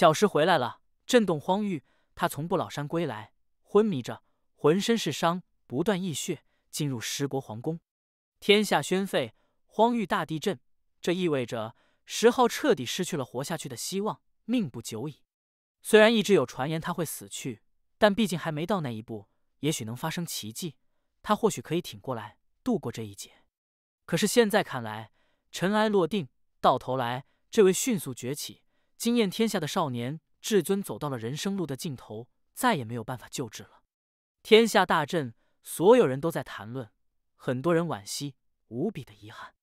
小石回来了，震动荒域。他从不老山归来，昏迷着，浑身是伤，不断溢血。进入十国皇宫，天下宣沸，荒域大地震。这意味着石昊彻底失去了活下去的希望，命不久矣。虽然一直有传言他会死去，但毕竟还没到那一步，也许能发生奇迹，他或许可以挺过来，度过这一劫。可是现在看来，尘埃落定，到头来，这位迅速崛起。惊艳天下的少年至尊走到了人生路的尽头，再也没有办法救治了。天下大震，所有人都在谈论，很多人惋惜，无比的遗憾。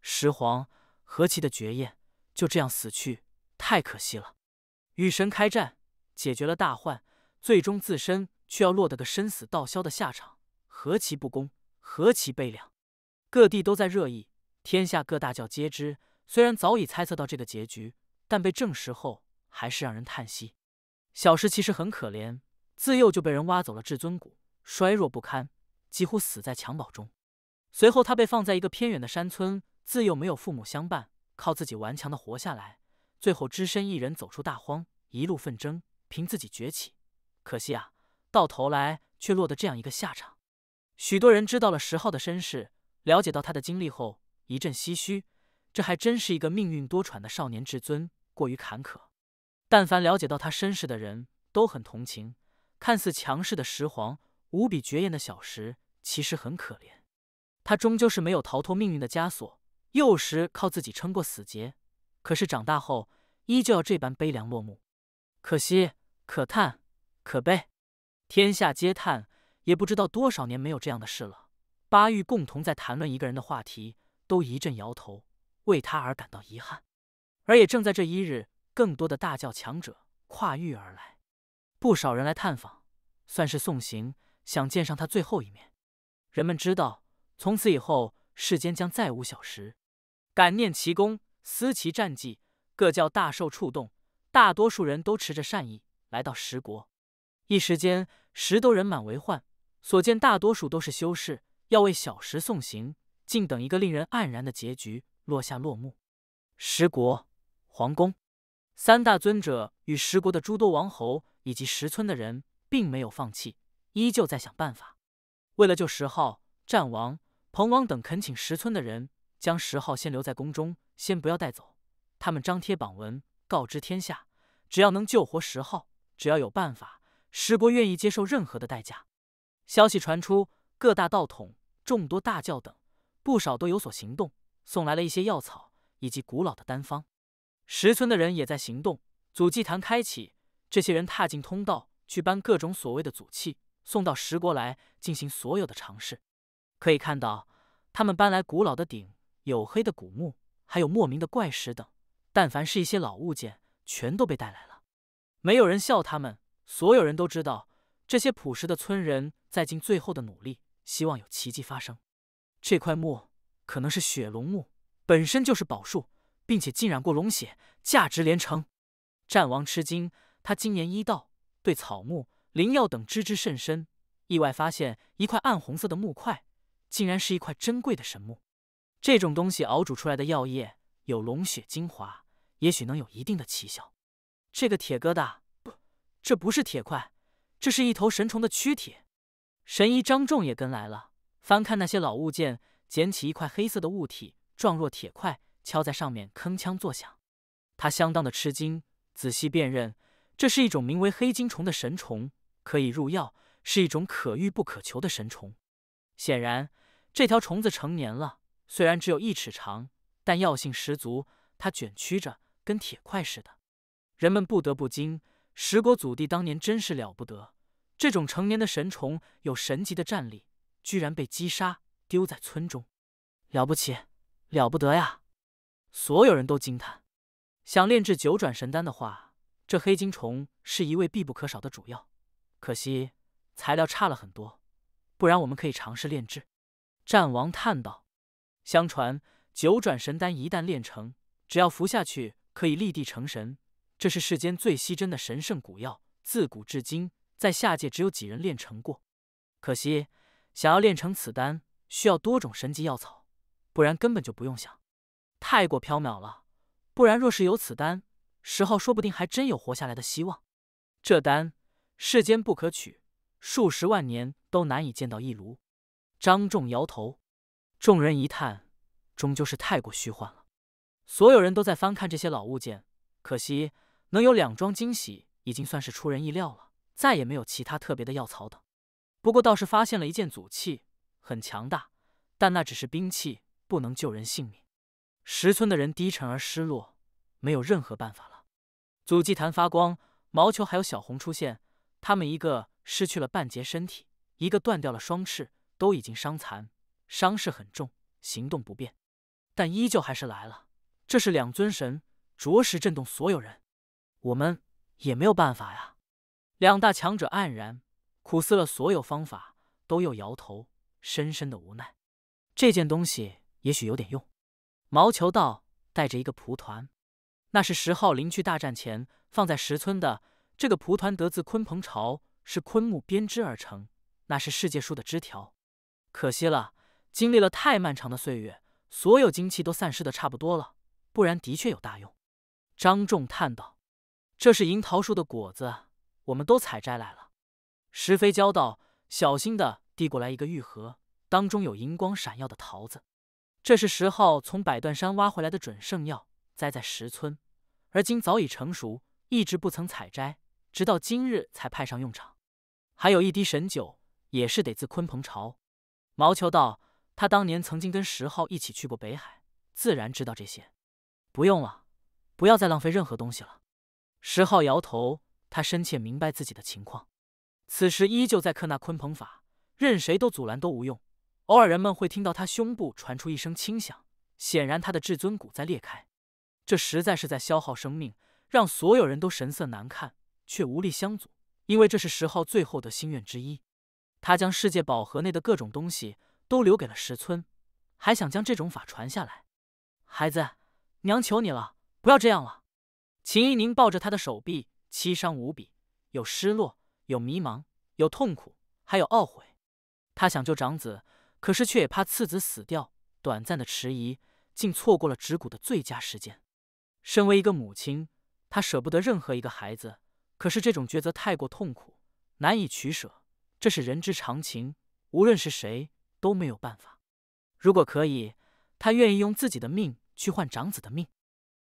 石皇何其的绝艳，就这样死去，太可惜了。与神开战，解决了大患，最终自身却要落得个生死道消的下场，何其不公，何其悲凉！各地都在热议，天下各大教皆知，虽然早已猜测到这个结局。但被证实后，还是让人叹息。小石其实很可怜，自幼就被人挖走了至尊骨，衰弱不堪，几乎死在襁褓中。随后他被放在一个偏远的山村，自幼没有父母相伴，靠自己顽强的活下来。最后只身一人走出大荒，一路奋争，凭自己崛起。可惜啊，到头来却落得这样一个下场。许多人知道了石浩的身世，了解到他的经历后，一阵唏嘘。这还真是一个命运多舛的少年至尊。过于坎坷，但凡了解到他身世的人都很同情。看似强势的石皇，无比绝艳的小石，其实很可怜。他终究是没有逃脱命运的枷锁。幼时靠自己撑过死劫，可是长大后依旧要这般悲凉落幕。可惜，可叹，可悲。天下皆叹，也不知道多少年没有这样的事了。八玉共同在谈论一个人的话题，都一阵摇头，为他而感到遗憾。而也正在这一日，更多的大教强者跨域而来，不少人来探访，算是送行，想见上他最后一面。人们知道，从此以后，世间将再无小石。感念其功，思其战绩，各教大受触动。大多数人都持着善意来到十国，一时间十都人满为患。所见大多数都是修士，要为小石送行，静等一个令人黯然的结局落下落幕。十国。皇宫，三大尊者与十国的诸多王侯以及十村的人并没有放弃，依旧在想办法。为了救十号，战王、彭王等恳请十村的人将十号先留在宫中，先不要带走。他们张贴榜文，告知天下，只要能救活十号，只要有办法，十国愿意接受任何的代价。消息传出，各大道统、众多大教等不少都有所行动，送来了一些药草以及古老的丹方。石村的人也在行动，祖祭坛开启，这些人踏进通道，去搬各种所谓的祖器，送到石国来进行所有的尝试。可以看到，他们搬来古老的鼎、黝黑的古木，还有莫名的怪石等，但凡是一些老物件，全都被带来了。没有人笑他们，所有人都知道，这些朴实的村人在尽最后的努力，希望有奇迹发生。这块墓可能是雪龙墓，本身就是宝树。并且浸染过龙血，价值连城。战王吃惊，他今年医道，对草木、灵药等知之甚深。意外发现一块暗红色的木块，竟然是一块珍贵的神木。这种东西熬煮出来的药液，有龙血精华，也许能有一定的奇效。这个铁疙瘩不，这不是铁块，这是一头神虫的躯体。神医张仲也跟来了，翻看那些老物件，捡起一块黑色的物体，状若铁块。敲在上面，铿锵作响。他相当的吃惊，仔细辨认，这是一种名为黑金虫的神虫，可以入药，是一种可遇不可求的神虫。显然，这条虫子成年了，虽然只有一尺长，但药性十足。它卷曲着，跟铁块似的。人们不得不惊，十国祖地当年真是了不得。这种成年的神虫有神级的战力，居然被击杀，丢在村中，了不起，了不得呀！所有人都惊叹，想炼制九转神丹的话，这黑金虫是一味必不可少的主药。可惜材料差了很多，不然我们可以尝试炼制。战王叹道：“相传九转神丹一旦炼成，只要服下去可以立地成神，这是世间最稀珍的神圣古药。自古至今，在下界只有几人炼成过。可惜，想要炼成此丹，需要多种神级药草，不然根本就不用想。”太过缥缈了，不然若是有此丹，石号说不定还真有活下来的希望。这丹世间不可取，数十万年都难以见到一炉。张仲摇头，众人一叹，终究是太过虚幻了。所有人都在翻看这些老物件，可惜能有两桩惊喜已经算是出人意料了，再也没有其他特别的药草等。不过倒是发现了一件祖器，很强大，但那只是兵器，不能救人性命。石村的人低沉而失落，没有任何办法了。祖祭坛发光，毛球还有小红出现。他们一个失去了半截身体，一个断掉了双翅，都已经伤残，伤势很重，行动不便，但依旧还是来了。这是两尊神，着实震动所有人。我们也没有办法呀。两大强者黯然，苦思了所有方法，都又摇头，深深的无奈。这件东西也许有点用。毛球道带着一个蒲团，那是十号邻居大战前放在石村的。这个蒲团得自鲲鹏巢，是昆木编织而成。那是世界树的枝条，可惜了，经历了太漫长的岁月，所有精气都散失的差不多了，不然的确有大用。张仲叹道：“这是银桃树的果子，我们都采摘来了。”石飞交道小心的递过来一个玉盒，当中有银光闪耀的桃子。这是石昊从百断山挖回来的准圣药，栽在石村，而今早已成熟，一直不曾采摘，直到今日才派上用场。还有一滴神酒，也是得自鲲鹏巢。毛球道，他当年曾经跟石昊一起去过北海，自然知道这些。不用了，不要再浪费任何东西了。石昊摇头，他深切明白自己的情况，此时依旧在刻那鲲鹏法，任谁都阻拦都无用。偶尔，人们会听到他胸部传出一声轻响，显然他的至尊骨在裂开，这实在是在消耗生命，让所有人都神色难看，却无力相阻，因为这是石昊最后的心愿之一。他将世界宝盒内的各种东西都留给了石村，还想将这种法传下来。孩子，娘求你了，不要这样了。秦一宁抱着他的手臂，凄伤无比，有失落，有迷茫，有痛苦，还有懊悔。他想救长子。可是却也怕次子死掉，短暂的迟疑，竟错过了植骨的最佳时间。身为一个母亲，她舍不得任何一个孩子。可是这种抉择太过痛苦，难以取舍，这是人之常情，无论是谁都没有办法。如果可以，她愿意用自己的命去换长子的命。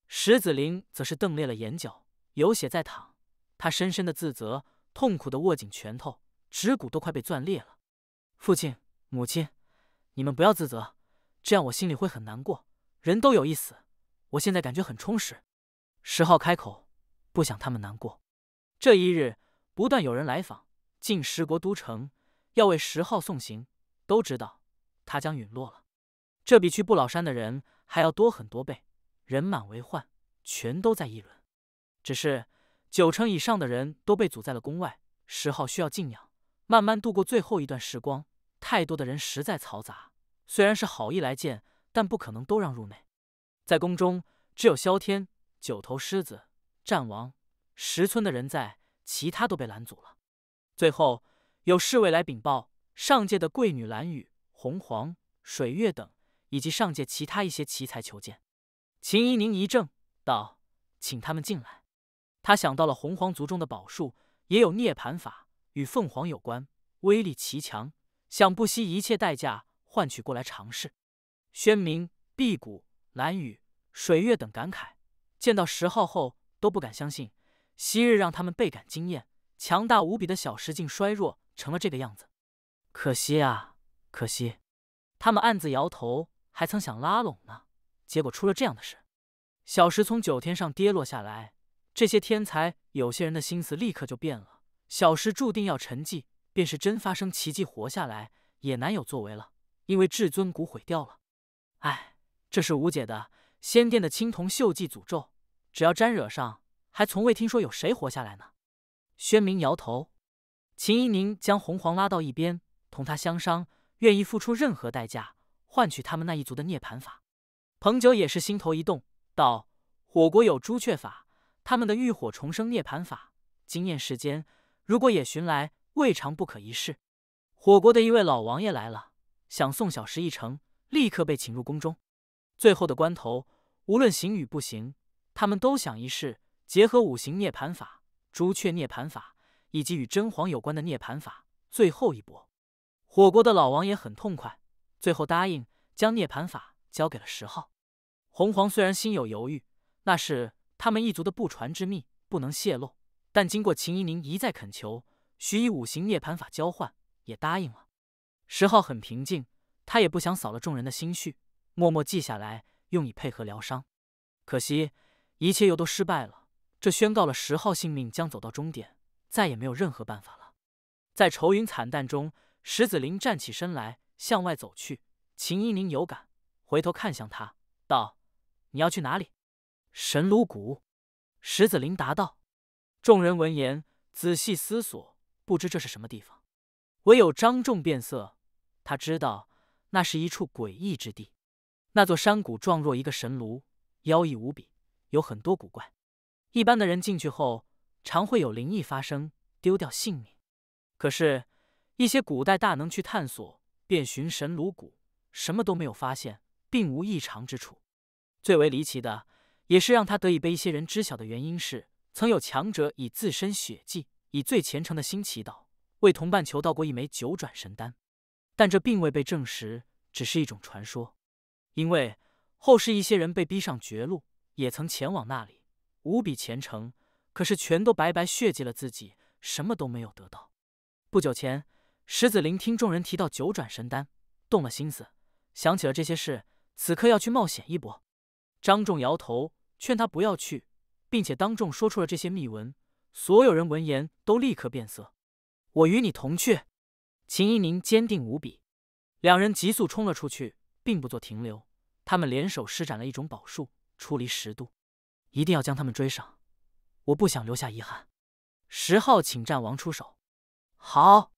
石子林则是瞪裂了眼角，有血在淌，他深深的自责，痛苦的握紧拳头，指骨都快被攥裂了。父亲，母亲。你们不要自责，这样我心里会很难过。人都有一死，我现在感觉很充实。十号开口，不想他们难过。这一日，不断有人来访，进十国都城，要为石浩送行，都知道他将陨落了。这比去不老山的人还要多很多倍，人满为患，全都在议论。只是九成以上的人都被阻在了宫外，石浩需要静养，慢慢度过最后一段时光。太多的人实在嘈杂，虽然是好意来见，但不可能都让入内。在宫中，只有萧天、九头狮子、战王、石村的人在，其他都被拦阻了。最后，有侍卫来禀报，上界的贵女蓝雨、红黄、水月等，以及上界其他一些奇才求见。秦怡宁一怔，道：“请他们进来。”他想到了红黄族中的宝术，也有涅槃法，与凤凰有关，威力奇强。想不惜一切代价换取过来尝试。宣明、辟谷、蓝雨、水月等感慨，见到十号后都不敢相信，昔日让他们倍感惊艳、强大无比的小石竟衰弱成了这个样子。可惜啊，可惜！他们暗自摇头，还曾想拉拢呢，结果出了这样的事。小石从九天上跌落下来，这些天才有些人的心思立刻就变了。小石注定要沉寂。便是真发生奇迹活下来，也难有作为了，因为至尊骨毁掉了。哎，这是无解的。仙殿的青铜锈迹诅咒，只要沾惹上，还从未听说有谁活下来呢。宣明摇头。秦怡宁将红黄拉到一边，同他相商，愿意付出任何代价，换取他们那一族的涅槃法。彭九也是心头一动，道：“火国有朱雀法，他们的浴火重生涅槃法，惊艳世间。如果也寻来。”未尝不可一试。火国的一位老王爷来了，想送小石一程，立刻被请入宫中。最后的关头，无论行与不行，他们都想一试，结合五行涅槃法、朱雀涅槃法以及与真皇有关的涅槃法，最后一搏。火国的老王爷很痛快，最后答应将涅槃法交给了十号红皇。虽然心有犹豫，那是他们一族的不传之秘，不能泄露。但经过秦怡宁一再恳求。许以五行涅槃法交换，也答应了。石浩很平静，他也不想扫了众人的心绪，默默记下来，用以配合疗伤。可惜一切又都失败了，这宣告了石浩性命将走到终点，再也没有任何办法了。在愁云惨淡中，石子林站起身来，向外走去。秦一宁有感，回头看向他，道：“你要去哪里？”神炉谷。石子林答道。众人闻言，仔细思索。不知这是什么地方，唯有张仲变色。他知道那是一处诡异之地，那座山谷状若一个神炉，妖异无比，有很多古怪。一般的人进去后，常会有灵异发生，丢掉性命。可是，一些古代大能去探索，遍寻神炉谷，什么都没有发现，并无异常之处。最为离奇的，也是让他得以被一些人知晓的原因是，曾有强者以自身血迹。以最虔诚的心祈祷，为同伴求到过一枚九转神丹，但这并未被证实，只是一种传说。因为后世一些人被逼上绝路，也曾前往那里，无比虔诚，可是全都白白血祭了自己，什么都没有得到。不久前，石子林听众人提到九转神丹，动了心思，想起了这些事，此刻要去冒险一搏。张仲摇头，劝他不要去，并且当众说出了这些秘闻。所有人闻言都立刻变色。我与你同去。秦一宁坚定无比。两人急速冲了出去，并不做停留。他们联手施展了一种宝术，出离十度，一定要将他们追上。我不想留下遗憾。十号，请战王出手。好。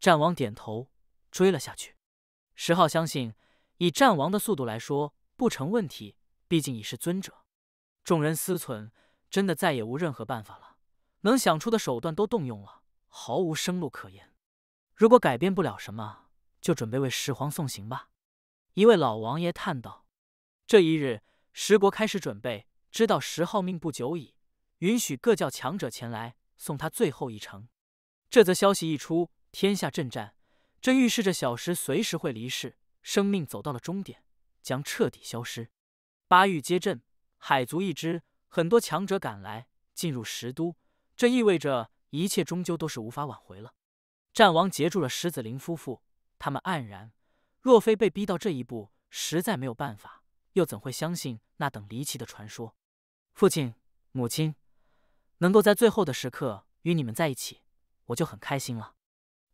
战王点头，追了下去。十号相信，以战王的速度来说，不成问题。毕竟已是尊者。众人思忖，真的再也无任何办法了。能想出的手段都动用了，毫无生路可言。如果改变不了什么，就准备为石皇送行吧。”一位老王爷叹道。这一日，十国开始准备，知道石昊命不久矣，允许各教强者前来送他最后一程。这则消息一出，天下震战。这预示着小石随时会离世，生命走到了终点，将彻底消失。八域皆震，海族一支很多强者赶来，进入石都。这意味着一切终究都是无法挽回了。战王截住了石子林夫妇，他们黯然。若非被逼到这一步，实在没有办法，又怎会相信那等离奇的传说？父亲、母亲，能够在最后的时刻与你们在一起，我就很开心了。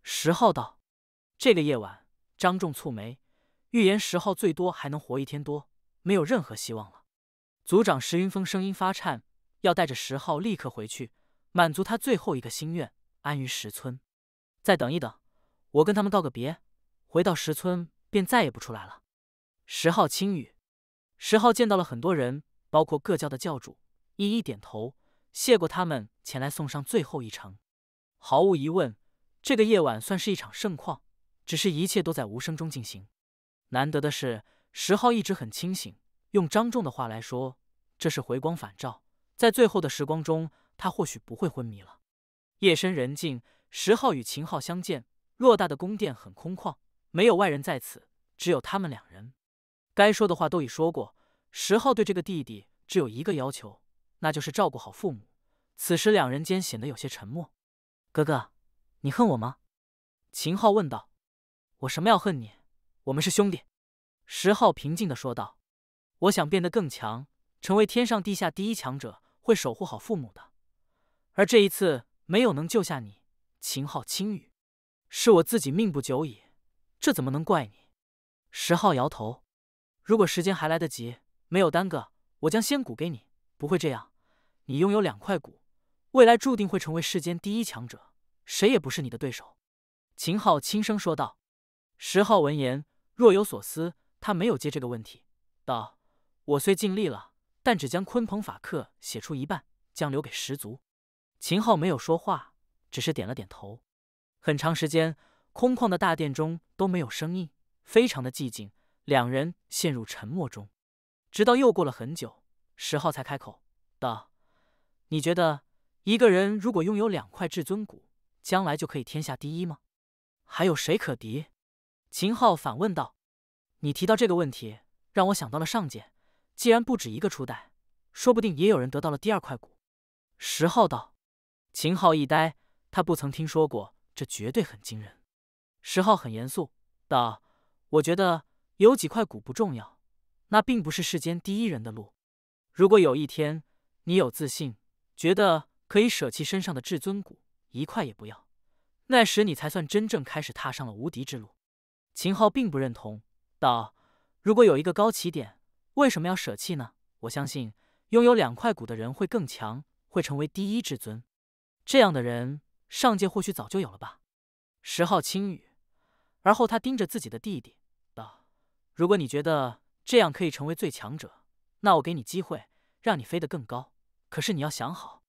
石浩道。这个夜晚，张仲蹙眉，预言石浩最多还能活一天多，没有任何希望了。族长石云峰声音发颤，要带着石浩立刻回去。满足他最后一个心愿，安于石村。再等一等，我跟他们告个别，回到石村便再也不出来了。十号青羽，十号见到了很多人，包括各教的教主，一一点头谢过他们前来送上最后一程。毫无疑问，这个夜晚算是一场盛况，只是一切都在无声中进行。难得的是，十号一直很清醒。用张仲的话来说，这是回光返照，在最后的时光中。他或许不会昏迷了。夜深人静，石浩与秦昊相见。偌大的宫殿很空旷，没有外人在此，只有他们两人。该说的话都已说过。石浩对这个弟弟只有一个要求，那就是照顾好父母。此时两人间显得有些沉默。哥哥，你恨我吗？秦昊问道。我什么要恨你？我们是兄弟。石浩平静地说道。我想变得更强，成为天上地下第一强者，会守护好父母的。而这一次没有能救下你，秦昊轻语，是我自己命不久矣，这怎么能怪你？石昊摇头。如果时间还来得及，没有耽搁，我将仙骨给你。不会这样，你拥有两块骨，未来注定会成为世间第一强者，谁也不是你的对手。秦昊轻声说道。石昊闻言若有所思，他没有接这个问题，道：我虽尽力了，但只将鲲鹏法克写出一半，将留给十族。秦昊没有说话，只是点了点头。很长时间，空旷的大殿中都没有声音，非常的寂静，两人陷入沉默中。直到又过了很久，石昊才开口道：“你觉得一个人如果拥有两块至尊骨，将来就可以天下第一吗？还有谁可敌？”秦昊反问道：“你提到这个问题，让我想到了上界，既然不止一个初代，说不定也有人得到了第二块骨。”石昊道。秦昊一呆，他不曾听说过，这绝对很惊人。石昊很严肃道：“我觉得有几块骨不重要，那并不是世间第一人的路。如果有一天你有自信，觉得可以舍弃身上的至尊骨一块也不要，那时你才算真正开始踏上了无敌之路。”秦昊并不认同道：“如果有一个高起点，为什么要舍弃呢？我相信拥有两块骨的人会更强，会成为第一至尊。”这样的人，上界或许早就有了吧。十号轻语，而后他盯着自己的弟弟道：“如果你觉得这样可以成为最强者，那我给你机会，让你飞得更高。可是你要想好。”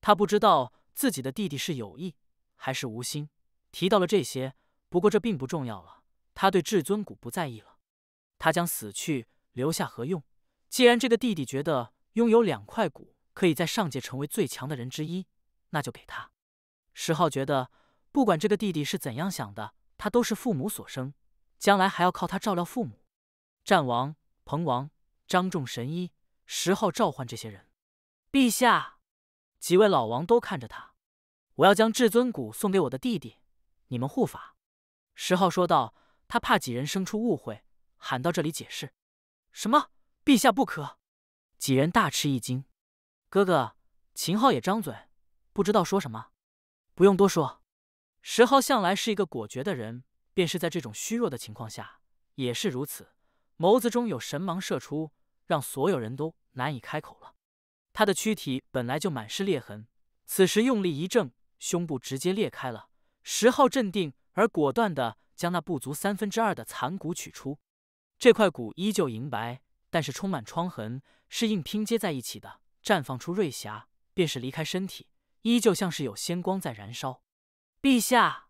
他不知道自己的弟弟是有意还是无心提到了这些。不过这并不重要了，他对至尊骨不在意了。他将死去，留下何用？既然这个弟弟觉得拥有两块骨可以在上界成为最强的人之一。那就给他，石浩觉得不管这个弟弟是怎样想的，他都是父母所生，将来还要靠他照料父母。战王、彭王、张仲神医，石浩召唤这些人。陛下，几位老王都看着他，我要将至尊骨送给我的弟弟，你们护法。石浩说道，他怕几人生出误会，喊到这里解释。什么？陛下不可！几人大吃一惊。哥哥，秦昊也张嘴。不知道说什么，不用多说。石浩向来是一个果决的人，便是在这种虚弱的情况下也是如此。眸子中有神芒射出，让所有人都难以开口了。他的躯体本来就满是裂痕，此时用力一挣，胸部直接裂开了。石浩镇定而果断地将那不足三分之二的残骨取出。这块骨依旧银白，但是充满疮痕，是硬拼接在一起的，绽放出瑞霞，便是离开身体。依旧像是有仙光在燃烧。陛下，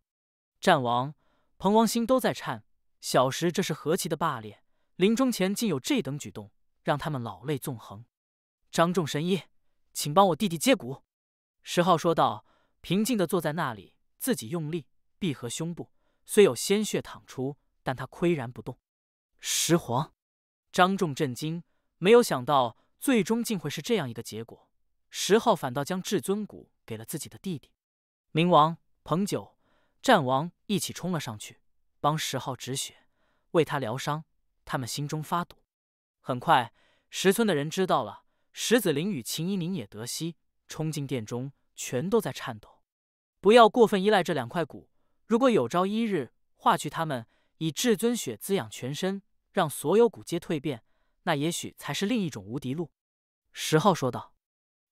战王、彭王心都在颤。小时这是何其的霸烈！临终前竟有这等举动，让他们老泪纵横。张仲神医，请帮我弟弟接骨。”石浩说道，平静的坐在那里，自己用力闭合胸部，虽有鲜血淌出，但他岿然不动。石皇，张仲震惊，没有想到最终竟会是这样一个结果。石浩反倒将至尊骨。给了自己的弟弟，冥王、彭九、战王一起冲了上去，帮石昊止血，为他疗伤。他们心中发堵。很快，石村的人知道了，石子林与秦一宁也得悉，冲进殿中，全都在颤抖。不要过分依赖这两块骨，如果有朝一日化去它们，以至尊血滋养全身，让所有骨皆蜕变，那也许才是另一种无敌路。石昊说道。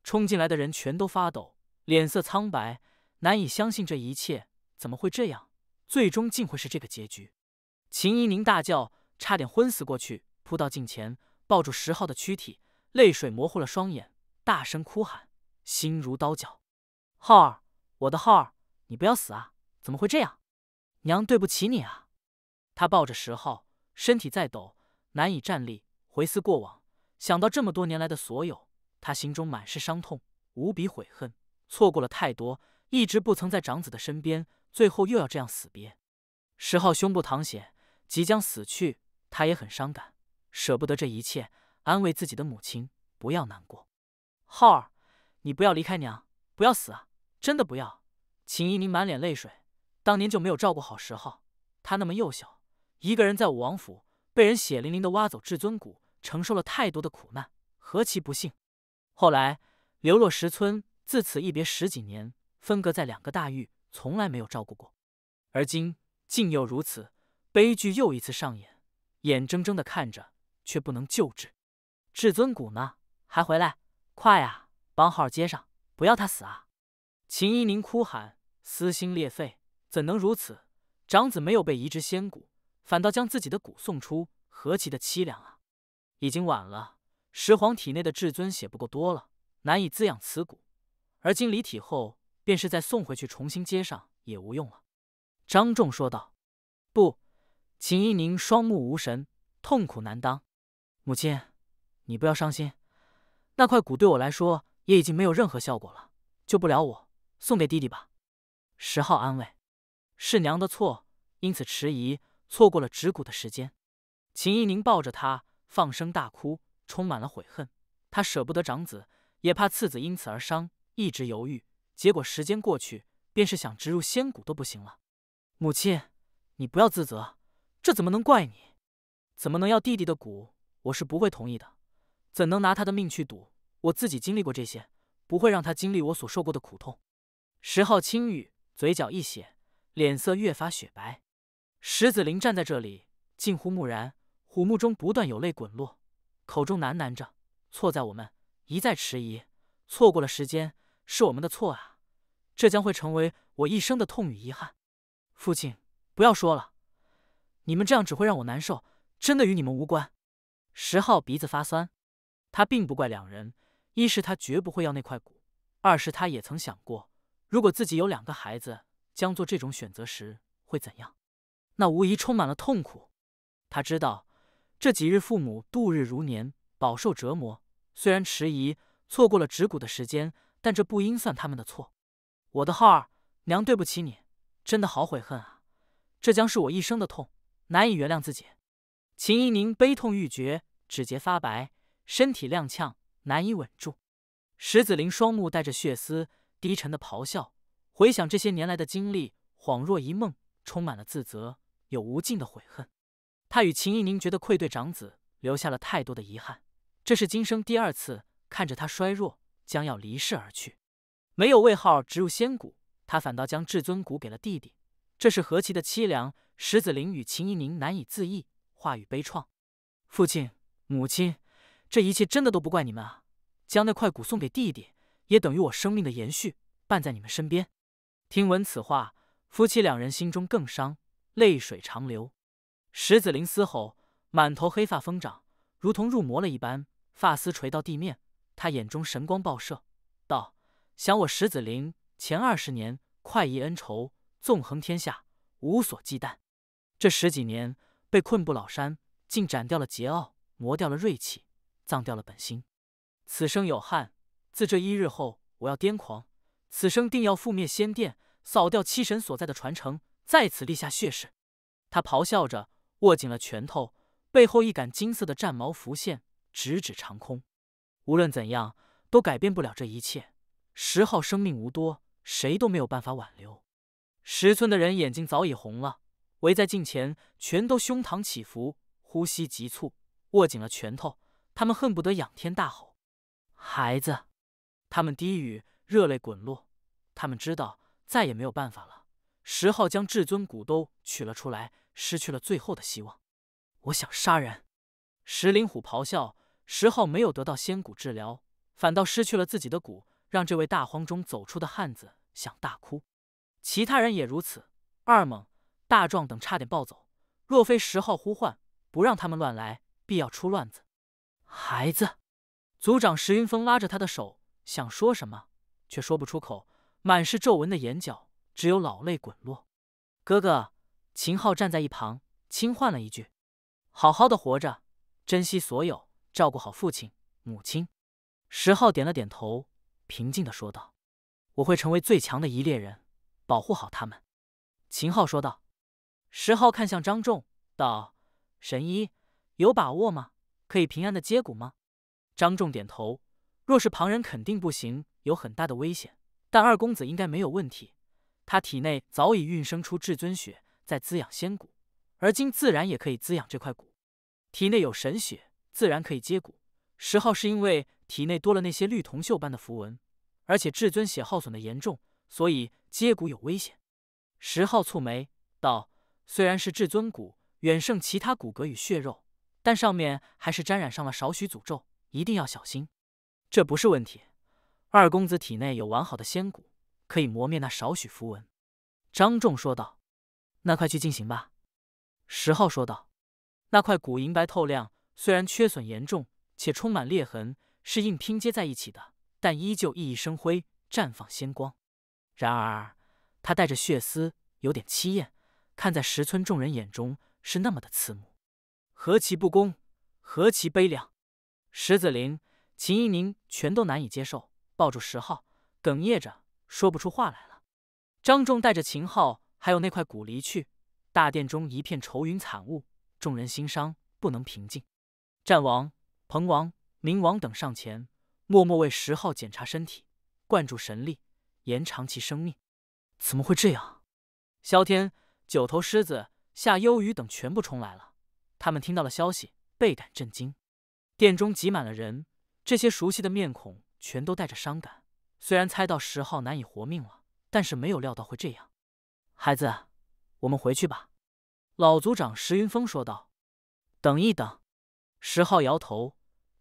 冲进来的人全都发抖。脸色苍白，难以相信这一切怎么会这样？最终竟会是这个结局！秦怡宁大叫，差点昏死过去，扑到近前，抱住石昊的躯体，泪水模糊了双眼，大声哭喊，心如刀绞：“浩儿，我的浩儿，你不要死啊！怎么会这样？娘对不起你啊！”他抱着石昊，身体在抖，难以站立。回思过往，想到这么多年来的所有，他心中满是伤痛，无比悔恨。错过了太多，一直不曾在长子的身边，最后又要这样死别。石浩胸部淌血，即将死去，他也很伤感，舍不得这一切，安慰自己的母亲：“不要难过，浩儿，你不要离开娘，不要死啊！真的不要。”秦依宁满脸泪水，当年就没有照顾好石浩，他那么幼小，一个人在武王府被人血淋淋的挖走至尊骨，承受了太多的苦难，何其不幸！后来流落石村。自此一别十几年，分隔在两个大狱，从来没有照顾过，而今竟又如此，悲剧又一次上演，眼睁睁的看着却不能救治。至尊骨呢？还回来！快啊，帮号接上，不要他死啊！秦一宁哭喊，撕心裂肺，怎能如此？长子没有被移植仙骨，反倒将自己的骨送出，何其的凄凉啊！已经晚了，石皇体内的至尊血不够多了，难以滋养此骨。而今离体后，便是再送回去重新接上也无用了。”张仲说道。“不。”秦一宁双目无神，痛苦难当。“母亲，你不要伤心，那块骨对我来说也已经没有任何效果了，救不了我，送给弟弟吧。”石浩安慰。“是娘的错，因此迟疑，错过了植骨的时间。”秦一宁抱着他，放声大哭，充满了悔恨。她舍不得长子，也怕次子因此而伤。一直犹豫，结果时间过去，便是想植入仙骨都不行了。母亲，你不要自责，这怎么能怪你？怎么能要弟弟的骨？我是不会同意的。怎能拿他的命去赌？我自己经历过这些，不会让他经历我所受过的苦痛。石昊轻语，嘴角一血，脸色越发雪白。石子林站在这里，近乎木然，虎目中不断有泪滚落，口中喃喃着：“错在我们一再迟疑，错过了时间。”是我们的错啊！这将会成为我一生的痛与遗憾。父亲，不要说了，你们这样只会让我难受。真的与你们无关。石浩鼻子发酸，他并不怪两人。一是他绝不会要那块骨；二是他也曾想过，如果自己有两个孩子，将做这种选择时会怎样？那无疑充满了痛苦。他知道这几日父母度日如年，饱受折磨。虽然迟疑，错过了植骨的时间。但这不应算他们的错。我的浩儿，娘对不起你，真的好悔恨啊！这将是我一生的痛，难以原谅自己。秦怡宁悲痛欲绝，指节发白，身体踉跄，难以稳住。石子林双目带着血丝，低沉的咆哮，回想这些年来的经历，恍若一梦，充满了自责，有无尽的悔恨。他与秦怡宁觉得愧对长子，留下了太多的遗憾。这是今生第二次看着他衰弱。将要离世而去，没有位号植入仙骨，他反倒将至尊骨给了弟弟，这是何其的凄凉！石子林与秦怡宁难以自抑，话语悲怆：“父亲，母亲，这一切真的都不怪你们啊！将那块骨送给弟弟，也等于我生命的延续，伴在你们身边。”听闻此话，夫妻两人心中更伤，泪水长流。石子林嘶吼，满头黑发疯长，如同入魔了一般，发丝垂到地面。他眼中神光爆射，道：“想我石子陵前二十年快意恩仇，纵横天下，无所忌惮。这十几年被困不老山，竟斩掉了桀骜，磨掉了锐气，葬掉了本心。此生有憾。自这一日后，我要癫狂，此生定要覆灭仙殿，扫掉七神所在的传承，再次立下血誓。”他咆哮着，握紧了拳头，背后一杆金色的战矛浮现，直指长空。无论怎样，都改变不了这一切。十号生命无多，谁都没有办法挽留。石村的人眼睛早已红了，围在近前，全都胸膛起伏，呼吸急促，握紧了拳头，他们恨不得仰天大吼：“孩子！”他们低语，热泪滚落。他们知道再也没有办法了。石浩将至尊骨都取了出来，失去了最后的希望。我想杀人！石灵虎咆哮。石昊没有得到仙骨治疗，反倒失去了自己的骨，让这位大荒中走出的汉子想大哭。其他人也如此，二猛、大壮等差点暴走。若非石昊呼唤，不让他们乱来，必要出乱子。孩子，族长石云峰拉着他的手，想说什么，却说不出口，满是皱纹的眼角只有老泪滚落。哥哥，秦昊站在一旁，轻唤了一句：“好好的活着，珍惜所有。”照顾好父亲、母亲。石浩点了点头，平静的说道：“我会成为最强的一猎人，保护好他们。”秦昊说道。石浩看向张仲，道：“神医，有把握吗？可以平安的接骨吗？”张仲点头。若是旁人肯定不行，有很大的危险。但二公子应该没有问题。他体内早已孕生出至尊血，在滋养仙骨，而今自然也可以滋养这块骨。体内有神血。自然可以接骨。十号是因为体内多了那些绿铜锈般的符文，而且至尊血耗损的严重，所以接骨有危险。十号蹙眉道：“虽然是至尊骨，远胜其他骨骼与血肉，但上面还是沾染上了少许诅咒，一定要小心。”“这不是问题，二公子体内有完好的仙骨，可以磨灭那少许符文。”张仲说道。“那快去进行吧。”十号说道。“那块骨银白透亮。”虽然缺损严重且充满裂痕，是硬拼接在一起的，但依旧熠熠生辉，绽放仙光。然而，它带着血丝，有点凄艳，看在石村众人眼中是那么的刺目。何其不公，何其悲凉！石子林、秦一宁全都难以接受，抱住石昊，哽咽着说不出话来了。张仲带着秦昊还有那块骨离去，大殿中一片愁云惨雾，众人心伤，不能平静。战王、鹏王、冥王等上前，默默为十号检查身体，灌注神力，延长其生命。怎么会这样？萧天、九头狮子、夏幽雨等全部冲来了。他们听到了消息，倍感震惊。殿中挤满了人，这些熟悉的面孔全都带着伤感。虽然猜到十号难以活命了，但是没有料到会这样。孩子，我们回去吧。”老族长石云峰说道。“等一等。”石浩摇头，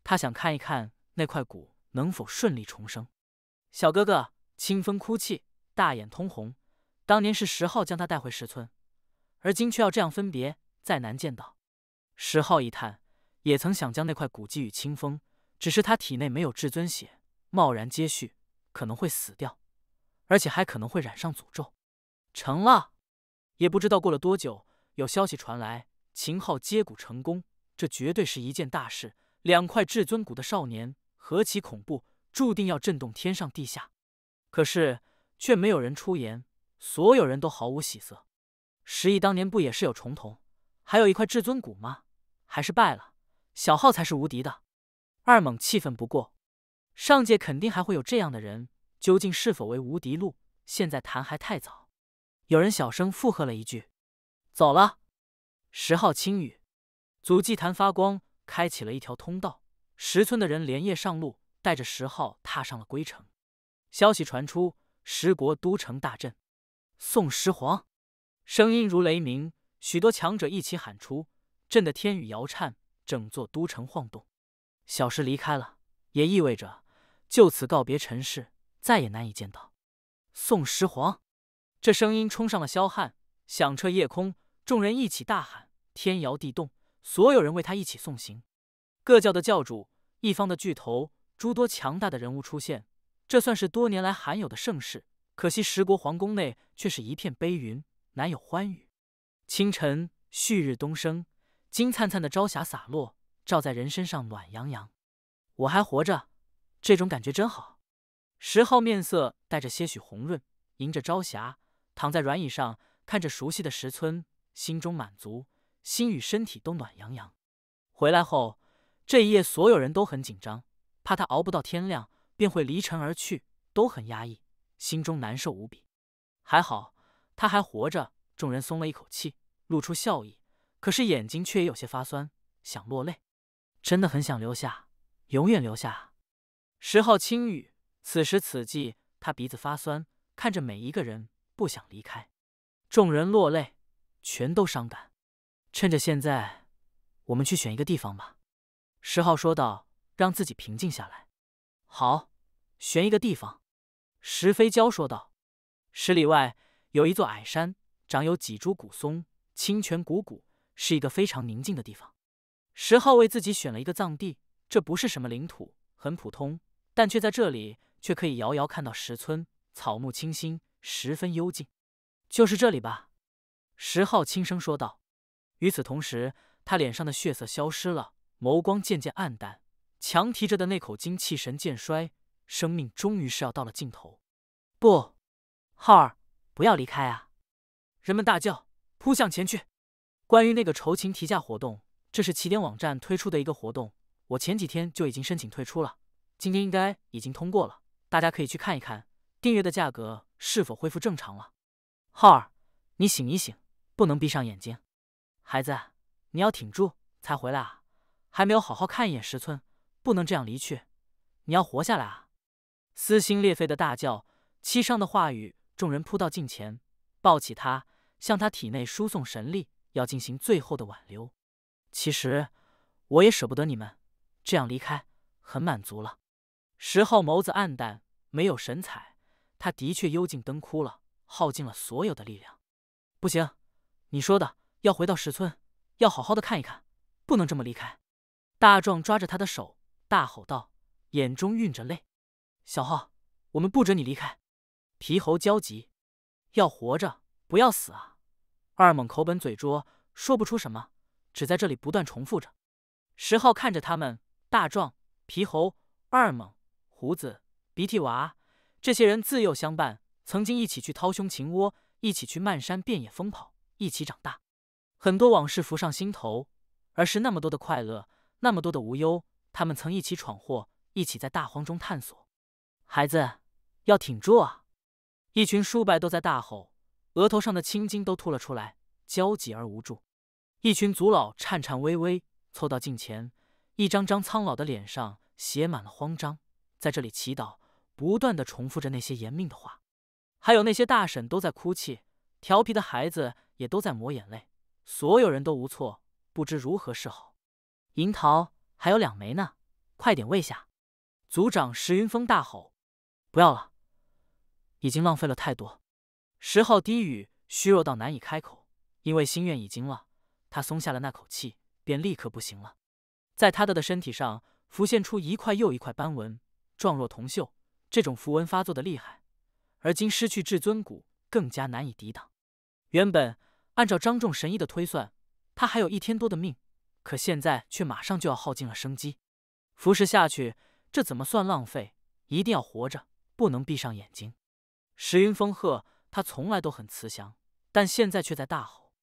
他想看一看那块骨能否顺利重生。小哥哥，清风哭泣，大眼通红。当年是石浩将他带回石村，而今却要这样分别，再难见到。石浩一叹，也曾想将那块骨寄与清风，只是他体内没有至尊血，贸然接续可能会死掉，而且还可能会染上诅咒。成了，也不知道过了多久，有消息传来，秦昊接骨成功。这绝对是一件大事！两块至尊骨的少年何其恐怖，注定要震动天上地下。可是，却没有人出言，所有人都毫无喜色。十亿当年不也是有重瞳，还有一块至尊骨吗？还是败了？小号才是无敌的。二猛气愤不过，上界肯定还会有这样的人，究竟是否为无敌路？现在谈还太早。有人小声附和了一句：“走了。”十号轻语。祖祭坛发光，开启了一条通道。石村的人连夜上路，带着石昊踏上了归程。消息传出，十国都城大震。宋十皇，声音如雷鸣，许多强者一起喊出：“震得天宇摇颤，整座都城晃动。”小石离开了，也意味着就此告别尘世，再也难以见到。宋十皇，这声音冲上了霄汉，响彻夜空。众人一起大喊，天摇地动。所有人为他一起送行，各教的教主、一方的巨头、诸多强大的人物出现，这算是多年来罕有的盛世。可惜十国皇宫内却是一片悲云，难有欢雨。清晨，旭日东升，金灿灿的朝霞洒落，照在人身上暖洋洋。我还活着，这种感觉真好。十号面色带着些许红润，迎着朝霞，躺在软椅上，看着熟悉的石村，心中满足。心与身体都暖洋洋。回来后，这一夜所有人都很紧张，怕他熬不到天亮便会离尘而去，都很压抑，心中难受无比。还好他还活着，众人松了一口气，露出笑意，可是眼睛却也有些发酸，想落泪，真的很想留下，永远留下。十号青羽此时此际，他鼻子发酸，看着每一个人，不想离开。众人落泪，全都伤感。趁着现在，我们去选一个地方吧。”石浩说道，让自己平静下来。“好，选一个地方。”石飞蛟说道。十里外有一座矮山，长有几株古松，清泉汩汩，是一个非常宁静的地方。石浩为自己选了一个藏地，这不是什么领土，很普通，但却在这里却可以遥遥看到石村，草木清新，十分幽静。就是这里吧。”石浩轻声说道。与此同时，他脸上的血色消失了，眸光渐渐暗淡，强提着的那口精气神渐衰，生命终于是要到了尽头。不，浩儿，不要离开啊！人们大叫，扑向前去。关于那个酬勤提价活动，这是起点网站推出的一个活动，我前几天就已经申请退出了，今天应该已经通过了，大家可以去看一看，订阅的价格是否恢复正常了。浩儿，你醒一醒，不能闭上眼睛。孩子，你要挺住才回来啊！还没有好好看一眼石村，不能这样离去。你要活下来啊！撕心裂肺的大叫，凄伤的话语。众人扑到近前，抱起他，向他体内输送神力，要进行最后的挽留。其实我也舍不得你们这样离开，很满足了。石浩眸子暗淡，没有神采。他的确幽静灯枯了，耗尽了所有的力量。不行，你说的。要回到石村，要好好的看一看，不能这么离开！大壮抓着他的手，大吼道，眼中蕴着泪。小浩，我们不准你离开！皮猴焦急，要活着，不要死啊！二猛口本嘴拙，说不出什么，只在这里不断重复着。石浩看着他们，大壮、皮猴、二猛、胡子、鼻涕娃，这些人自幼相伴，曾经一起去掏胸擒窝，一起去漫山遍野疯跑，一起长大。很多往事浮上心头，而是那么多的快乐，那么多的无忧。他们曾一起闯祸，一起在大荒中探索。孩子，要挺住啊！一群叔伯都在大吼，额头上的青筋都吐了出来，焦急而无助。一群族老颤颤巍巍凑到近前，一张张苍老的脸上写满了慌张，在这里祈祷，不断的重复着那些严命的话。还有那些大婶都在哭泣，调皮的孩子也都在抹眼泪。所有人都无措，不知如何是好。银桃还有两枚呢，快点喂下！族长石云峰大吼：“不要了，已经浪费了太多。”石昊低语，虚弱到难以开口，因为心愿已经了。他松下了那口气，便立刻不行了。在他的的身体上浮现出一块又一块斑纹，状若铜锈。这种符文发作的厉害，而今失去至尊骨，更加难以抵挡。原本。按照张仲神医的推算，他还有一天多的命，可现在却马上就要耗尽了生机。服食下去，这怎么算浪费？一定要活着，不能闭上眼睛。石云风鹤，他从来都很慈祥，但现在却在大吼。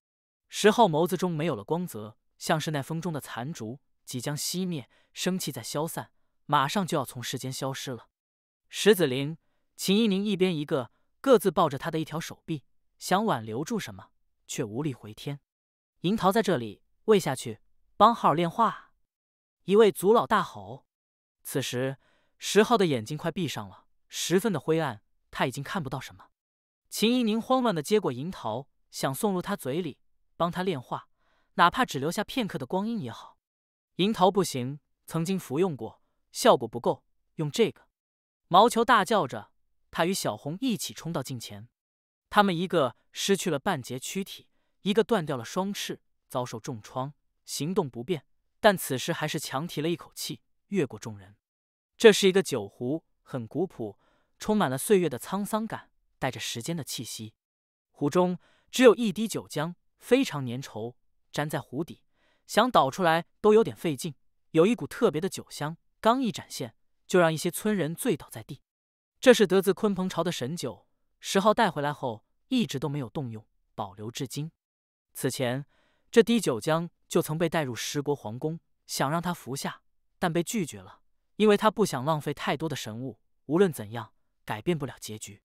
石浩眸子中没有了光泽，像是那风中的残烛，即将熄灭，生气在消散，马上就要从世间消失了。石子林、秦一宁一边一个，各自抱着他的一条手臂，想挽留住什么。却无力回天。银桃在这里喂下去，帮号炼化。一位族老大吼。此时，石浩的眼睛快闭上了，十分的灰暗，他已经看不到什么。秦怡宁慌乱的接过银桃，想送入他嘴里，帮他炼化，哪怕只留下片刻的光阴也好。银桃不行，曾经服用过，效果不够，用这个。毛球大叫着，他与小红一起冲到近前。他们一个失去了半截躯体，一个断掉了双翅，遭受重创，行动不便，但此时还是强提了一口气，越过众人。这是一个酒壶，很古朴，充满了岁月的沧桑感，带着时间的气息。壶中只有一滴酒浆，非常粘稠，粘在壶底，想倒出来都有点费劲。有一股特别的酒香，刚一展现，就让一些村人醉倒在地。这是得自鲲鹏巢的神酒。十号带回来后，一直都没有动用，保留至今。此前，这滴酒浆就曾被带入十国皇宫，想让他服下，但被拒绝了，因为他不想浪费太多的神物。无论怎样，改变不了结局。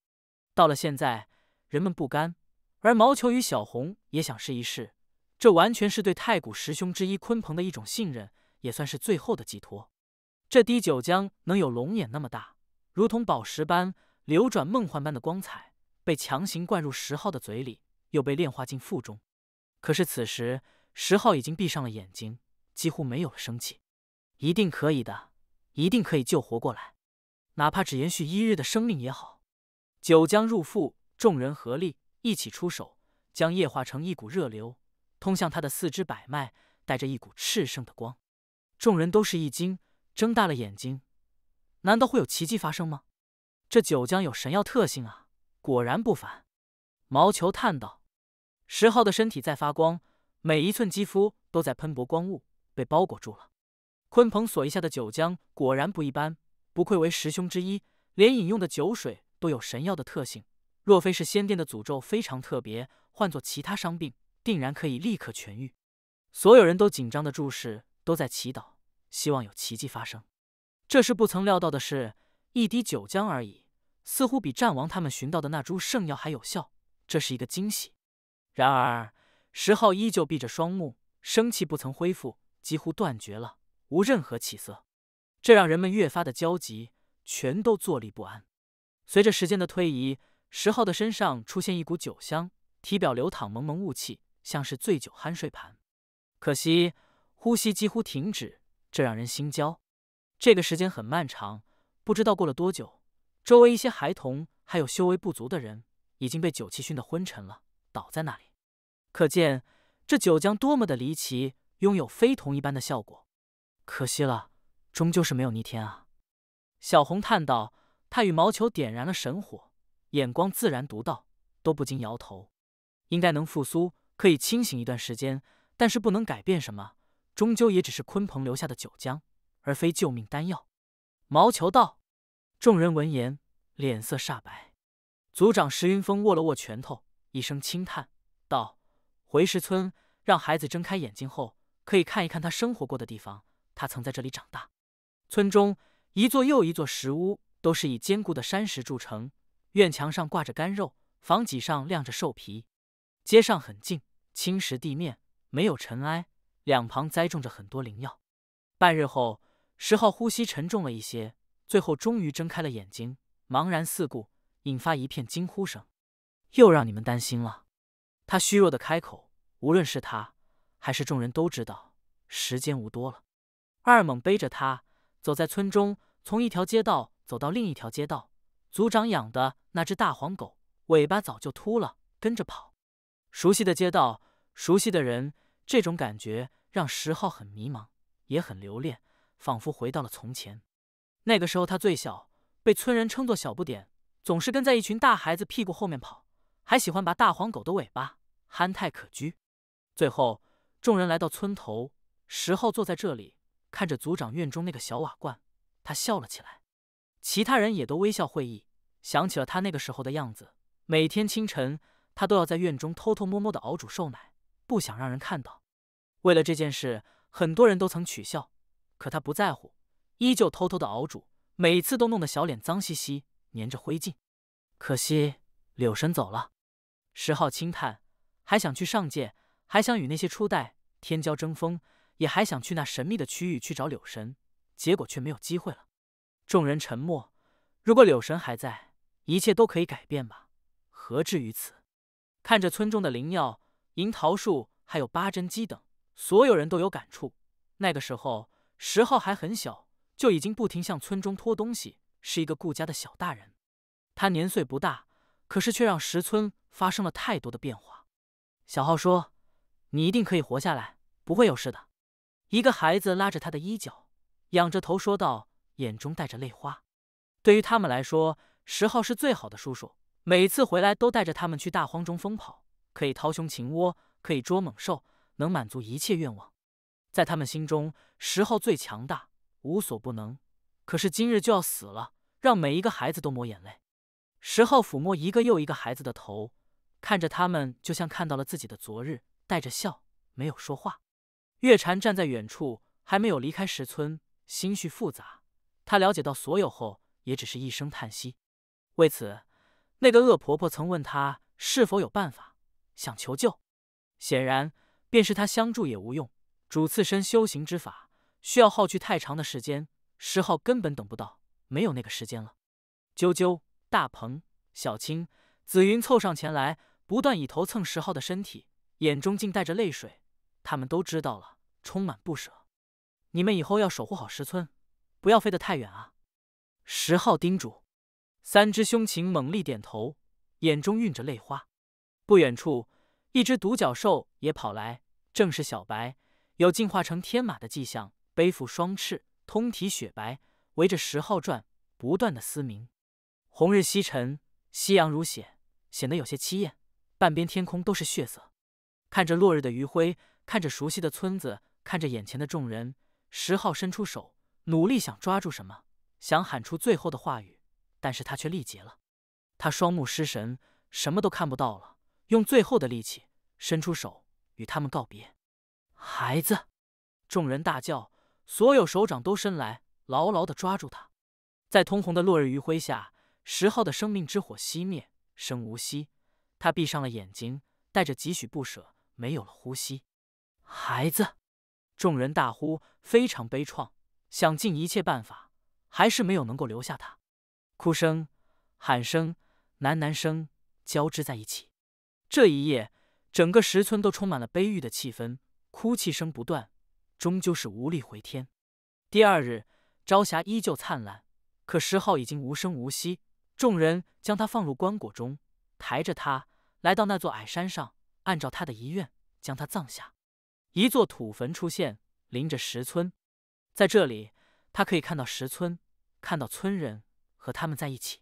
到了现在，人们不甘，而毛球与小红也想试一试。这完全是对太古十兄之一鲲鹏的一种信任，也算是最后的寄托。这滴酒浆能有龙眼那么大，如同宝石般。流转梦幻般的光彩，被强行灌入石昊的嘴里，又被炼化进腹中。可是此时，石昊已经闭上了眼睛，几乎没有了生气。一定可以的，一定可以救活过来，哪怕只延续一日的生命也好。九将入腹，众人合力一起出手，将液化成一股热流，通向他的四肢百脉，带着一股炽盛的光。众人都是一惊，睁大了眼睛。难道会有奇迹发生吗？这酒浆有神药特性啊，果然不凡。毛球叹道：“石浩的身体在发光，每一寸肌肤都在喷薄光雾，被包裹住了。”鲲鹏所以下的酒浆果然不一般，不愧为十兄之一，连饮用的酒水都有神药的特性。若非是仙殿的诅咒非常特别，换做其他伤病，定然可以立刻痊愈。所有人都紧张的注视，都在祈祷，希望有奇迹发生。这是不曾料到的事。一滴酒浆而已，似乎比战王他们寻到的那株圣药还有效，这是一个惊喜。然而，石昊依旧闭着双目，生气不曾恢复，几乎断绝了，无任何起色，这让人们越发的焦急，全都坐立不安。随着时间的推移，石昊的身上出现一股酒香，体表流淌蒙蒙雾气，像是醉酒酣睡般。可惜呼吸几乎停止，这让人心焦。这个时间很漫长。不知道过了多久，周围一些孩童还有修为不足的人已经被酒气熏得昏沉了，倒在那里。可见这酒浆多么的离奇，拥有非同一般的效果。可惜了，终究是没有逆天啊！小红叹道：“他与毛球点燃了神火，眼光自然独到，都不禁摇头。应该能复苏，可以清醒一段时间，但是不能改变什么。终究也只是鲲鹏留下的酒浆，而非救命丹药。”毛球道。众人闻言，脸色煞白。族长石云峰握了握拳头，一声轻叹，道：“回石村，让孩子睁开眼睛后，可以看一看他生活过的地方。他曾在这里长大。村中一座又一座石屋，都是以坚固的山石筑成，院墙上挂着干肉，房脊上晾着兽皮。街上很静，青石地面没有尘埃，两旁栽种着很多灵药。”半日后，石浩呼吸沉重了一些。最后终于睁开了眼睛，茫然四顾，引发一片惊呼声。又让你们担心了，他虚弱的开口。无论是他还是众人都知道，时间无多了。二猛背着他走在村中，从一条街道走到另一条街道。族长养的那只大黄狗尾巴早就秃了，跟着跑。熟悉的街道，熟悉的人，这种感觉让石浩很迷茫，也很留恋，仿佛回到了从前。那个时候他最小，被村人称作小不点，总是跟在一群大孩子屁股后面跑，还喜欢拔大黄狗的尾巴，憨态可掬。最后，众人来到村头，石浩坐在这里，看着族长院中那个小瓦罐，他笑了起来。其他人也都微笑会意，想起了他那个时候的样子。每天清晨，他都要在院中偷偷摸摸的熬煮寿奶，不想让人看到。为了这件事，很多人都曾取笑，可他不在乎。依旧偷偷的熬煮，每次都弄得小脸脏兮兮，粘着灰烬。可惜柳神走了，石昊轻叹，还想去上界，还想与那些初代天骄争锋，也还想去那神秘的区域去找柳神，结果却没有机会了。众人沉默。如果柳神还在，一切都可以改变吧？何至于此？看着村中的灵药、银桃树，还有八珍鸡等，所有人都有感触。那个时候，石昊还很小。就已经不停向村中拖东西，是一个顾家的小大人。他年岁不大，可是却让石村发生了太多的变化。小浩说：“你一定可以活下来，不会有事的。”一个孩子拉着他的衣角，仰着头说道，眼中带着泪花。对于他们来说，石浩是最好的叔叔。每次回来都带着他们去大荒中疯跑，可以掏熊擒窝，可以捉猛兽，能满足一切愿望。在他们心中，石浩最强大。无所不能，可是今日就要死了，让每一个孩子都抹眼泪。石浩抚摸一个又一个孩子的头，看着他们，就像看到了自己的昨日，带着笑，没有说话。月禅站在远处，还没有离开石村，心绪复杂。他了解到所有后，也只是一声叹息。为此，那个恶婆婆曾问他是否有办法想求救，显然便是他相助也无用。主次身修行之法。需要耗去太长的时间，石浩根本等不到，没有那个时间了。啾啾、大鹏、小青、紫云凑上前来，不断以头蹭石浩的身体，眼中竟带着泪水。他们都知道了，充满不舍。你们以后要守护好石村，不要飞得太远啊！石浩叮嘱。三只凶禽猛力点头，眼中蕴着泪花。不远处，一只独角兽也跑来，正是小白，有进化成天马的迹象。背负双翅，通体雪白，围着十号转，不断的嘶鸣。红日西沉，夕阳如血，显得有些凄艳，半边天空都是血色。看着落日的余晖，看着熟悉的村子，看着眼前的众人，十号伸出手，努力想抓住什么，想喊出最后的话语，但是他却力竭了。他双目失神，什么都看不到了，用最后的力气伸出手，与他们告别。孩子，众人大叫。所有手掌都伸来，牢牢地抓住他。在通红的落日余晖下，石浩的生命之火熄灭，生无息。他闭上了眼睛，带着几许不舍，没有了呼吸。孩子，众人大呼，非常悲怆，想尽一切办法，还是没有能够留下他。哭声、喊声、喃喃声交织在一起。这一夜，整个石村都充满了悲郁的气氛，哭泣声不断。终究是无力回天。第二日，朝霞依旧灿烂，可石浩已经无声无息。众人将他放入棺椁中，抬着他来到那座矮山上，按照他的遗愿，将他葬下。一座土坟出现，临着石村。在这里，他可以看到石村，看到村人和他们在一起。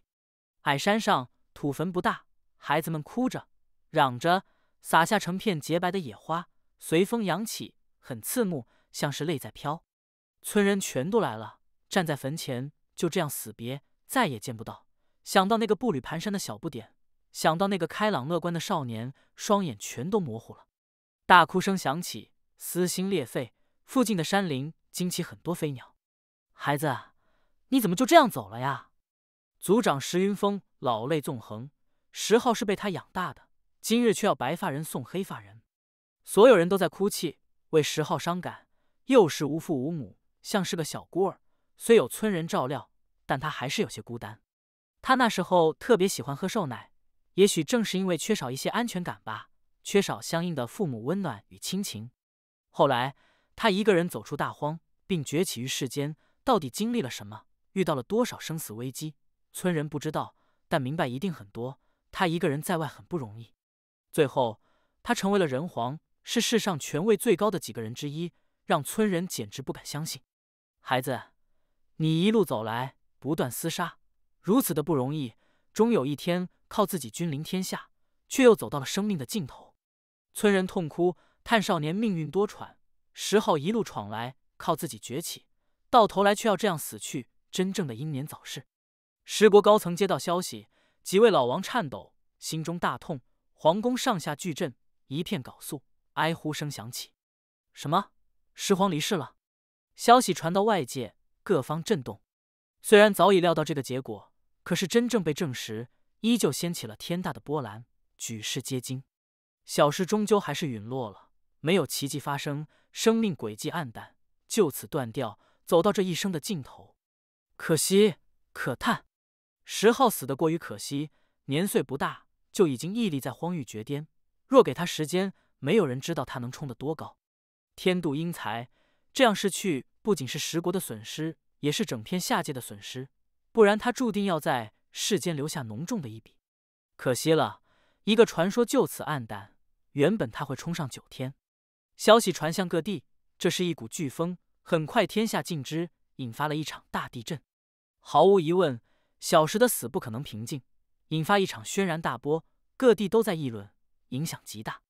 矮山上，土坟不大，孩子们哭着、嚷着，撒下成片洁白的野花，随风扬起，很刺目。像是泪在飘，村人全都来了，站在坟前，就这样死别，再也见不到。想到那个步履蹒跚的小不点，想到那个开朗乐观的少年，双眼全都模糊了。大哭声响起，撕心裂肺。附近的山林惊起很多飞鸟。孩子，你怎么就这样走了呀？族长石云峰老泪纵横。石浩是被他养大的，今日却要白发人送黑发人。所有人都在哭泣，为石浩伤感。又是无父无母，像是个小孤儿。虽有村人照料，但他还是有些孤单。他那时候特别喜欢喝兽奶，也许正是因为缺少一些安全感吧，缺少相应的父母温暖与亲情。后来，他一个人走出大荒，并崛起于世间，到底经历了什么？遇到了多少生死危机？村人不知道，但明白一定很多。他一个人在外很不容易。最后，他成为了人皇，是世上权位最高的几个人之一。让村人简直不敢相信，孩子，你一路走来不断厮杀，如此的不容易，终有一天靠自己君临天下，却又走到了生命的尽头。村人痛哭，叹少年命运多舛。石昊一路闯来，靠自己崛起，到头来却要这样死去，真正的英年早逝。十国高层接到消息，几位老王颤抖，心中大痛。皇宫上下巨震，一片缟素，哀呼声响起。什么？石皇离世了，消息传到外界，各方震动。虽然早已料到这个结果，可是真正被证实，依旧掀起了天大的波澜，举世皆惊。小事终究还是陨落了，没有奇迹发生，生命轨迹暗淡，就此断掉，走到这一生的尽头。可惜，可叹。石浩死的过于可惜，年岁不大就已经屹立在荒域绝巅。若给他时间，没有人知道他能冲得多高。天妒英才，这样失去不仅是十国的损失，也是整片下界的损失。不然，他注定要在世间留下浓重的一笔。可惜了，一个传说就此黯淡。原本他会冲上九天，消息传向各地，这是一股飓风，很快天下尽知，引发了一场大地震。毫无疑问，小石的死不可能平静，引发一场轩然大波。各地都在议论，影响极大。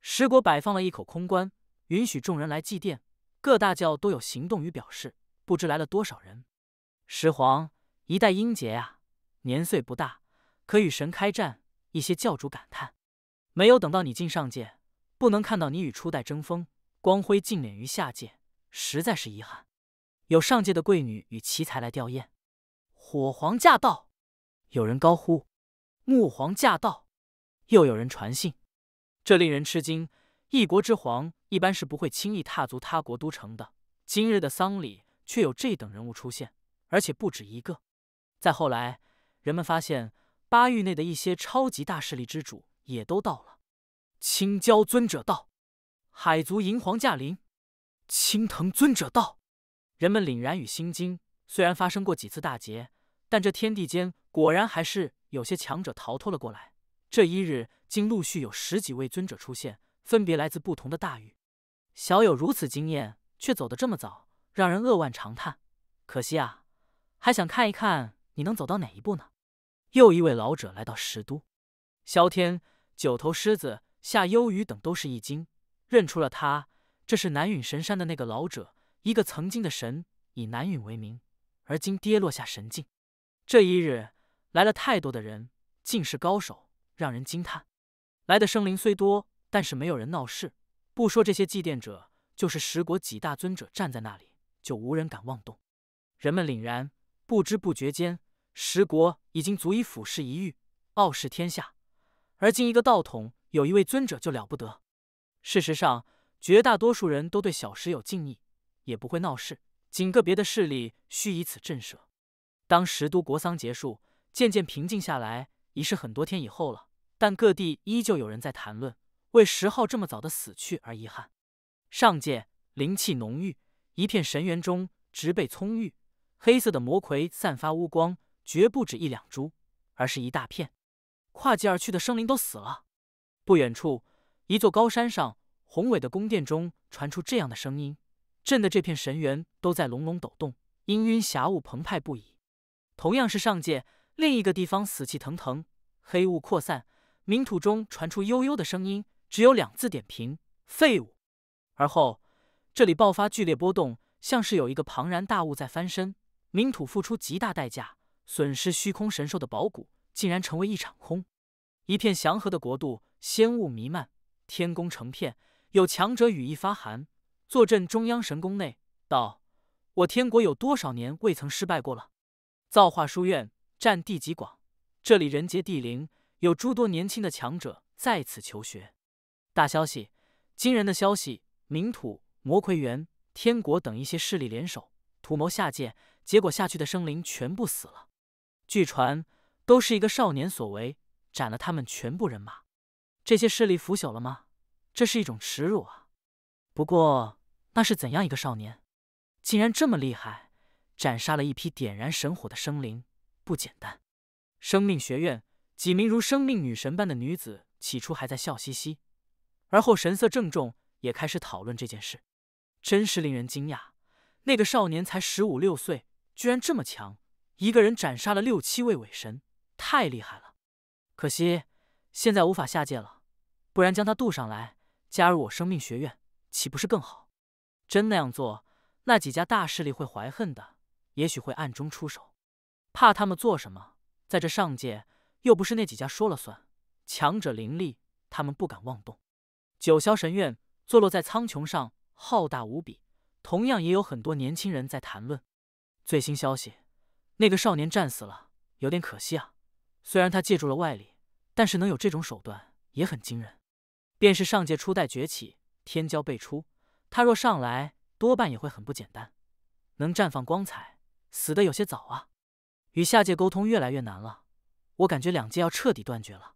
十国摆放了一口空棺。允许众人来祭奠，各大教都有行动与表示，不知来了多少人。石皇一代英杰呀，年岁不大，可与神开战。一些教主感叹：没有等到你进上界，不能看到你与初代争锋，光辉尽敛于下界，实在是遗憾。有上界的贵女与奇才来吊唁，火皇驾到，有人高呼；木皇驾到，又有人传信。这令人吃惊，一国之皇。一般是不会轻易踏足他国都城的。今日的丧礼却有这等人物出现，而且不止一个。再后来，人们发现八域内的一些超级大势力之主也都到了。青蛟尊者到，海族银皇驾临，青藤尊者到，人们凛然与心惊。虽然发生过几次大劫，但这天地间果然还是有些强者逃脱了过来。这一日，竟陆续有十几位尊者出现，分别来自不同的大域。小友如此惊艳，却走得这么早，让人扼腕长叹。可惜啊，还想看一看你能走到哪一步呢。又一位老者来到石都，萧天、九头狮子、夏幽雨等都是一惊，认出了他，这是南陨神山的那个老者，一个曾经的神，以南陨为名，而今跌落下神境。这一日来了太多的人，尽是高手，让人惊叹。来的生灵虽多，但是没有人闹事。不说这些祭奠者，就是十国几大尊者站在那里，就无人敢妄动。人们凛然，不知不觉间，十国已经足以俯视一域，傲视天下。而今一个道统有一位尊者就了不得。事实上，绝大多数人都对小石有敬意，也不会闹事。仅个别的势力需以此震慑。当十都国丧结束，渐渐平静下来，已是很多天以后了。但各地依旧有人在谈论。为十号这么早的死去而遗憾。上界灵气浓郁，一片神园中植被葱郁，黑色的魔魁散发乌光，绝不止一两株，而是一大片。跨界而去的生灵都死了。不远处，一座高山上宏伟的宫殿中传出这样的声音，震得这片神园都在隆隆抖动，氤氲霞雾澎湃不已。同样是上界，另一个地方死气腾腾，黑雾扩散，冥土中传出悠悠的声音。只有两字点评：废物。而后，这里爆发剧烈波动，像是有一个庞然大物在翻身。冥土付出极大代价，损失虚空神兽的宝骨，竟然成为一场空。一片祥和的国度，仙雾弥漫，天宫成片。有强者羽翼发寒，坐镇中央神宫内，道：“我天国有多少年未曾失败过了？”造化书院占地极广，这里人杰地灵，有诸多年轻的强者在此求学。大消息！惊人的消息！冥土、魔魁、元天国等一些势力联手图谋下界，结果下去的生灵全部死了。据传都是一个少年所为，斩了他们全部人马。这些势力腐朽了吗？这是一种耻辱啊！不过，那是怎样一个少年，竟然这么厉害，斩杀了一批点燃神火的生灵，不简单。生命学院几名如生命女神般的女子起初还在笑嘻嘻。而后神色郑重，也开始讨论这件事。真是令人惊讶，那个少年才十五六岁，居然这么强，一个人斩杀了六七位伪神，太厉害了。可惜现在无法下界了，不然将他渡上来，加入我生命学院，岂不是更好？真那样做，那几家大势力会怀恨的，也许会暗中出手。怕他们做什么？在这上界又不是那几家说了算，强者林立，他们不敢妄动。九霄神院坐落在苍穹上，浩大无比。同样也有很多年轻人在谈论最新消息。那个少年战死了，有点可惜啊。虽然他借助了外力，但是能有这种手段也很惊人。便是上界初代崛起，天骄辈出，他若上来，多半也会很不简单，能绽放光彩，死的有些早啊。与下界沟通越来越难了，我感觉两界要彻底断绝了。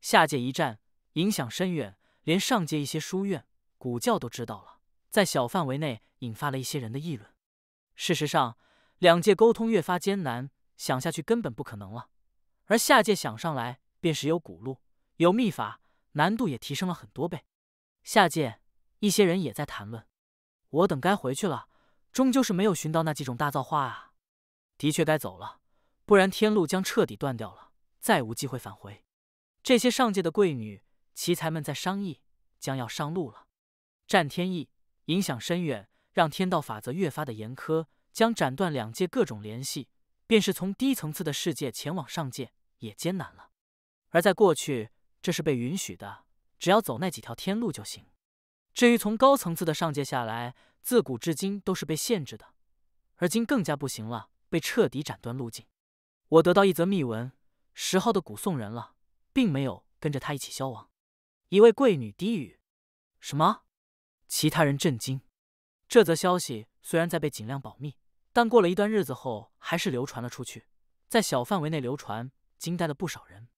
下界一战影响深远。连上界一些书院、古教都知道了，在小范围内引发了一些人的议论。事实上，两界沟通越发艰难，想下去根本不可能了。而下界想上来，便是有古路、有秘法，难度也提升了很多倍。下界一些人也在谈论，我等该回去了，终究是没有寻到那几种大造化啊。的确该走了，不然天路将彻底断掉了，再无机会返回。这些上界的贵女。奇才们在商议，将要上路了。战天意影响深远，让天道法则越发的严苛，将斩断两界各种联系，便是从低层次的世界前往上界也艰难了。而在过去，这是被允许的，只要走那几条天路就行。至于从高层次的上界下来，自古至今都是被限制的，而今更加不行了，被彻底斩断路径。我得到一则密文，十号的古送人了，并没有跟着他一起消亡。一位贵女低语：“什么？”其他人震惊。这则消息虽然在被尽量保密，但过了一段日子后，还是流传了出去，在小范围内流传，惊呆了不少人。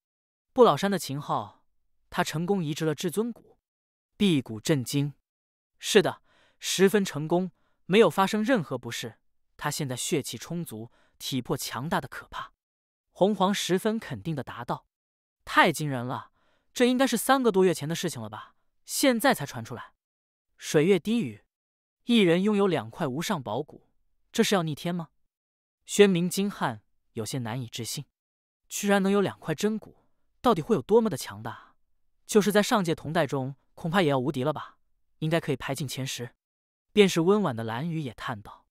不老山的秦昊，他成功移植了至尊骨，辟谷震惊。是的，十分成功，没有发生任何不适。他现在血气充足，体魄强大的可怕。红黄十分肯定的答道：“太惊人了。”这应该是三个多月前的事情了吧？现在才传出来。水月低语，一人拥有两块无上宝骨，这是要逆天吗？宣明惊骇，有些难以置信，居然能有两块真骨，到底会有多么的强大？就是在上界同代中，恐怕也要无敌了吧？应该可以排进前十。便是温婉的蓝雨也叹道。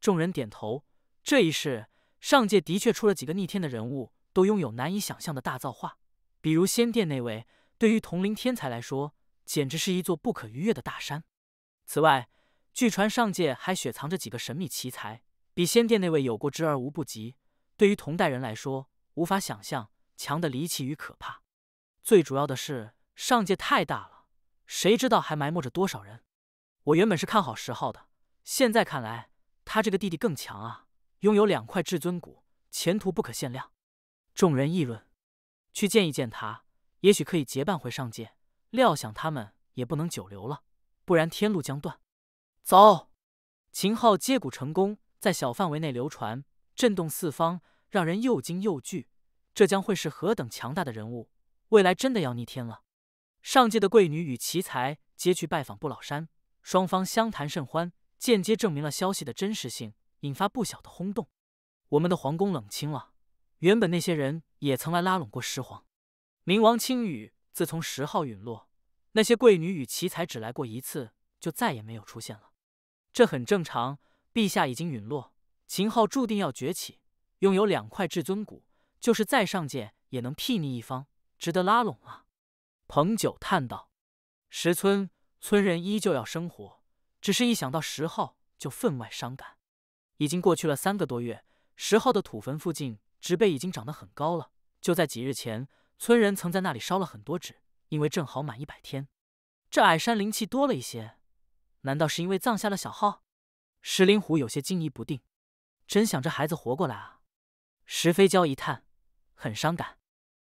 众人点头，这一世上界的确出了几个逆天的人物，都拥有难以想象的大造化。比如仙殿那位，对于同龄天才来说，简直是一座不可逾越的大山。此外，据传上界还雪藏着几个神秘奇才，比仙殿那位有过之而无不及。对于同代人来说，无法想象强的离奇与可怕。最主要的是，上界太大了，谁知道还埋没着多少人？我原本是看好十号的，现在看来，他这个弟弟更强啊！拥有两块至尊骨，前途不可限量。众人议论。去见一见他，也许可以结伴回上界。料想他们也不能久留了，不然天路将断。走，秦昊接骨成功，在小范围内流传，震动四方，让人又惊又惧。这将会是何等强大的人物，未来真的要逆天了。上界的贵女与奇才皆去拜访不老山，双方相谈甚欢，间接证明了消息的真实性，引发不小的轰动。我们的皇宫冷清了。原本那些人也曾来拉拢过石皇冥王青羽。自从十号陨落，那些贵女与奇才只来过一次，就再也没有出现了。这很正常，陛下已经陨落，秦昊注定要崛起。拥有两块至尊骨，就是再上界也能睥睨一方，值得拉拢啊！彭九叹道：“石村村人依旧要生活，只是一想到十号，就分外伤感。已经过去了三个多月，十号的土坟附近。”植被已经长得很高了。就在几日前，村人曾在那里烧了很多纸，因为正好满一百天。这矮山灵气多了一些，难道是因为葬下了小浩？石灵虎有些惊疑不定。真想这孩子活过来啊！石飞蛟一叹，很伤感。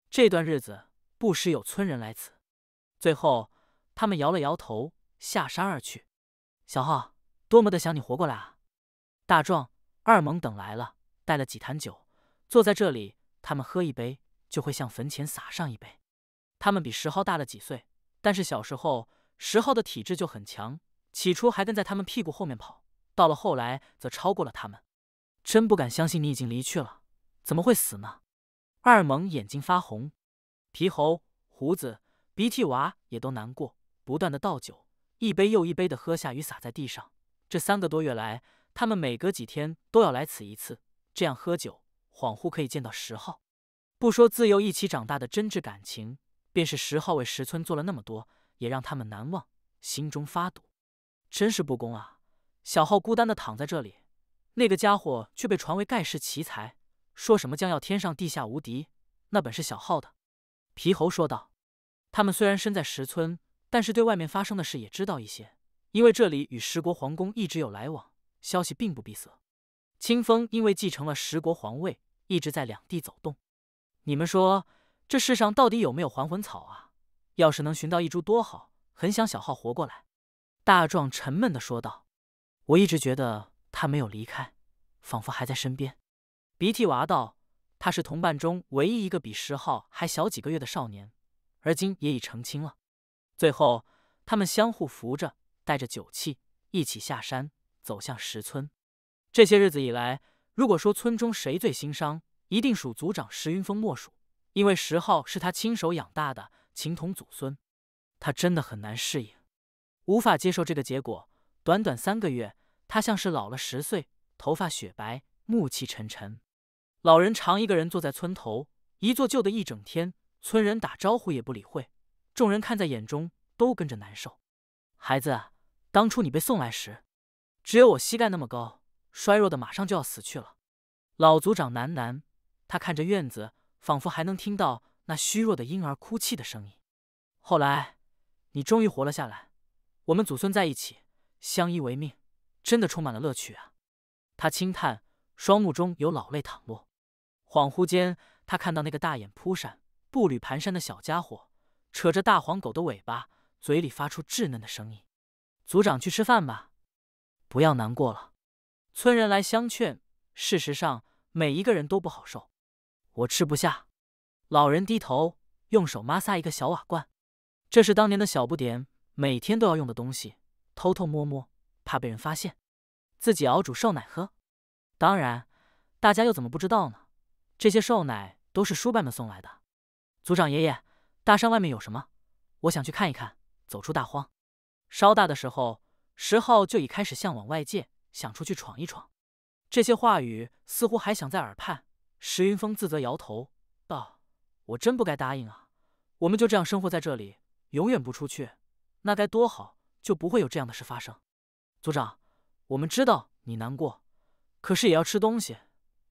这段日子，不时有村人来此。最后，他们摇了摇头，下山而去。小浩，多么的想你活过来啊！大壮、二猛等来了，带了几坛酒。坐在这里，他们喝一杯就会向坟前洒上一杯。他们比石昊大了几岁，但是小时候石昊的体质就很强。起初还跟在他们屁股后面跑，到了后来则超过了他们。真不敢相信你已经离去了，怎么会死呢？二萌眼睛发红，皮猴、胡子、鼻涕娃也都难过，不断的倒酒，一杯又一杯的喝下，与洒在地上。这三个多月来，他们每隔几天都要来此一次，这样喝酒。恍惚可以见到十号，不说自幼一起长大的真挚感情，便是十号为石村做了那么多，也让他们难忘，心中发堵。真是不公啊！小号孤单的躺在这里，那个家伙却被传为盖世奇才，说什么将要天上地下无敌。那本是小号的皮猴说道。他们虽然身在石村，但是对外面发生的事也知道一些，因为这里与十国皇宫一直有来往，消息并不闭塞。清风因为继承了十国皇位。一直在两地走动，你们说这世上到底有没有还魂草啊？要是能寻到一株多好！很想小号活过来。大壮沉闷的说道：“我一直觉得他没有离开，仿佛还在身边。”鼻涕娃道：“他是同伴中唯一一个比石号还小几个月的少年，而今也已成亲了。”最后，他们相互扶着，带着酒气，一起下山，走向石村。这些日子以来，如果说村中谁最心伤，一定属族长石云峰莫属，因为石昊是他亲手养大的，情同祖孙。他真的很难适应，无法接受这个结果。短短三个月，他像是老了十岁，头发雪白，暮气沉沉。老人常一个人坐在村头，一坐就得一整天，村人打招呼也不理会。众人看在眼中，都跟着难受。孩子，当初你被送来时，只有我膝盖那么高。衰弱的马上就要死去了，老族长喃喃。他看着院子，仿佛还能听到那虚弱的婴儿哭泣的声音。后来，你终于活了下来，我们祖孙在一起，相依为命，真的充满了乐趣啊！他轻叹，双目中有老泪淌落。恍惚间，他看到那个大眼扑闪、步履蹒跚的小家伙，扯着大黄狗的尾巴，嘴里发出稚嫩的声音：“族长，去吃饭吧，不要难过了。”村人来相劝，事实上每一个人都不好受。我吃不下。老人低头用手摩挲一个小瓦罐，这是当年的小不点每天都要用的东西，偷偷摸摸怕被人发现，自己熬煮瘦奶喝。当然，大家又怎么不知道呢？这些瘦奶都是叔伯们送来的。族长爷爷，大山外面有什么？我想去看一看，走出大荒。稍大的时候，石昊就已开始向往外界。想出去闯一闯，这些话语似乎还想在耳畔。石云峰自责摇头道：“我真不该答应啊！我们就这样生活在这里，永远不出去，那该多好，就不会有这样的事发生。”组长，我们知道你难过，可是也要吃东西，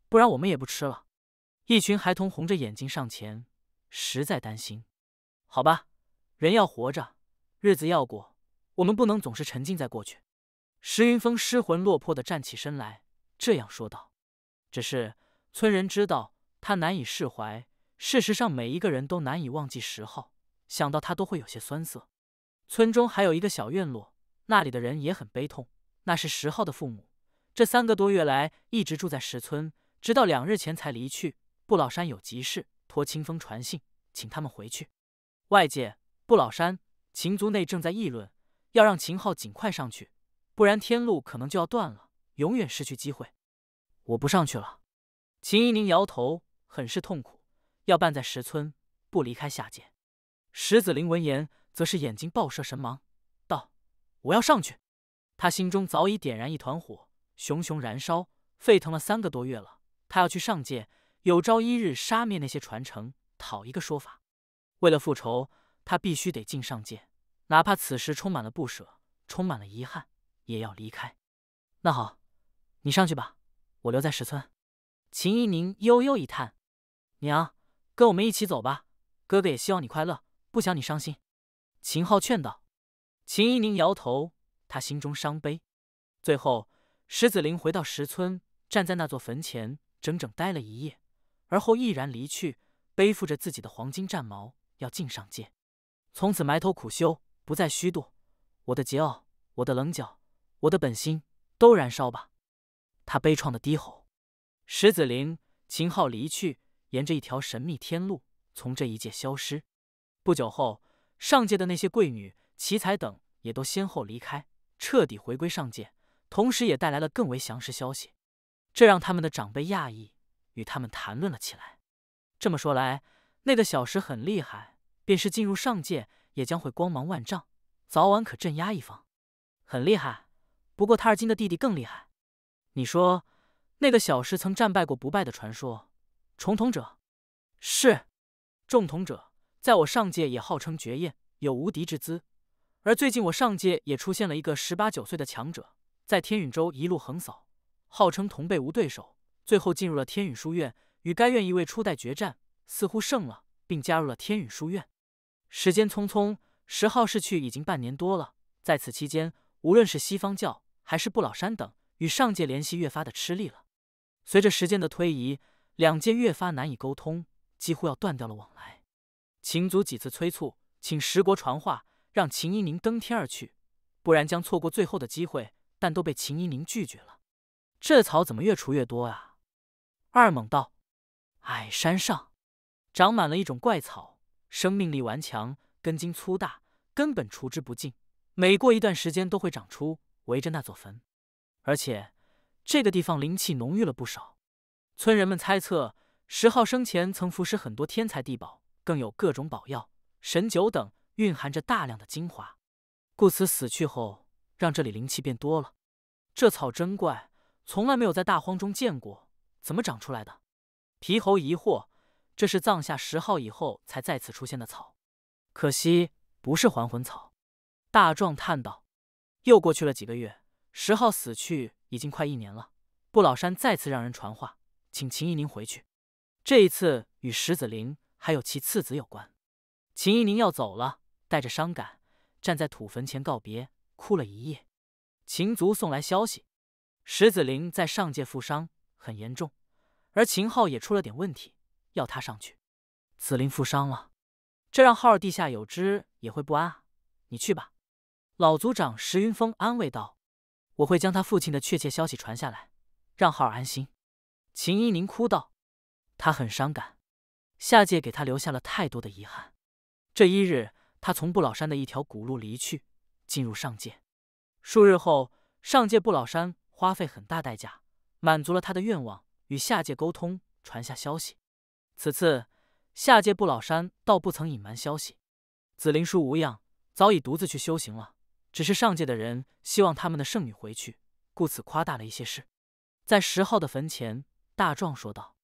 不然我们也不吃了。一群孩童红着眼睛上前，实在担心。好吧，人要活着，日子要过，我们不能总是沉浸在过去。石云峰失魂落魄地站起身来，这样说道：“只是村人知道他难以释怀。事实上，每一个人都难以忘记石昊，想到他都会有些酸涩。村中还有一个小院落，那里的人也很悲痛。那是石昊的父母，这三个多月来一直住在石村，直到两日前才离去。不老山有急事，托清风传信，请他们回去。”外界，不老山秦族内正在议论，要让秦昊尽快上去。不然天路可能就要断了，永远失去机会。我不上去了。秦怡宁摇头，很是痛苦，要办在石村，不离开下界。石子林闻言，则是眼睛爆射神芒，道：“我要上去。”他心中早已点燃一团火，熊熊燃烧，沸腾了三个多月了。他要去上界，有朝一日杀灭那些传承，讨一个说法。为了复仇，他必须得进上界，哪怕此时充满了不舍，充满了遗憾。也要离开。那好，你上去吧，我留在石村。秦一宁悠悠一叹：“娘，跟我们一起走吧。哥哥也希望你快乐，不想你伤心。”秦昊劝道。秦一宁摇头，他心中伤悲。最后，石子林回到石村，站在那座坟前，整整待了一夜，而后毅然离去，背负着自己的黄金战矛，要进上界。从此埋头苦修，不再虚度。我的桀骜，我的棱角。我的本心都燃烧吧！他悲怆的低吼。石子林、秦昊离去，沿着一条神秘天路，从这一界消失。不久后，上界的那些贵女、奇才等也都先后离开，彻底回归上界，同时也带来了更为详实消息。这让他们的长辈讶异，与他们谈论了起来。这么说来，那个小石很厉害，便是进入上界，也将会光芒万丈，早晚可镇压一方。很厉害。不过他而今的弟弟更厉害。你说那个小石曾战败过不败的传说，重瞳者是重瞳者，在我上界也号称绝艳，有无敌之姿。而最近我上界也出现了一个十八九岁的强者，在天陨州一路横扫，号称同辈无对手。最后进入了天陨书院，与该院一位初代决战，似乎胜了，并加入了天陨书院。时间匆匆，十号逝去已经半年多了，在此期间，无论是西方教。还是不老山等与上界联系越发的吃力了。随着时间的推移，两界越发难以沟通，几乎要断掉了往来。秦族几次催促，请十国传话，让秦一宁登天而去，不然将错过最后的机会。但都被秦一宁拒绝了。这草怎么越除越多啊？二猛道：“矮山上长满了一种怪草，生命力顽强，根茎粗大，根本除之不尽。每过一段时间，都会长出。”围着那座坟，而且这个地方灵气浓郁了不少。村人们猜测，石浩生前曾服食很多天材地宝，更有各种宝药、神酒等，蕴含着大量的精华，故此死去后，让这里灵气变多了。这草真怪，从来没有在大荒中见过，怎么长出来的？皮猴疑惑。这是葬下石号以后才再次出现的草，可惜不是还魂草。大壮叹道。又过去了几个月，石浩死去已经快一年了。不老山再次让人传话，请秦怡宁回去。这一次与石子林还有其次子有关。秦怡宁要走了，带着伤感站在土坟前告别，哭了一夜。秦族送来消息，石子林在上界负伤，很严重，而秦昊也出了点问题，要他上去。子林负伤了，这让浩儿地下有知也会不安啊！你去吧。老族长石云峰安慰道：“我会将他父亲的确切消息传下来，让浩儿安心。”秦一宁哭道：“他很伤感，下界给他留下了太多的遗憾。这一日，他从不老山的一条古路离去，进入上界。数日后，上界不老山花费很大代价，满足了他的愿望，与下界沟通，传下消息。此次，下界不老山倒不曾隐瞒消息，紫灵书无恙，早已独自去修行了。”只是上界的人希望他们的圣女回去，故此夸大了一些事。在十号的坟前，大壮说道：“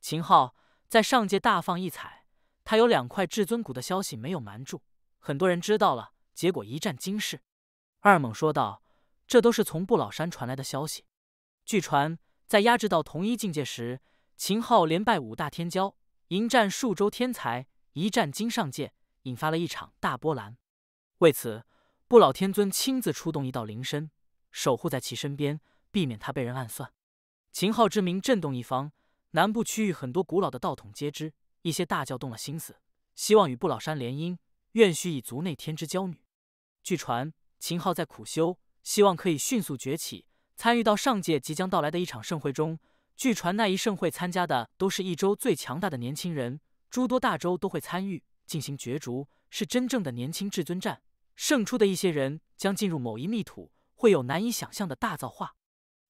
秦昊在上界大放异彩，他有两块至尊骨的消息没有瞒住，很多人知道了，结果一战惊世。”二猛说道：“这都是从不老山传来的消息。据传，在压制到同一境界时，秦昊连败五大天骄，迎战数周天才，一战惊上界，引发了一场大波澜。为此。”不老天尊亲自出动一道灵身，守护在其身边，避免他被人暗算。秦昊之名震动一方，南部区域很多古老的道统皆知。一些大教动了心思，希望与不老山联姻，愿许以族内天之娇女。据传，秦昊在苦修，希望可以迅速崛起，参与到上界即将到来的一场盛会中。据传，那一盛会参加的都是一周最强大的年轻人，诸多大洲都会参与，进行角逐，是真正的年轻至尊战。胜出的一些人将进入某一秘土，会有难以想象的大造化。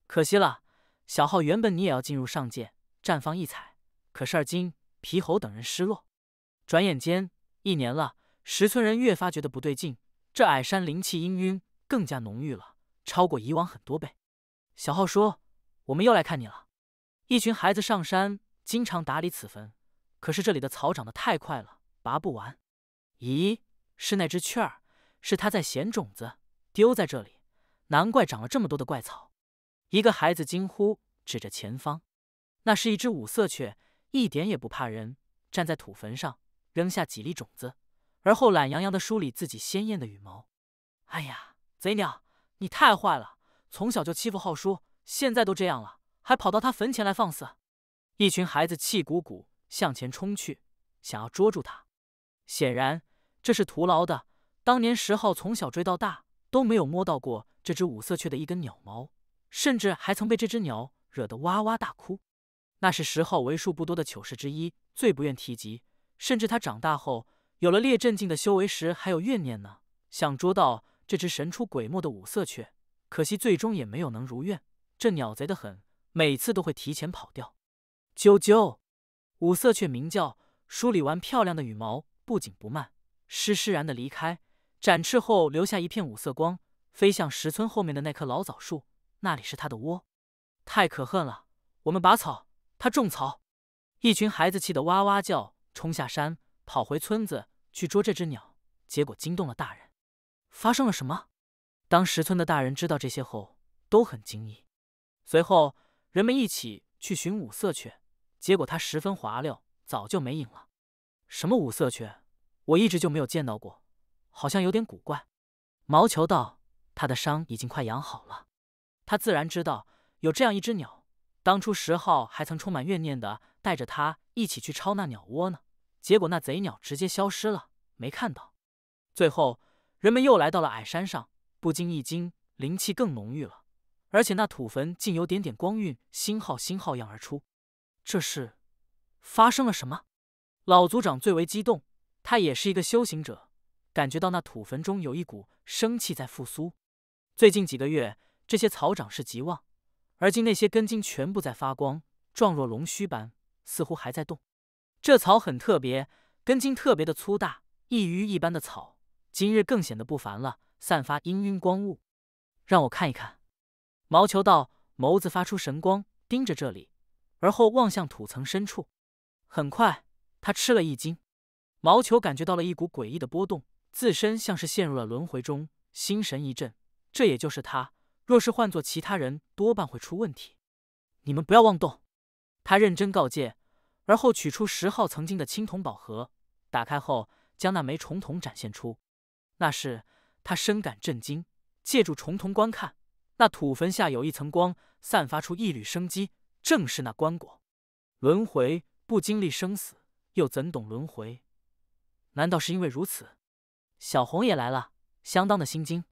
可惜了，小号原本你也要进入上界，绽放异彩。可是今皮猴等人失落。转眼间一年了，石村人越发觉得不对劲，这矮山灵气氤氲更加浓郁了，超过以往很多倍。小号说：“我们又来看你了。”一群孩子上山，经常打理此坟，可是这里的草长得太快了，拔不完。咦，是那只雀儿。是他在衔种子，丢在这里，难怪长了这么多的怪草。一个孩子惊呼，指着前方，那是一只五色雀，一点也不怕人，站在土坟上，扔下几粒种子，而后懒洋洋地梳理自己鲜艳的羽毛。哎呀，贼鸟，你太坏了！从小就欺负浩叔，现在都这样了，还跑到他坟前来放肆！一群孩子气鼓鼓向前冲去，想要捉住他，显然这是徒劳的。当年石浩从小追到大，都没有摸到过这只五色雀的一根鸟毛，甚至还曾被这只鸟惹得哇哇大哭。那是石浩为数不多的糗事之一，最不愿提及。甚至他长大后有了列阵境的修为时，还有怨念呢，想捉到这只神出鬼没的五色雀，可惜最终也没有能如愿。这鸟贼的很，每次都会提前跑掉。啾啾，五色雀鸣叫，梳理完漂亮的羽毛，不紧不慢，施施然的离开。展翅后留下一片五色光，飞向石村后面的那棵老枣树，那里是它的窝。太可恨了！我们拔草，它种草。一群孩子气得哇哇叫，冲下山，跑回村子去捉这只鸟。结果惊动了大人。发生了什么？当石村的大人知道这些后，都很惊异。随后，人们一起去寻五色雀，结果它十分滑溜，早就没影了。什么五色雀？我一直就没有见到过。好像有点古怪，毛球道：“他的伤已经快养好了。”他自然知道有这样一只鸟。当初石昊还曾充满怨念的带着他一起去抄那鸟窝呢，结果那贼鸟直接消失了，没看到。最后，人们又来到了矮山上，不禁一惊，灵气更浓郁了，而且那土坟竟有点点光晕星号星号样而出。这是发生了什么？老族长最为激动，他也是一个修行者。感觉到那土坟中有一股生气在复苏。最近几个月，这些草长势极旺，而今那些根茎全部在发光，状若龙须般，似乎还在动。这草很特别，根茎特别的粗大，异于一般的草。今日更显得不凡了，散发氤氲光雾。让我看一看。毛球道眸子发出神光，盯着这里，而后望向土层深处。很快，他吃了一惊。毛球感觉到了一股诡异的波动。自身像是陷入了轮回中，心神一震。这也就是他，若是换做其他人，多半会出问题。你们不要妄动，他认真告诫。而后取出十号曾经的青铜宝盒，打开后将那枚重瞳展现出。那是他深感震惊。借助重瞳观看，那土坟下有一层光，散发出一缕生机，正是那棺椁。轮回不经历生死，又怎懂轮回？难道是因为如此？小红也来了，相当的心惊。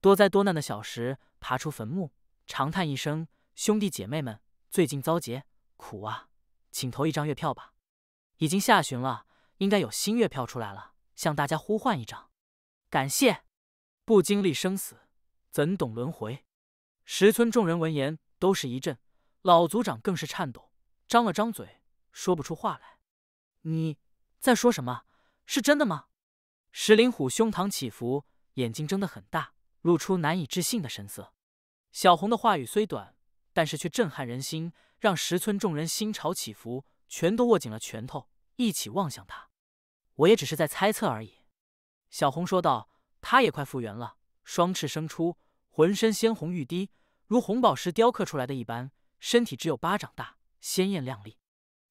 多灾多难的小石爬出坟墓，长叹一声：“兄弟姐妹们，最近遭劫，苦啊，请投一张月票吧。”已经下旬了，应该有新月票出来了，向大家呼唤一张。感谢。不经历生死，怎懂轮回？石村众人闻言都是一震，老族长更是颤抖，张了张嘴，说不出话来。你在说什么？是真的吗？石灵虎胸膛起伏，眼睛睁得很大，露出难以置信的神色。小红的话语虽短，但是却震撼人心，让石村众人心潮起伏，全都握紧了拳头，一起望向他。我也只是在猜测而已，小红说道。他也快复原了，双翅生出，浑身鲜红欲滴，如红宝石雕刻出来的一般，身体只有巴掌大，鲜艳亮丽。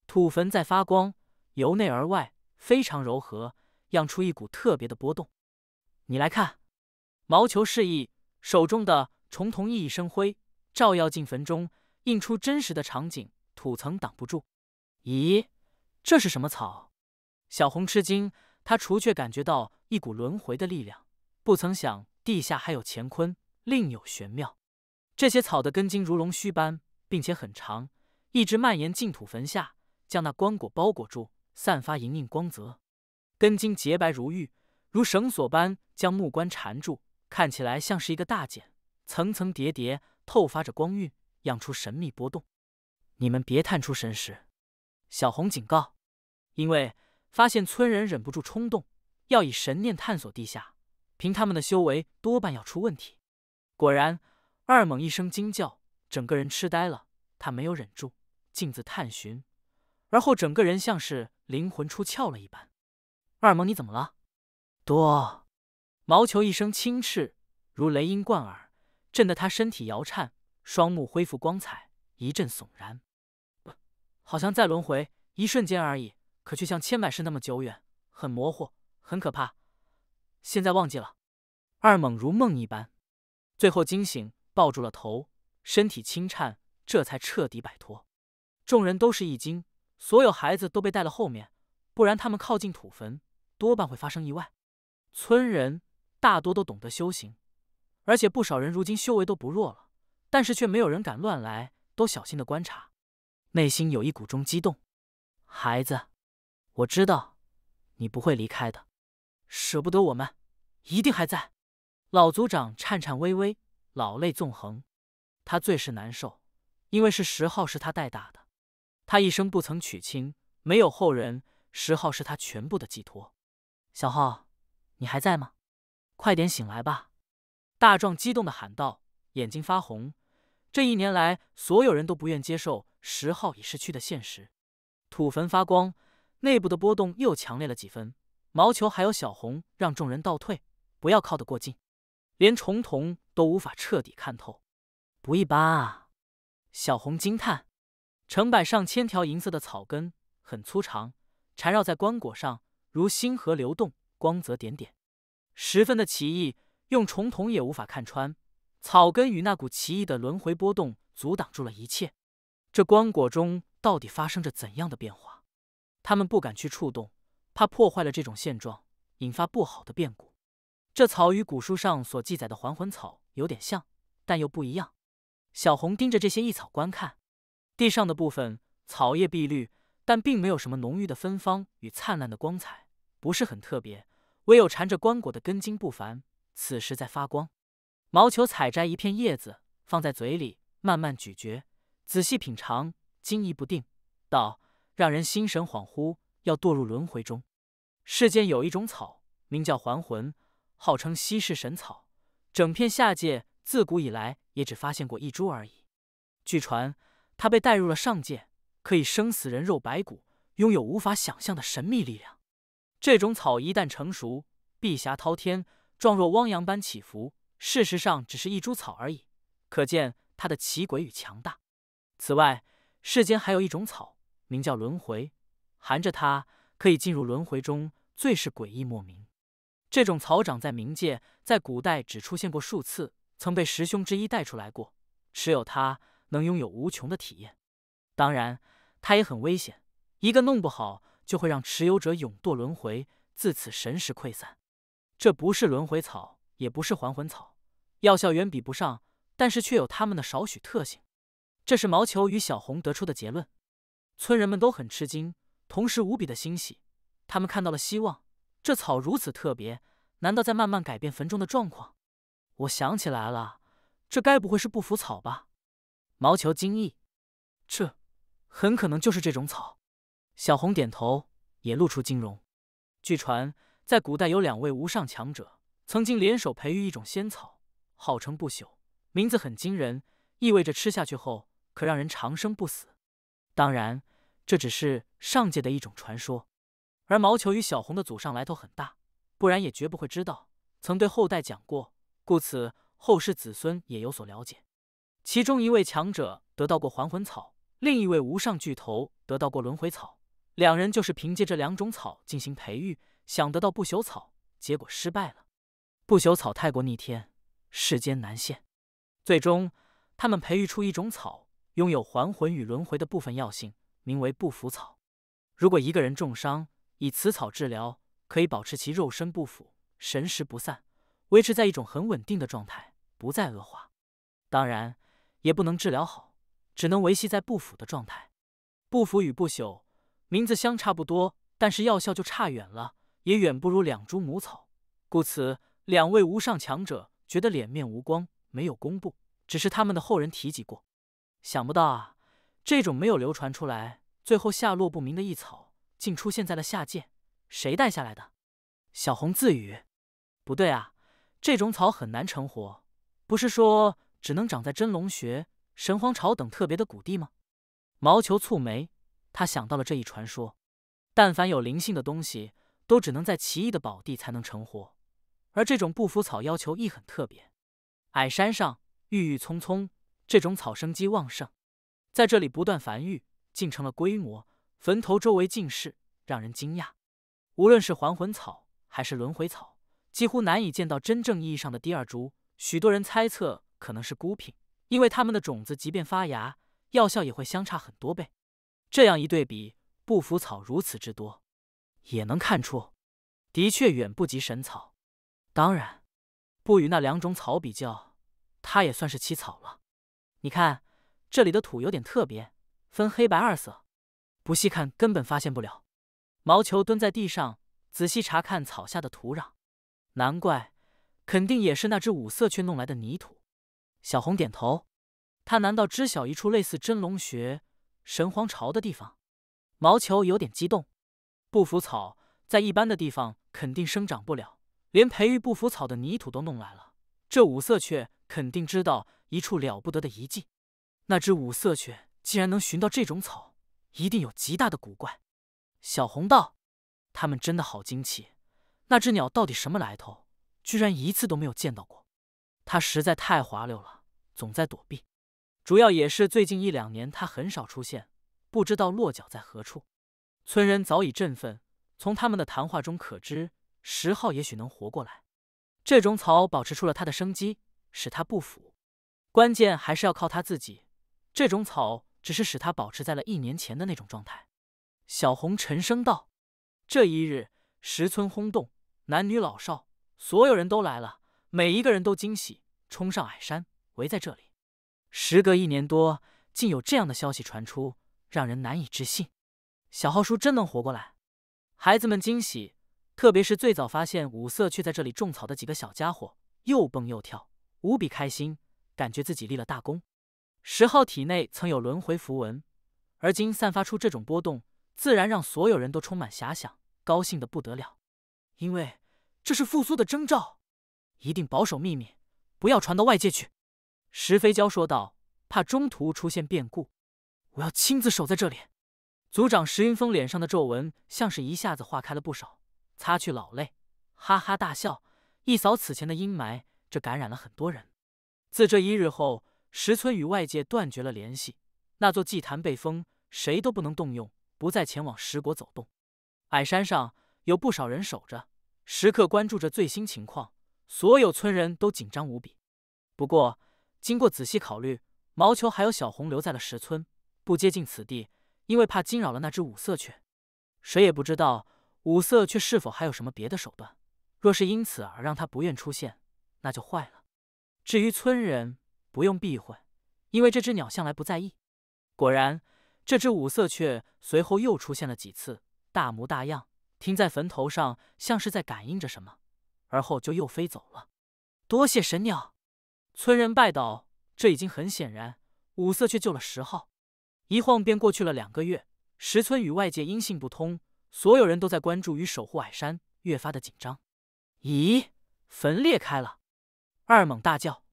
土坟在发光，由内而外，非常柔和。漾出一股特别的波动，你来看，毛球示意手中的重瞳熠熠生辉，照耀进坟中，映出真实的场景。土层挡不住，咦，这是什么草？小红吃惊，她除却感觉到一股轮回的力量，不曾想地下还有乾坤，另有玄妙。这些草的根茎如龙须般，并且很长，一直蔓延进土坟下，将那棺椁包裹住，散发莹莹光泽。根茎洁白如玉，如绳索般将木棺缠住，看起来像是一个大茧，层层叠叠，透发着光晕，漾出神秘波动。你们别探出神识，小红警告，因为发现村人忍不住冲动，要以神念探索地下，凭他们的修为，多半要出问题。果然，二猛一声惊叫，整个人痴呆了。他没有忍住，径自探寻，而后整个人像是灵魂出窍了一般。二猛，你怎么了？多毛球一声轻斥，如雷音贯耳，震得他身体摇颤，双目恢复光彩，一阵悚然。好像在轮回，一瞬间而已，可却像千百世那么久远，很模糊，很可怕。现在忘记了。二猛如梦一般，最后惊醒，抱住了头，身体轻颤，这才彻底摆脱。众人都是一惊，所有孩子都被带了后面，不然他们靠近土坟。多半会发生意外。村人大多都懂得修行，而且不少人如今修为都不弱了，但是却没有人敢乱来，都小心的观察，内心有一股中激动。孩子，我知道你不会离开的，舍不得我们，一定还在。老族长颤颤巍巍，老泪纵横。他最是难受，因为是十号是他带大的，他一生不曾娶亲，没有后人，十号是他全部的寄托。小浩，你还在吗？快点醒来吧！大壮激动的喊道，眼睛发红。这一年来，所有人都不愿接受十号已逝去的现实。土坟发光，内部的波动又强烈了几分。毛球还有小红让众人倒退，不要靠得过近，连重瞳都无法彻底看透。不一般啊！小红惊叹。成百上千条银色的草根，很粗长，缠绕在棺椁上。如星河流动，光泽点点，十分的奇异，用重瞳也无法看穿。草根与那股奇异的轮回波动阻挡住了一切。这光果中到底发生着怎样的变化？他们不敢去触动，怕破坏了这种现状，引发不好的变故。这草与古书上所记载的还魂草有点像，但又不一样。小红盯着这些异草观看，地上的部分草叶碧绿，但并没有什么浓郁的芬芳与灿烂的光彩。不是很特别，唯有缠着棺椁的根茎不凡，此时在发光。毛球采摘一片叶子，放在嘴里慢慢咀嚼，仔细品尝，惊疑不定，道：“让人心神恍惚，要堕入轮回中。”世间有一种草，名叫还魂，号称稀世神草，整片下界自古以来也只发现过一株而已。据传，它被带入了上界，可以生死人肉白骨，拥有无法想象的神秘力量。这种草一旦成熟，碧霞滔天，状若汪洋般起伏。事实上，只是一株草而已。可见它的奇诡与强大。此外，世间还有一种草，名叫轮回。含着它，可以进入轮回中，最是诡异莫名。这种草长在冥界，在古代只出现过数次，曾被十兄之一带出来过。持有它，能拥有无穷的体验。当然，它也很危险，一个弄不好。就会让持有者永堕轮回，自此神识溃散。这不是轮回草，也不是还魂草，药效远比不上，但是却有它们的少许特性。这是毛球与小红得出的结论。村人们都很吃惊，同时无比的欣喜，他们看到了希望。这草如此特别，难道在慢慢改变坟中的状况？我想起来了，这该不会是不服草吧？毛球惊异，这很可能就是这种草。小红点头，也露出惊容。据传，在古代有两位无上强者，曾经联手培育一种仙草，号称不朽，名字很惊人，意味着吃下去后可让人长生不死。当然，这只是上界的一种传说。而毛球与小红的祖上来头很大，不然也绝不会知道。曾对后代讲过，故此后世子孙也有所了解。其中一位强者得到过还魂草，另一位无上巨头得到过轮回草。两人就是凭借这两种草进行培育，想得到不朽草，结果失败了。不朽草太过逆天，世间难现。最终，他们培育出一种草，拥有还魂与轮回的部分药性，名为不腐草。如果一个人重伤，以此草治疗，可以保持其肉身不腐，神识不散，维持在一种很稳定的状态，不再恶化。当然，也不能治疗好，只能维系在不腐的状态。不腐与不朽。名字相差不多，但是药效就差远了，也远不如两株母草。故此，两位无上强者觉得脸面无光，没有公布，只是他们的后人提及过。想不到啊，这种没有流传出来，最后下落不明的一草，竟出现在了下界。谁带下来的？小红自语。不对啊，这种草很难成活，不是说只能长在真龙穴、神皇朝等特别的谷地吗？毛球蹙眉。他想到了这一传说，但凡有灵性的东西，都只能在奇异的宝地才能成活，而这种不服草要求亦很特别。矮山上郁郁葱葱，这种草生机旺盛，在这里不断繁育，竟成了规模。坟头周围尽是，让人惊讶。无论是还魂草还是轮回草，几乎难以见到真正意义上的第二株。许多人猜测可能是孤品，因为它们的种子即便发芽，药效也会相差很多倍。这样一对比，不腐草如此之多，也能看出，的确远不及神草。当然，不与那两种草比较，它也算是奇草了。你看，这里的土有点特别，分黑白二色，不细看根本发现不了。毛球蹲在地上，仔细查看草下的土壤，难怪，肯定也是那只五色雀弄来的泥土。小红点头，他难道知晓一处类似真龙穴？神荒朝的地方，毛球有点激动。不腐草在一般的地方肯定生长不了，连培育不腐草的泥土都弄来了。这五色雀肯定知道一处了不得的遗迹。那只五色雀竟然能寻到这种草，一定有极大的古怪。小红道：“他们真的好惊奇。那只鸟到底什么来头？居然一次都没有见到过。它实在太滑溜了，总在躲避。”主要也是最近一两年，他很少出现，不知道落脚在何处。村人早已振奋，从他们的谈话中可知，石浩也许能活过来。这种草保持出了他的生机，使他不腐。关键还是要靠他自己。这种草只是使他保持在了一年前的那种状态。小红沉声道：“这一日，石村轰动，男女老少，所有人都来了，每一个人都惊喜，冲上矮山，围在这里。”时隔一年多，竟有这样的消息传出，让人难以置信。小号叔真能活过来？孩子们惊喜，特别是最早发现五色却在这里种草的几个小家伙，又蹦又跳，无比开心，感觉自己立了大功。十号体内曾有轮回符文，而今散发出这种波动，自然让所有人都充满遐想，高兴的不得了。因为这是复苏的征兆，一定保守秘密，不要传到外界去。石飞蛟说道：“怕中途出现变故，我要亲自守在这里。”族长石云峰脸上的皱纹像是一下子化开了不少，擦去老泪，哈哈大笑，一扫此前的阴霾。这感染了很多人。自这一日后，石村与外界断绝了联系，那座祭坛被封，谁都不能动用，不再前往石国走动。矮山上有不少人守着，时刻关注着最新情况。所有村人都紧张无比。不过。经过仔细考虑，毛球还有小红留在了石村，不接近此地，因为怕惊扰了那只五色雀。谁也不知道五色雀是否还有什么别的手段，若是因此而让它不愿出现，那就坏了。至于村人，不用避讳，因为这只鸟向来不在意。果然，这只五色雀随后又出现了几次，大模大样停在坟头上，像是在感应着什么，而后就又飞走了。多谢神鸟。村人拜倒，这已经很显然。五色却救了十号。一晃便过去了两个月，石村与外界音信不通，所有人都在关注与守护矮山，越发的紧张。咦，坟裂开了！二猛大叫。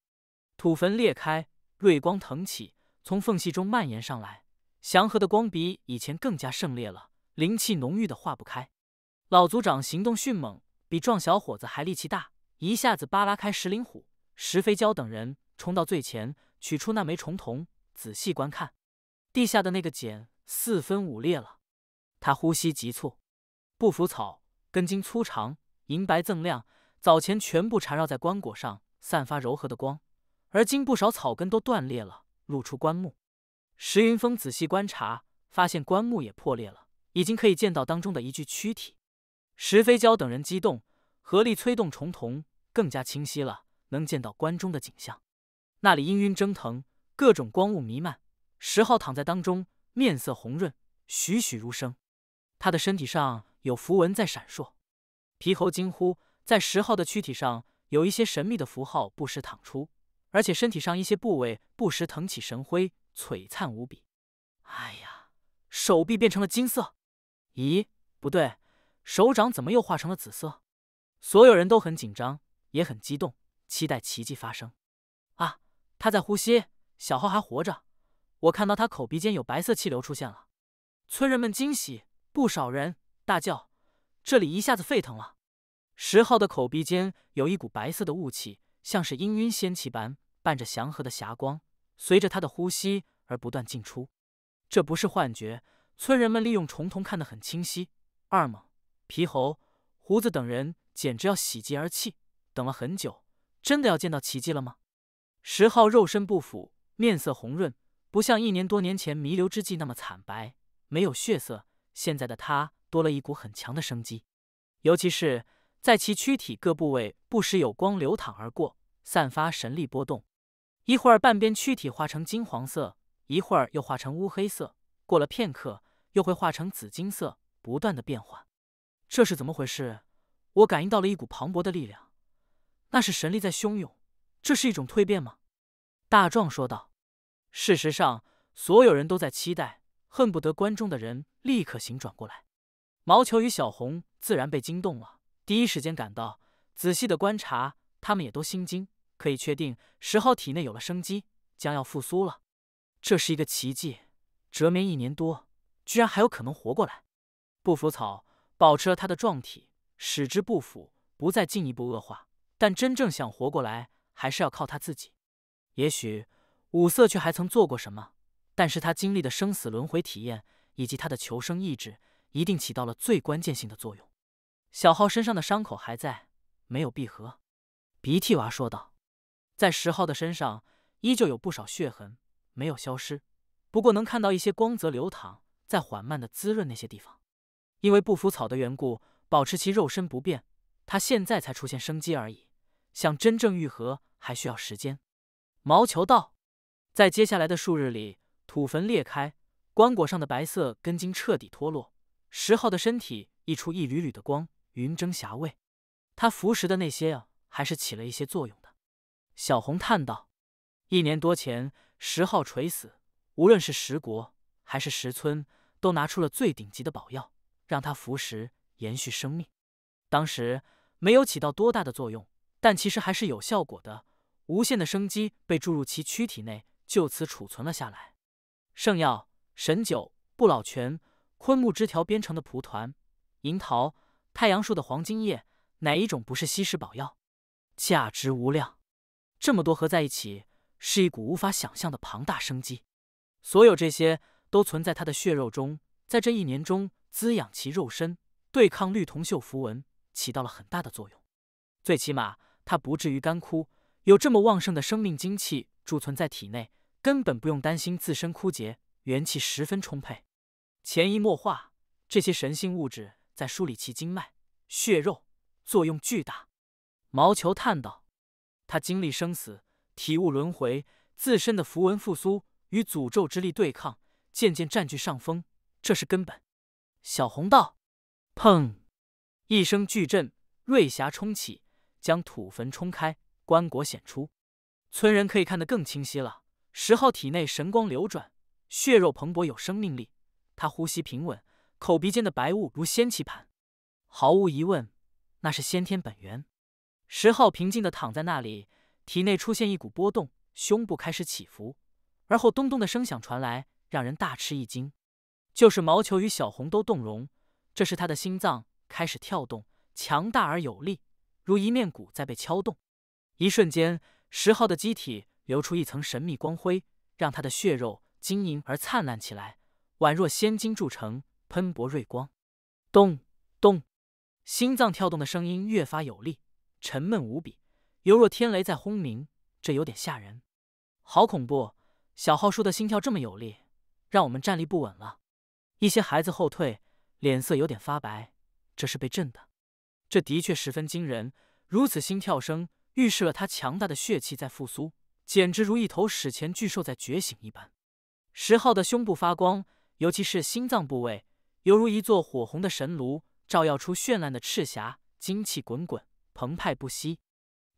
土坟裂开，锐光腾起，从缝隙中蔓延上来，祥和的光比以前更加盛烈了，灵气浓郁的化不开。老族长行动迅猛，比壮小伙子还力气大，一下子扒拉开石灵虎。石飞蛟等人冲到最前，取出那枚重瞳，仔细观看。地下的那个茧四分五裂了，他呼吸急促。不服草根茎粗长，银白锃亮，早前全部缠绕在棺椁上，散发柔和的光。而今不少草根都断裂了，露出棺木。石云峰仔细观察，发现棺木也破裂了，已经可以见到当中的一具躯体。石飞蛟等人激动，合力催动重瞳，更加清晰了。能见到关中的景象，那里氤氲蒸腾，各种光雾弥漫。石昊躺在当中，面色红润，栩栩如生。他的身体上有符文在闪烁。皮猴惊呼：“在石昊的躯体上有一些神秘的符号，不时淌出，而且身体上一些部位不时腾起神辉，璀璨无比。”哎呀，手臂变成了金色。咦，不对，手掌怎么又化成了紫色？所有人都很紧张，也很激动。期待奇迹发生啊！他在呼吸，小浩还活着，我看到他口鼻间有白色气流出现了。村人们惊喜，不少人大叫，这里一下子沸腾了。十号的口鼻间有一股白色的雾气，像是氤氲仙气般，伴着祥和的霞光，随着他的呼吸而不断进出。这不是幻觉，村人们利用重瞳看得很清晰。二猛、皮猴、胡子等人简直要喜极而泣，等了很久。真的要见到奇迹了吗？石昊肉身不腐，面色红润，不像一年多年前弥留之际那么惨白，没有血色。现在的他多了一股很强的生机，尤其是在其躯体各部位不时有光流淌而过，散发神力波动。一会儿半边躯体化成金黄色，一会儿又化成乌黑色，过了片刻又会化成紫金色，不断的变化。这是怎么回事？我感应到了一股磅礴的力量。那是神力在汹涌，这是一种蜕变吗？大壮说道。事实上，所有人都在期待，恨不得观众的人立刻醒转过来。毛球与小红自然被惊动了，第一时间赶到，仔细的观察。他们也都心惊，可以确定，石浩体内有了生机，将要复苏了。这是一个奇迹，蛰眠一年多，居然还有可能活过来。不腐草保持了他的状体，使之不腐，不再进一步恶化。但真正想活过来，还是要靠他自己。也许五色却还曾做过什么，但是他经历的生死轮回体验，以及他的求生意志，一定起到了最关键性的作用。小浩身上的伤口还在，没有闭合。鼻涕娃说道：“在十号的身上，依旧有不少血痕没有消失，不过能看到一些光泽流淌，在缓慢的滋润那些地方。因为不服草的缘故，保持其肉身不变。”他现在才出现生机而已，想真正愈合还需要时间。毛球道，在接下来的数日里，土坟裂开，棺椁上的白色根茎彻底脱落，石昊的身体溢出一缕缕的光，云蒸霞蔚。他服食的那些还是起了一些作用的。小红叹道：“一年多前，石昊垂死，无论是石国还是石村，都拿出了最顶级的宝药，让他服食，延续生命。当时。”没有起到多大的作用，但其实还是有效果的。无限的生机被注入其躯体内，就此储存了下来。圣药、神酒、不老泉、昆木枝条编成的蒲团、银桃、太阳树的黄金叶，哪一种不是稀世宝药，价值无量？这么多合在一起，是一股无法想象的庞大生机。所有这些都存在他的血肉中，在这一年中滋养其肉身，对抗绿铜锈符文。起到了很大的作用，最起码它不至于干枯，有这么旺盛的生命精气贮存在体内，根本不用担心自身枯竭，元气十分充沛。潜移默化，这些神性物质在梳理其经脉、血肉，作用巨大。毛球叹道：“他经历生死，体悟轮回，自身的符文复苏与诅咒之力对抗，渐渐占据上风，这是根本。”小红道：“砰！”一声巨震，瑞霞冲起，将土坟冲开，棺椁显出。村人可以看得更清晰了。石昊体内神光流转，血肉蓬勃有生命力。他呼吸平稳，口鼻间的白雾如仙气盘。毫无疑问，那是先天本源。石昊平静地躺在那里，体内出现一股波动，胸部开始起伏，而后咚咚的声响传来，让人大吃一惊。就是毛球与小红都动容。这是他的心脏。开始跳动，强大而有力，如一面鼓在被敲动。一瞬间，石昊的机体流出一层神秘光辉，让他的血肉晶莹而灿烂起来，宛若仙金铸成，喷薄锐光。咚咚，心脏跳动的声音越发有力，沉闷无比，犹若天雷在轰鸣。这有点吓人，好恐怖！小号叔的心跳这么有力，让我们站立不稳了。一些孩子后退，脸色有点发白。这是被震的，这的确十分惊人。如此心跳声，预示了他强大的血气在复苏，简直如一头史前巨兽在觉醒一般。石昊的胸部发光，尤其是心脏部位，犹如一座火红的神炉，照耀出绚烂的赤霞，精气滚滚，澎湃不息。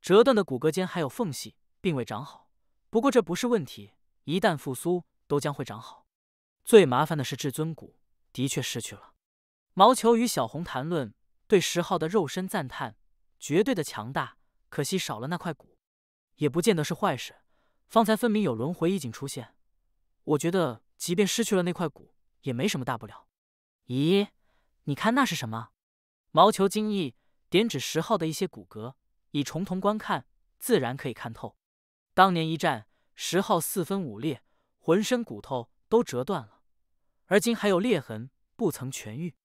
折断的骨骼间还有缝隙，并未长好，不过这不是问题，一旦复苏，都将会长好。最麻烦的是至尊骨，的确失去了。毛球与小红谈论对十号的肉身赞叹，绝对的强大，可惜少了那块骨，也不见得是坏事。方才分明有轮回意境出现，我觉得即便失去了那块骨，也没什么大不了。咦，你看那是什么？毛球惊异，点指十号的一些骨骼，以重瞳观看，自然可以看透。当年一战，十号四分五裂，浑身骨头都折断了，而今还有裂痕，不曾痊愈。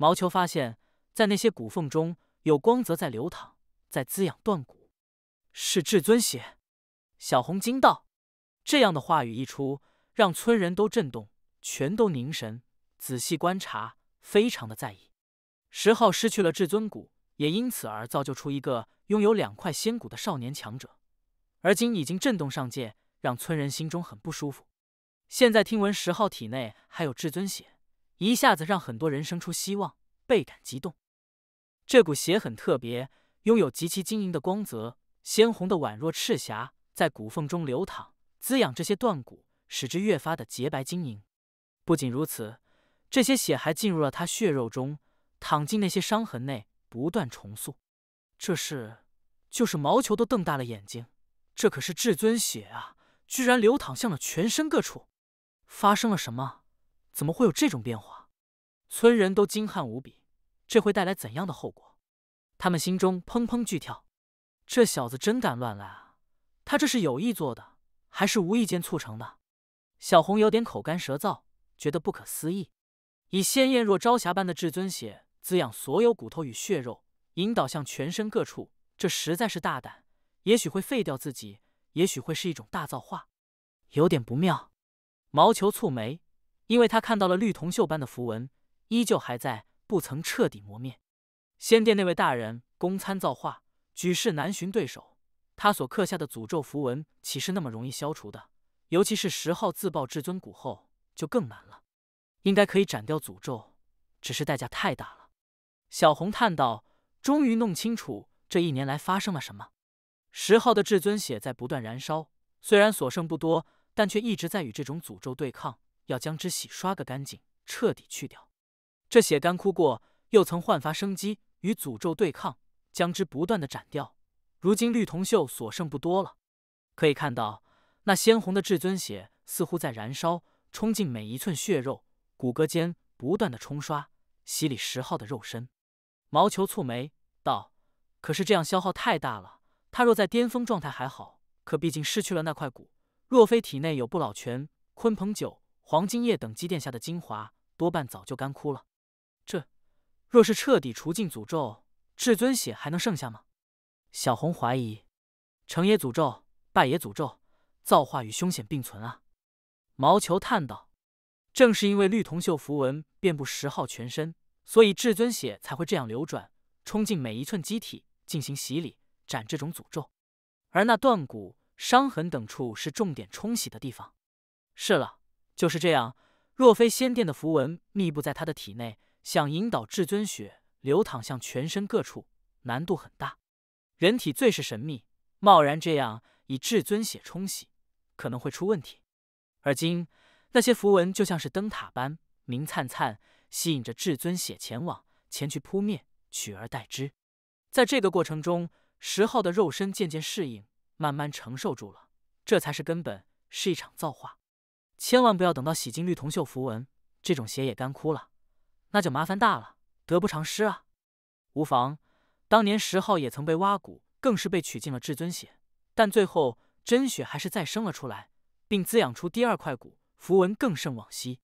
毛球发现，在那些骨缝中有光泽在流淌，在滋养断骨，是至尊血。小红惊道：“这样的话语一出，让村人都震动，全都凝神仔细观察，非常的在意。”石昊失去了至尊骨，也因此而造就出一个拥有两块仙骨的少年强者，而今已经震动上界，让村人心中很不舒服。现在听闻石昊体内还有至尊血。一下子让很多人生出希望，倍感激动。这股血很特别，拥有极其晶莹的光泽，鲜红的宛若赤霞，在骨缝中流淌，滋养这些断骨，使之越发的洁白晶莹。不仅如此，这些血还进入了他血肉中，淌进那些伤痕内，不断重塑。这是……就是毛球都瞪大了眼睛，这可是至尊血啊！居然流淌向了全身各处，发生了什么？怎么会有这种变化？村人都惊骇无比，这会带来怎样的后果？他们心中砰砰巨跳。这小子真敢乱来啊！他这是有意做的，还是无意间促成的？小红有点口干舌燥，觉得不可思议。以鲜艳若朝霞般的至尊血滋养所有骨头与血肉，引导向全身各处，这实在是大胆。也许会废掉自己，也许会是一种大造化。有点不妙。毛球蹙眉。因为他看到了绿铜锈般的符文，依旧还在，不曾彻底磨灭。仙殿那位大人，公参造化，举世难寻对手。他所刻下的诅咒符文，岂是那么容易消除的？尤其是十号自爆至尊骨后，就更难了。应该可以斩掉诅咒，只是代价太大了。小红叹道：“终于弄清楚这一年来发生了什么。十号的至尊血在不断燃烧，虽然所剩不多，但却一直在与这种诅咒对抗。”要将之洗刷个干净，彻底去掉。这血干枯过，又曾焕发生机，与诅咒对抗，将之不断的斩掉。如今绿铜锈所剩不多了，可以看到那鲜红的至尊血似乎在燃烧，冲进每一寸血肉、骨骼间，不断的冲刷、洗礼十号的肉身。毛球蹙眉道：“可是这样消耗太大了。他若在巅峰状态还好，可毕竟失去了那块骨，若非体内有不老泉、鲲鹏酒。”黄金叶等积淀下的精华多半早就干枯了。这若是彻底除尽诅咒，至尊血还能剩下吗？小红怀疑。成也诅咒，败也诅咒，造化与凶险并存啊！毛球叹道：“正是因为绿铜锈符文遍布十号全身，所以至尊血才会这样流转，冲进每一寸机体进行洗礼，斩这种诅咒。而那断骨、伤痕等处是重点冲洗的地方。是了。”就是这样，若非仙殿的符文密布在他的体内，想引导至尊血流淌向全身各处，难度很大。人体最是神秘，贸然这样以至尊血冲洗，可能会出问题。而今，那些符文就像是灯塔般明灿灿，吸引着至尊血前往，前去扑灭，取而代之。在这个过程中，十号的肉身渐渐适应，慢慢承受住了，这才是根本，是一场造化。千万不要等到洗净绿铜锈符文，这种血也干枯了，那就麻烦大了，得不偿失啊！无妨，当年十号也曾被挖骨，更是被取尽了至尊血，但最后真血还是再生了出来，并滋养出第二块骨符文，更胜往昔。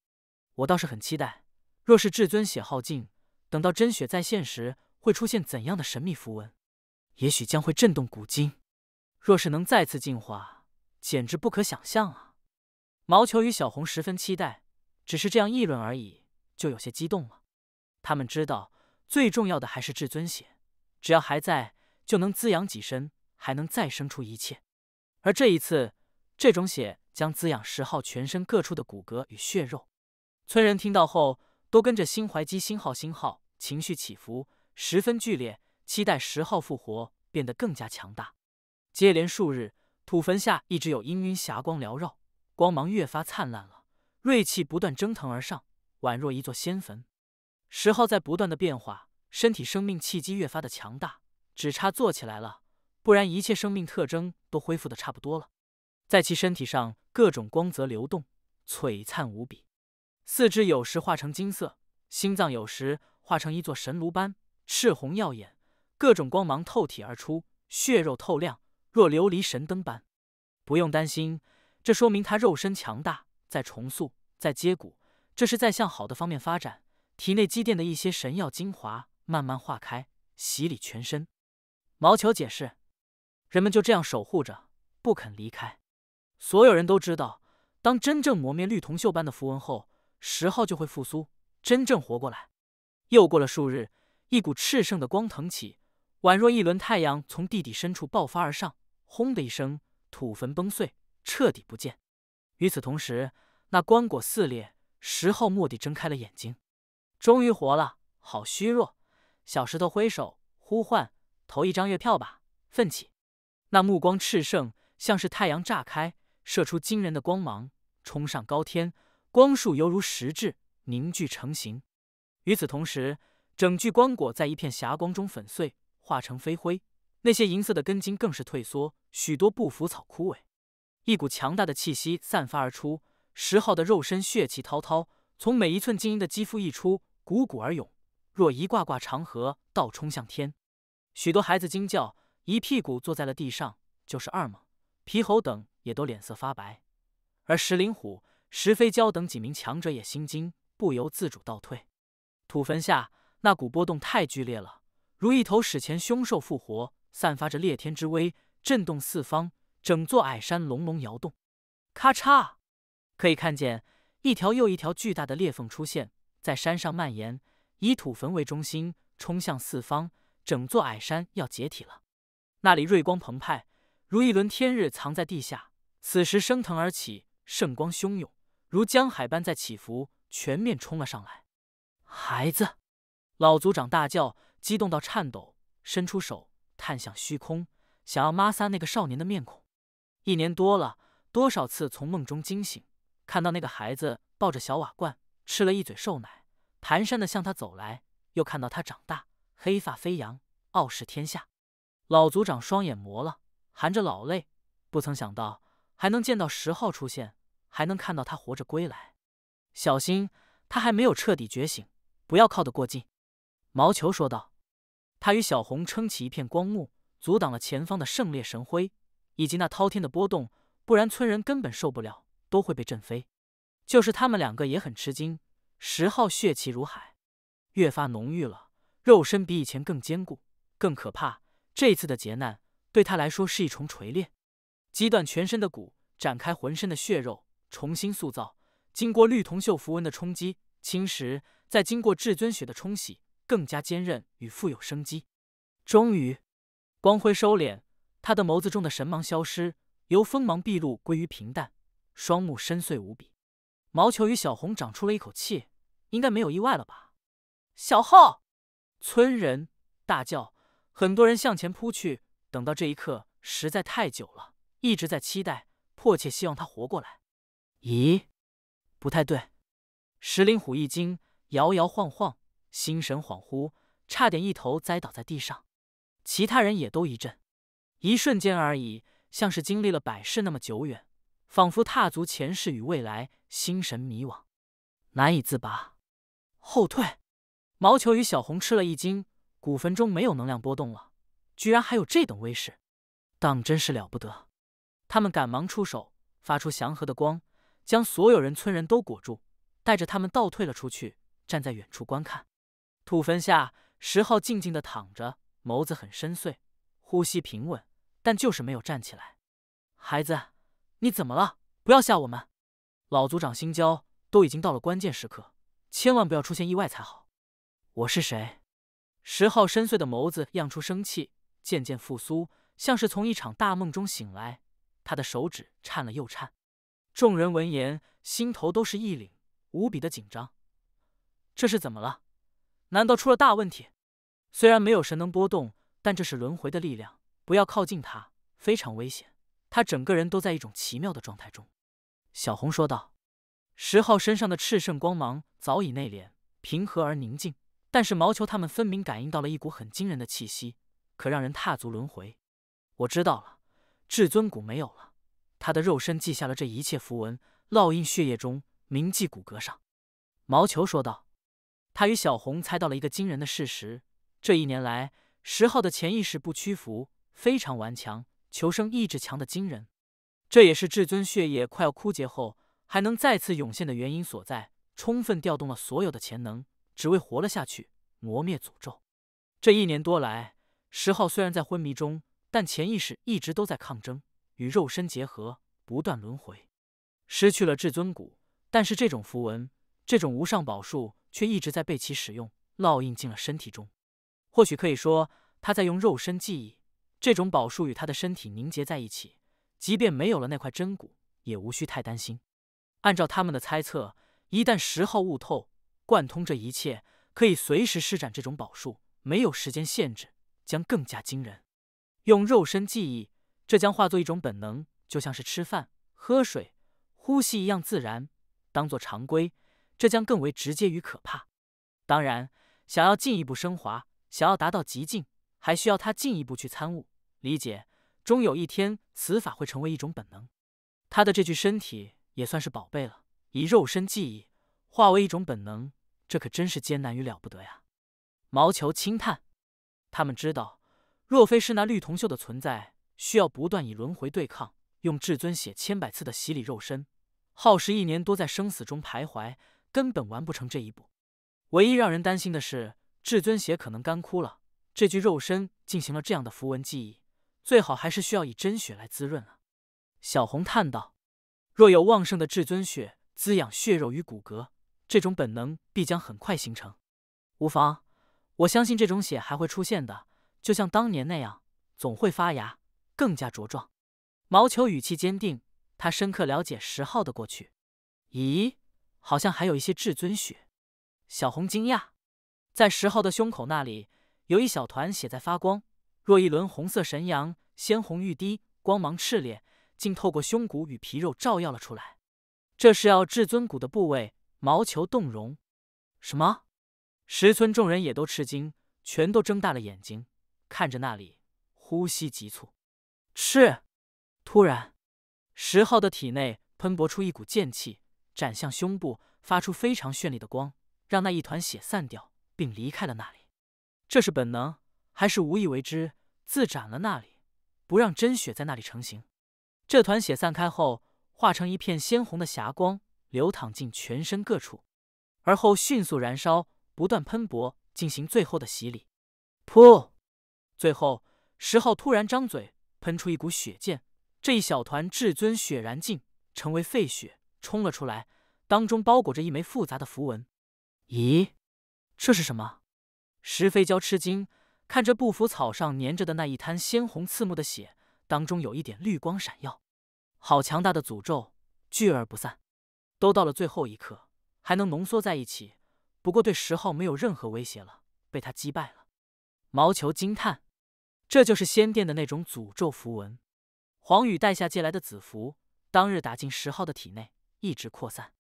我倒是很期待，若是至尊血耗尽，等到真血再现时，会出现怎样的神秘符文？也许将会震动古今。若是能再次进化，简直不可想象啊！毛球与小红十分期待，只是这样议论而已，就有些激动了。他们知道最重要的还是至尊血，只要还在，就能滋养己身，还能再生出一切。而这一次，这种血将滋养十号全身各处的骨骼与血肉。村人听到后，都跟着心怀激星心号星号，情绪起伏十分剧烈，期待十号复活变得更加强大。接连数日，土坟下一直有氤氲霞光缭绕。光芒越发灿烂了，锐气不断蒸腾而上，宛若一座仙坟。石昊在不断的变化，身体生命气机越发的强大，只差坐起来了，不然一切生命特征都恢复的差不多了。在其身体上，各种光泽流动，璀璨无比。四肢有时化成金色，心脏有时化成一座神炉般赤红耀眼，各种光芒透体而出，血肉透亮，若琉璃神灯般。不用担心。这说明他肉身强大，在重塑，在接骨，这是在向好的方面发展。体内积淀的一些神药精华慢慢化开，洗礼全身。毛球解释，人们就这样守护着，不肯离开。所有人都知道，当真正磨灭绿铜锈般的符文后，十号就会复苏，真正活过来。又过了数日，一股炽盛的光腾起，宛若一轮太阳从地底深处爆发而上，轰的一声，土坟崩碎。彻底不见。与此同时，那棺椁撕裂，石厚蓦地睁开了眼睛，终于活了。好虚弱！小石头挥手呼唤：“投一张月票吧！”奋起，那目光炽盛，像是太阳炸开，射出惊人的光芒，冲上高天。光束犹如实质，凝聚成型。与此同时，整具棺椁在一片霞光中粉碎，化成飞灰。那些银色的根茎更是退缩，许多不腐草枯萎。一股强大的气息散发而出，石昊的肉身血气滔滔，从每一寸晶莹的肌肤溢出，汩汩而涌，若一挂挂长河倒冲向天。许多孩子惊叫，一屁股坐在了地上；就是二猛、皮猴等，也都脸色发白。而石灵虎、石飞蛟等几名强者也心惊，不由自主倒退。土坟下那股波动太剧烈了，如一头史前凶兽复活，散发着裂天之威，震动四方。整座矮山隆隆摇动，咔嚓！可以看见一条又一条巨大的裂缝出现在山上蔓延，以土坟为中心冲向四方，整座矮山要解体了。那里瑞光澎湃，如一轮天日藏在地下，此时升腾而起，圣光汹涌，如江海般在起伏，全面冲了上来。孩子，老族长大叫，激动到颤抖，伸出手探向虚空，想要抹杀那个少年的面孔。一年多了，多少次从梦中惊醒，看到那个孩子抱着小瓦罐吃了一嘴兽奶，蹒跚地向他走来；又看到他长大，黑发飞扬，傲视天下。老族长双眼魔了，含着老泪，不曾想到还能见到十号出现，还能看到他活着归来。小心，他还没有彻底觉醒，不要靠得过近。”毛球说道。他与小红撑起一片光幕，阻挡了前方的圣烈神辉。以及那滔天的波动，不然村人根本受不了，都会被震飞。就是他们两个也很吃惊。十号血气如海，越发浓郁了，肉身比以前更坚固、更可怕。这次的劫难对他来说是一重锤炼，击断全身的骨，展开浑身的血肉，重新塑造。经过绿铜锈符文的冲击、侵蚀，再经过至尊血的冲洗，更加坚韧与富有生机。终于，光辉收敛。他的眸子中的神芒消失，由锋芒毕露归于平淡，双目深邃无比。毛球与小红长出了一口气，应该没有意外了吧？小浩村人大叫，很多人向前扑去。等到这一刻实在太久了，一直在期待，迫切希望他活过来。咦，不太对！石灵虎一惊，摇摇晃晃，心神恍惚，差点一头栽倒在地上。其他人也都一震。一瞬间而已，像是经历了百世那么久远，仿佛踏足前世与未来，心神迷惘，难以自拔。后退，毛球与小红吃了一惊，古坟中没有能量波动了，居然还有这等威势，当真是了不得。他们赶忙出手，发出祥和的光，将所有人村人都裹住，带着他们倒退了出去，站在远处观看。土坟下，石昊静静的躺着，眸子很深邃，呼吸平稳。但就是没有站起来。孩子，你怎么了？不要吓我们！老族长心焦，都已经到了关键时刻，千万不要出现意外才好。我是谁？十号深邃的眸子漾出生气，渐渐复苏，像是从一场大梦中醒来。他的手指颤了又颤。众人闻言，心头都是一凛，无比的紧张。这是怎么了？难道出了大问题？虽然没有神能波动，但这是轮回的力量。不要靠近他，非常危险。他整个人都在一种奇妙的状态中。”小红说道。十号身上的炽盛光芒早已内敛，平和而宁静。但是毛球他们分明感应到了一股很惊人的气息，可让人踏足轮回。我知道了，至尊骨没有了，他的肉身记下了这一切符文，烙印血液中，铭记骨骼上。”毛球说道。他与小红猜到了一个惊人的事实：这一年来，十号的潜意识不屈服。非常顽强，求生意志强的惊人，这也是至尊血液快要枯竭后还能再次涌现的原因所在。充分调动了所有的潜能，只为活了下去，磨灭诅咒。这一年多来，石昊虽然在昏迷中，但潜意识一直都在抗争，与肉身结合，不断轮回。失去了至尊骨，但是这种符文，这种无上宝术却一直在被其使用，烙印进了身体中。或许可以说，他在用肉身记忆。这种宝术与他的身体凝结在一起，即便没有了那块真骨，也无需太担心。按照他们的猜测，一旦十号悟透贯通这一切，可以随时施展这种宝术，没有时间限制，将更加惊人。用肉身记忆，这将化作一种本能，就像是吃饭、喝水、呼吸一样自然，当做常规，这将更为直接与可怕。当然，想要进一步升华，想要达到极境，还需要他进一步去参悟。理解，终有一天此法会成为一种本能。他的这具身体也算是宝贝了。以肉身记忆化为一种本能，这可真是艰难与了不得呀！毛球轻叹。他们知道，若非是那绿铜锈的存在，需要不断以轮回对抗，用至尊血千百次的洗礼肉身，耗时一年多在生死中徘徊，根本完不成这一步。唯一让人担心的是，至尊血可能干枯了。这具肉身进行了这样的符文记忆。最好还是需要以真血来滋润啊，小红叹道。若有旺盛的至尊血滋养血肉与骨骼，这种本能必将很快形成。无妨，我相信这种血还会出现的，就像当年那样，总会发芽，更加茁壮。毛球语气坚定，他深刻了解十号的过去。咦，好像还有一些至尊血。小红惊讶，在十号的胸口那里有一小团血在发光。若一轮红色神阳，鲜红欲滴，光芒炽烈，竟透过胸骨与皮肉照耀了出来。这是要至尊骨的部位，毛球动容。什么？石村众人也都吃惊，全都睁大了眼睛看着那里，呼吸急促。是。突然，石昊的体内喷薄出一股剑气，斩向胸部，发出非常绚丽的光，让那一团血散掉，并离开了那里。这是本能。还是无意为之，自斩了那里，不让真血在那里成型。这团血散开后，化成一片鲜红的霞光，流淌进全身各处，而后迅速燃烧，不断喷薄，进行最后的洗礼。噗！最后，石昊突然张嘴，喷出一股血剑。这一小团至尊血燃尽，成为废血，冲了出来，当中包裹着一枚复杂的符文。咦，这是什么？石飞蛟吃惊。看着布符草上粘着的那一滩鲜红刺目的血，当中有一点绿光闪耀，好强大的诅咒，聚而不散，都到了最后一刻还能浓缩在一起。不过对石昊没有任何威胁了，被他击败了。毛球惊叹：“这就是仙殿的那种诅咒符文。”黄宇带下借来的紫符，当日打进石昊的体内，一直扩散，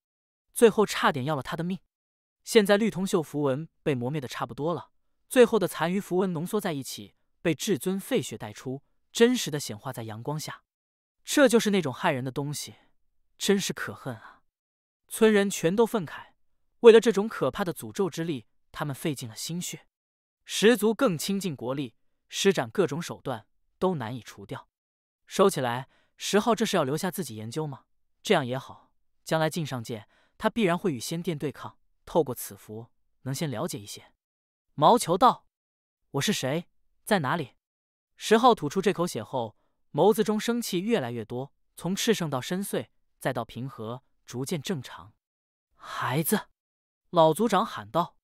最后差点要了他的命。现在绿铜锈符文被磨灭的差不多了。最后的残余符文浓缩在一起，被至尊废血带出，真实的显化在阳光下。这就是那种害人的东西，真是可恨啊！村人全都愤慨。为了这种可怕的诅咒之力，他们费尽了心血。十族更倾尽国力，施展各种手段都难以除掉。收起来，十号这是要留下自己研究吗？这样也好，将来进上界，他必然会与仙殿对抗。透过此符，能先了解一些。毛球道：“我是谁？在哪里？”石浩吐出这口血后，眸子中生气越来越多，从炽盛到深邃，再到平和，逐渐正常。孩子，老族长喊道：“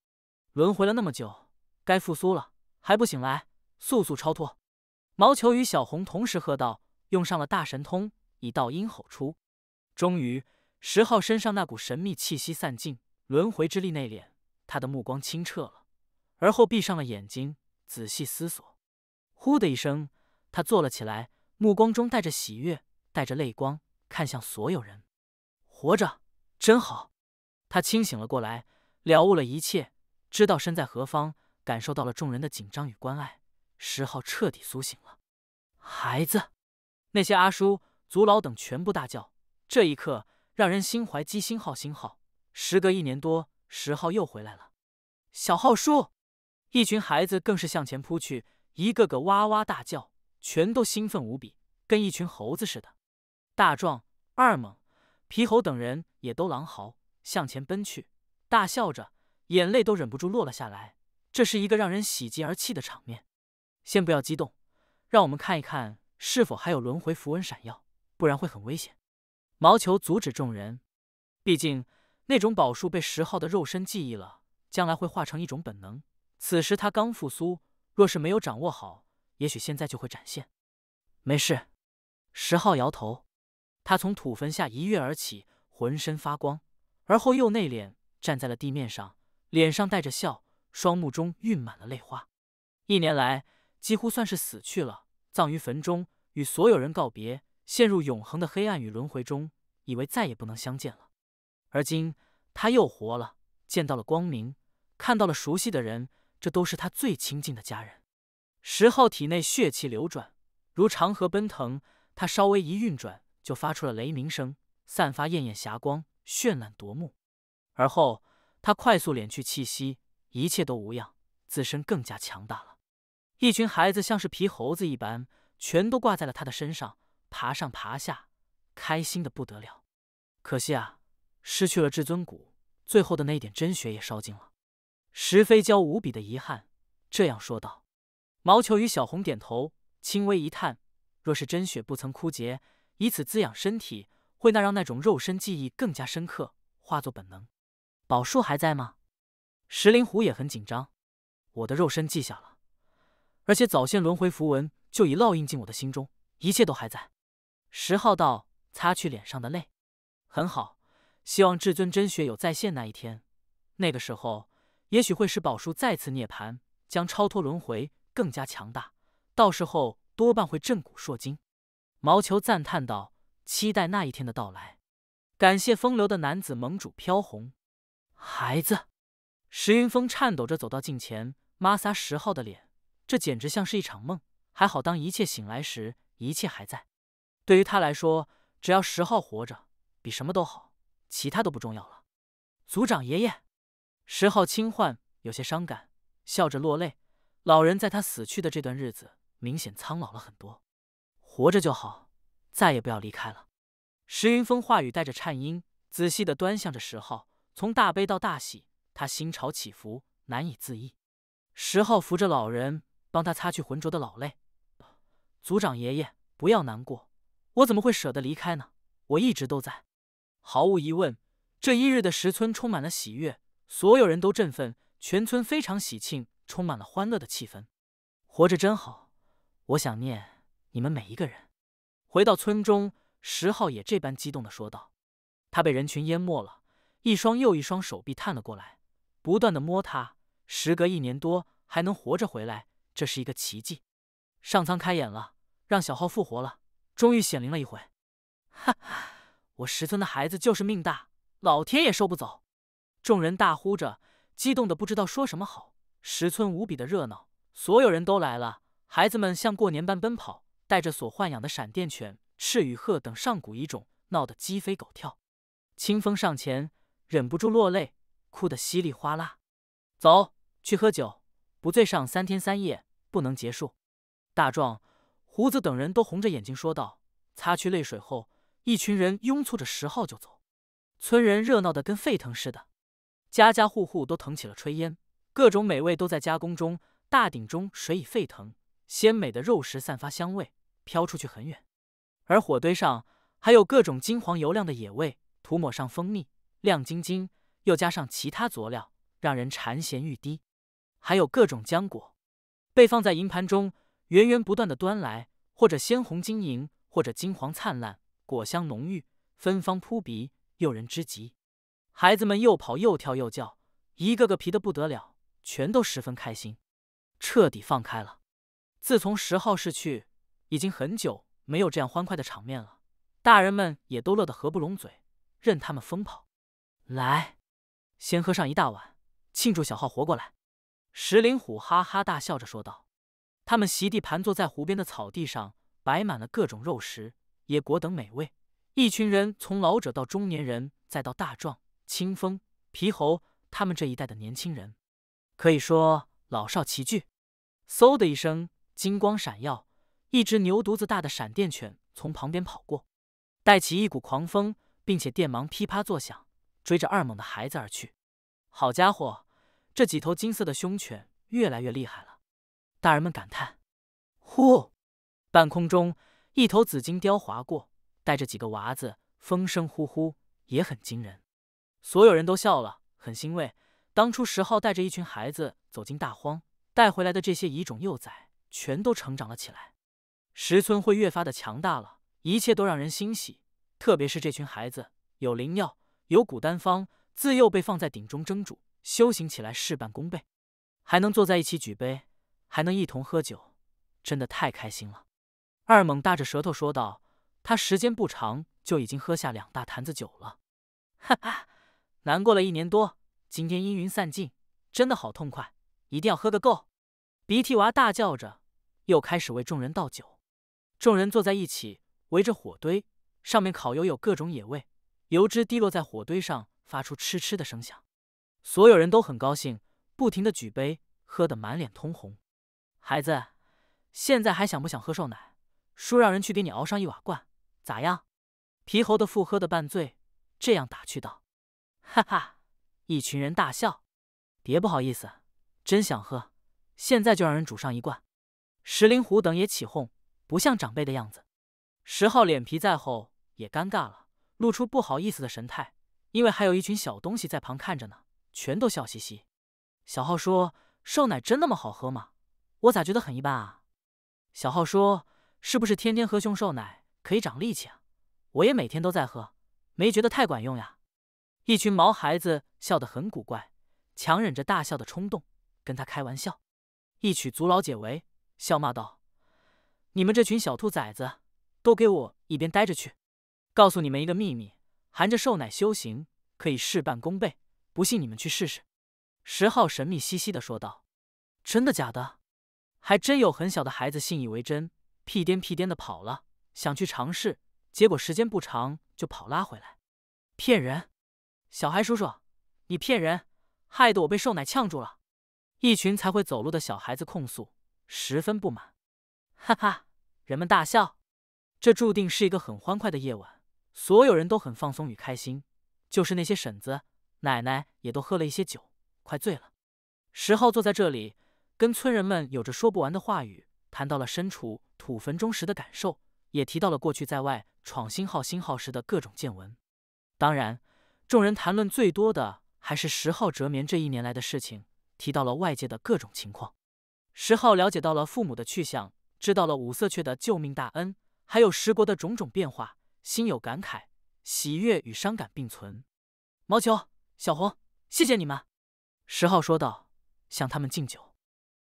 轮回了那么久，该复苏了，还不醒来？速速超脱！”毛球与小红同时喝道：“用上了大神通！”以道音吼出，终于，石浩身上那股神秘气息散尽，轮回之力内敛，他的目光清澈了。而后闭上了眼睛，仔细思索。呼的一声，他坐了起来，目光中带着喜悦，带着泪光，看向所有人。活着，真好。他清醒了过来，了悟了一切，知道身在何方，感受到了众人的紧张与关爱。石昊彻底苏醒了。孩子，那些阿叔、族老等全部大叫。这一刻，让人心怀激。心号，心号。时隔一年多，石昊又回来了。小号叔。一群孩子更是向前扑去，一个个哇哇大叫，全都兴奋无比，跟一群猴子似的。大壮、二猛、皮猴等人也都狼嚎向前奔去，大笑着，眼泪都忍不住落了下来。这是一个让人喜极而泣的场面。先不要激动，让我们看一看是否还有轮回符文闪耀，不然会很危险。毛球阻止众人，毕竟那种宝术被十号的肉身记忆了，将来会化成一种本能。此时他刚复苏，若是没有掌握好，也许现在就会展现。没事，石昊摇头。他从土坟下一跃而起，浑身发光，而后又内敛站在了地面上，脸上带着笑，双目中蕴满了泪花。一年来，几乎算是死去了，葬于坟中，与所有人告别，陷入永恒的黑暗与轮回中，以为再也不能相见了。而今他又活了，见到了光明，看到了熟悉的人。这都是他最亲近的家人。石昊体内血气流转，如长河奔腾。他稍微一运转，就发出了雷鸣声，散发艳艳霞光，绚烂夺目。而后他快速敛去气息，一切都无恙，自身更加强大了。一群孩子像是皮猴子一般，全都挂在了他的身上，爬上爬下，开心的不得了。可惜啊，失去了至尊骨，最后的那一点真血也烧尽了。石飞娇无比的遗憾，这样说道。毛球与小红点头，轻微一叹。若是真雪不曾枯竭，以此滋养身体，会那让那种肉身记忆更加深刻，化作本能。宝树还在吗？石灵狐也很紧张。我的肉身记下了，而且早先轮回符文就已烙印进我的心中，一切都还在。石浩道，擦去脸上的泪。很好，希望至尊真雪有再现那一天。那个时候。也许会使宝树再次涅盘，将超脱轮回，更加强大。到时候多半会震古烁今。毛球赞叹道：“期待那一天的到来。”感谢风流的男子盟主飘红。孩子，石云峰颤抖着走到近前，抹撒石昊的脸。这简直像是一场梦。还好，当一切醒来时，一切还在。对于他来说，只要石昊活着，比什么都好，其他都不重要了。族长爷爷。石浩轻唤，有些伤感，笑着落泪。老人在他死去的这段日子，明显苍老了很多。活着就好，再也不要离开了。石云峰话语带着颤音，仔细的端详着石浩，从大悲到大喜，他心潮起伏，难以自抑。石浩扶着老人，帮他擦去浑浊的老泪。族长爷爷，不要难过，我怎么会舍得离开呢？我一直都在。毫无疑问，这一日的石村充满了喜悦。所有人都振奋，全村非常喜庆，充满了欢乐的气氛。活着真好，我想念你们每一个人。回到村中，石浩也这般激动地说道。他被人群淹没了，一双又一双手臂探了过来，不断地摸他。时隔一年多，还能活着回来，这是一个奇迹。上苍开眼了，让小浩复活了，终于显灵了一回。哈哈，我石村的孩子就是命大，老天也收不走。众人大呼着，激动的不知道说什么好。石村无比的热闹，所有人都来了，孩子们像过年般奔跑，带着所豢养的闪电犬、赤羽鹤等上古遗种，闹得鸡飞狗跳。清风上前，忍不住落泪，哭得稀里哗啦。走去喝酒，不醉上三天三夜不能结束。大壮、胡子等人都红着眼睛说道。擦去泪水后，一群人拥簇着石浩就走。村人热闹的跟沸腾似的。家家户户都腾起了炊烟，各种美味都在加工中。大鼎中水已沸腾，鲜美的肉食散发香味，飘出去很远。而火堆上还有各种金黄油亮的野味，涂抹上蜂蜜，亮晶晶，又加上其他佐料，让人馋涎欲滴。还有各种浆果，被放在银盘中，源源不断的端来，或者鲜红晶莹，或者金黄灿烂，果香浓郁，芬芳扑鼻，诱人之极。孩子们又跑又跳又叫，一个个皮得不得了，全都十分开心，彻底放开了。自从十号逝去，已经很久没有这样欢快的场面了。大人们也都乐得合不拢嘴，任他们疯跑。来，先喝上一大碗，庆祝小号活过来。石林虎哈哈大笑着说道。他们席地盘坐在湖边的草地上，摆满了各种肉食、野果等美味。一群人从老者到中年人再到大壮。清风、皮猴，他们这一代的年轻人，可以说老少齐聚。嗖的一声，金光闪耀，一只牛犊子大的闪电犬从旁边跑过，带起一股狂风，并且电芒噼啪作响，追着二猛的孩子而去。好家伙，这几头金色的凶犬越来越厉害了，大人们感叹。呼，半空中一头紫金雕划过，带着几个娃子，风声呼呼，也很惊人。所有人都笑了，很欣慰。当初石浩带着一群孩子走进大荒，带回来的这些遗种幼崽全都成长了起来，石村会越发的强大了，一切都让人欣喜。特别是这群孩子，有灵药，有古丹方，自幼被放在鼎中蒸煮，修行起来事半功倍，还能坐在一起举杯，还能一同喝酒，真的太开心了。二猛大着舌头说道：“他时间不长就已经喝下两大坛子酒了。”哈哈。难过了一年多，今天阴云散尽，真的好痛快，一定要喝个够！鼻涕娃大叫着，又开始为众人倒酒。众人坐在一起，围着火堆，上面烤油有各种野味，油脂滴落在火堆上，发出嗤嗤的声响。所有人都很高兴，不停的举杯，喝得满脸通红。孩子，现在还想不想喝瘦奶？叔让人去给你熬上一瓦罐，咋样？皮猴的父喝的半醉，这样打趣道。哈哈，一群人大笑，别不好意思，真想喝，现在就让人煮上一罐。石灵虎等也起哄，不像长辈的样子。石浩脸皮再厚也尴尬了，露出不好意思的神态，因为还有一群小东西在旁看着呢，全都笑嘻嘻。小浩说：“兽奶真那么好喝吗？我咋觉得很一般啊？”小浩说：“是不是天天喝凶兽奶可以长力气啊？我也每天都在喝，没觉得太管用呀。”一群毛孩子笑得很古怪，强忍着大笑的冲动，跟他开玩笑。一曲族老解围，笑骂道：“你们这群小兔崽子，都给我一边呆着去！告诉你们一个秘密，含着兽奶修行可以事半功倍，不信你们去试试。”石昊神秘兮兮地说道：“真的假的？”还真有很小的孩子信以为真，屁颠屁颠的跑了，想去尝试，结果时间不长就跑拉回来，骗人。小孩叔叔，你骗人，害得我被兽奶呛住了！一群才会走路的小孩子控诉，十分不满。哈哈，人们大笑。这注定是一个很欢快的夜晚，所有人都很放松与开心。就是那些婶子、奶奶也都喝了一些酒，快醉了。石浩坐在这里，跟村人们有着说不完的话语，谈到了身处土坟中时的感受，也提到了过去在外闯新号新号时的各种见闻。当然。众人谈论最多的还是十号折绵这一年来的事情，提到了外界的各种情况。十号了解到了父母的去向，知道了五色雀的救命大恩，还有十国的种种变化，心有感慨，喜悦与伤感并存。毛球、小红，谢谢你们，十号说道，向他们敬酒。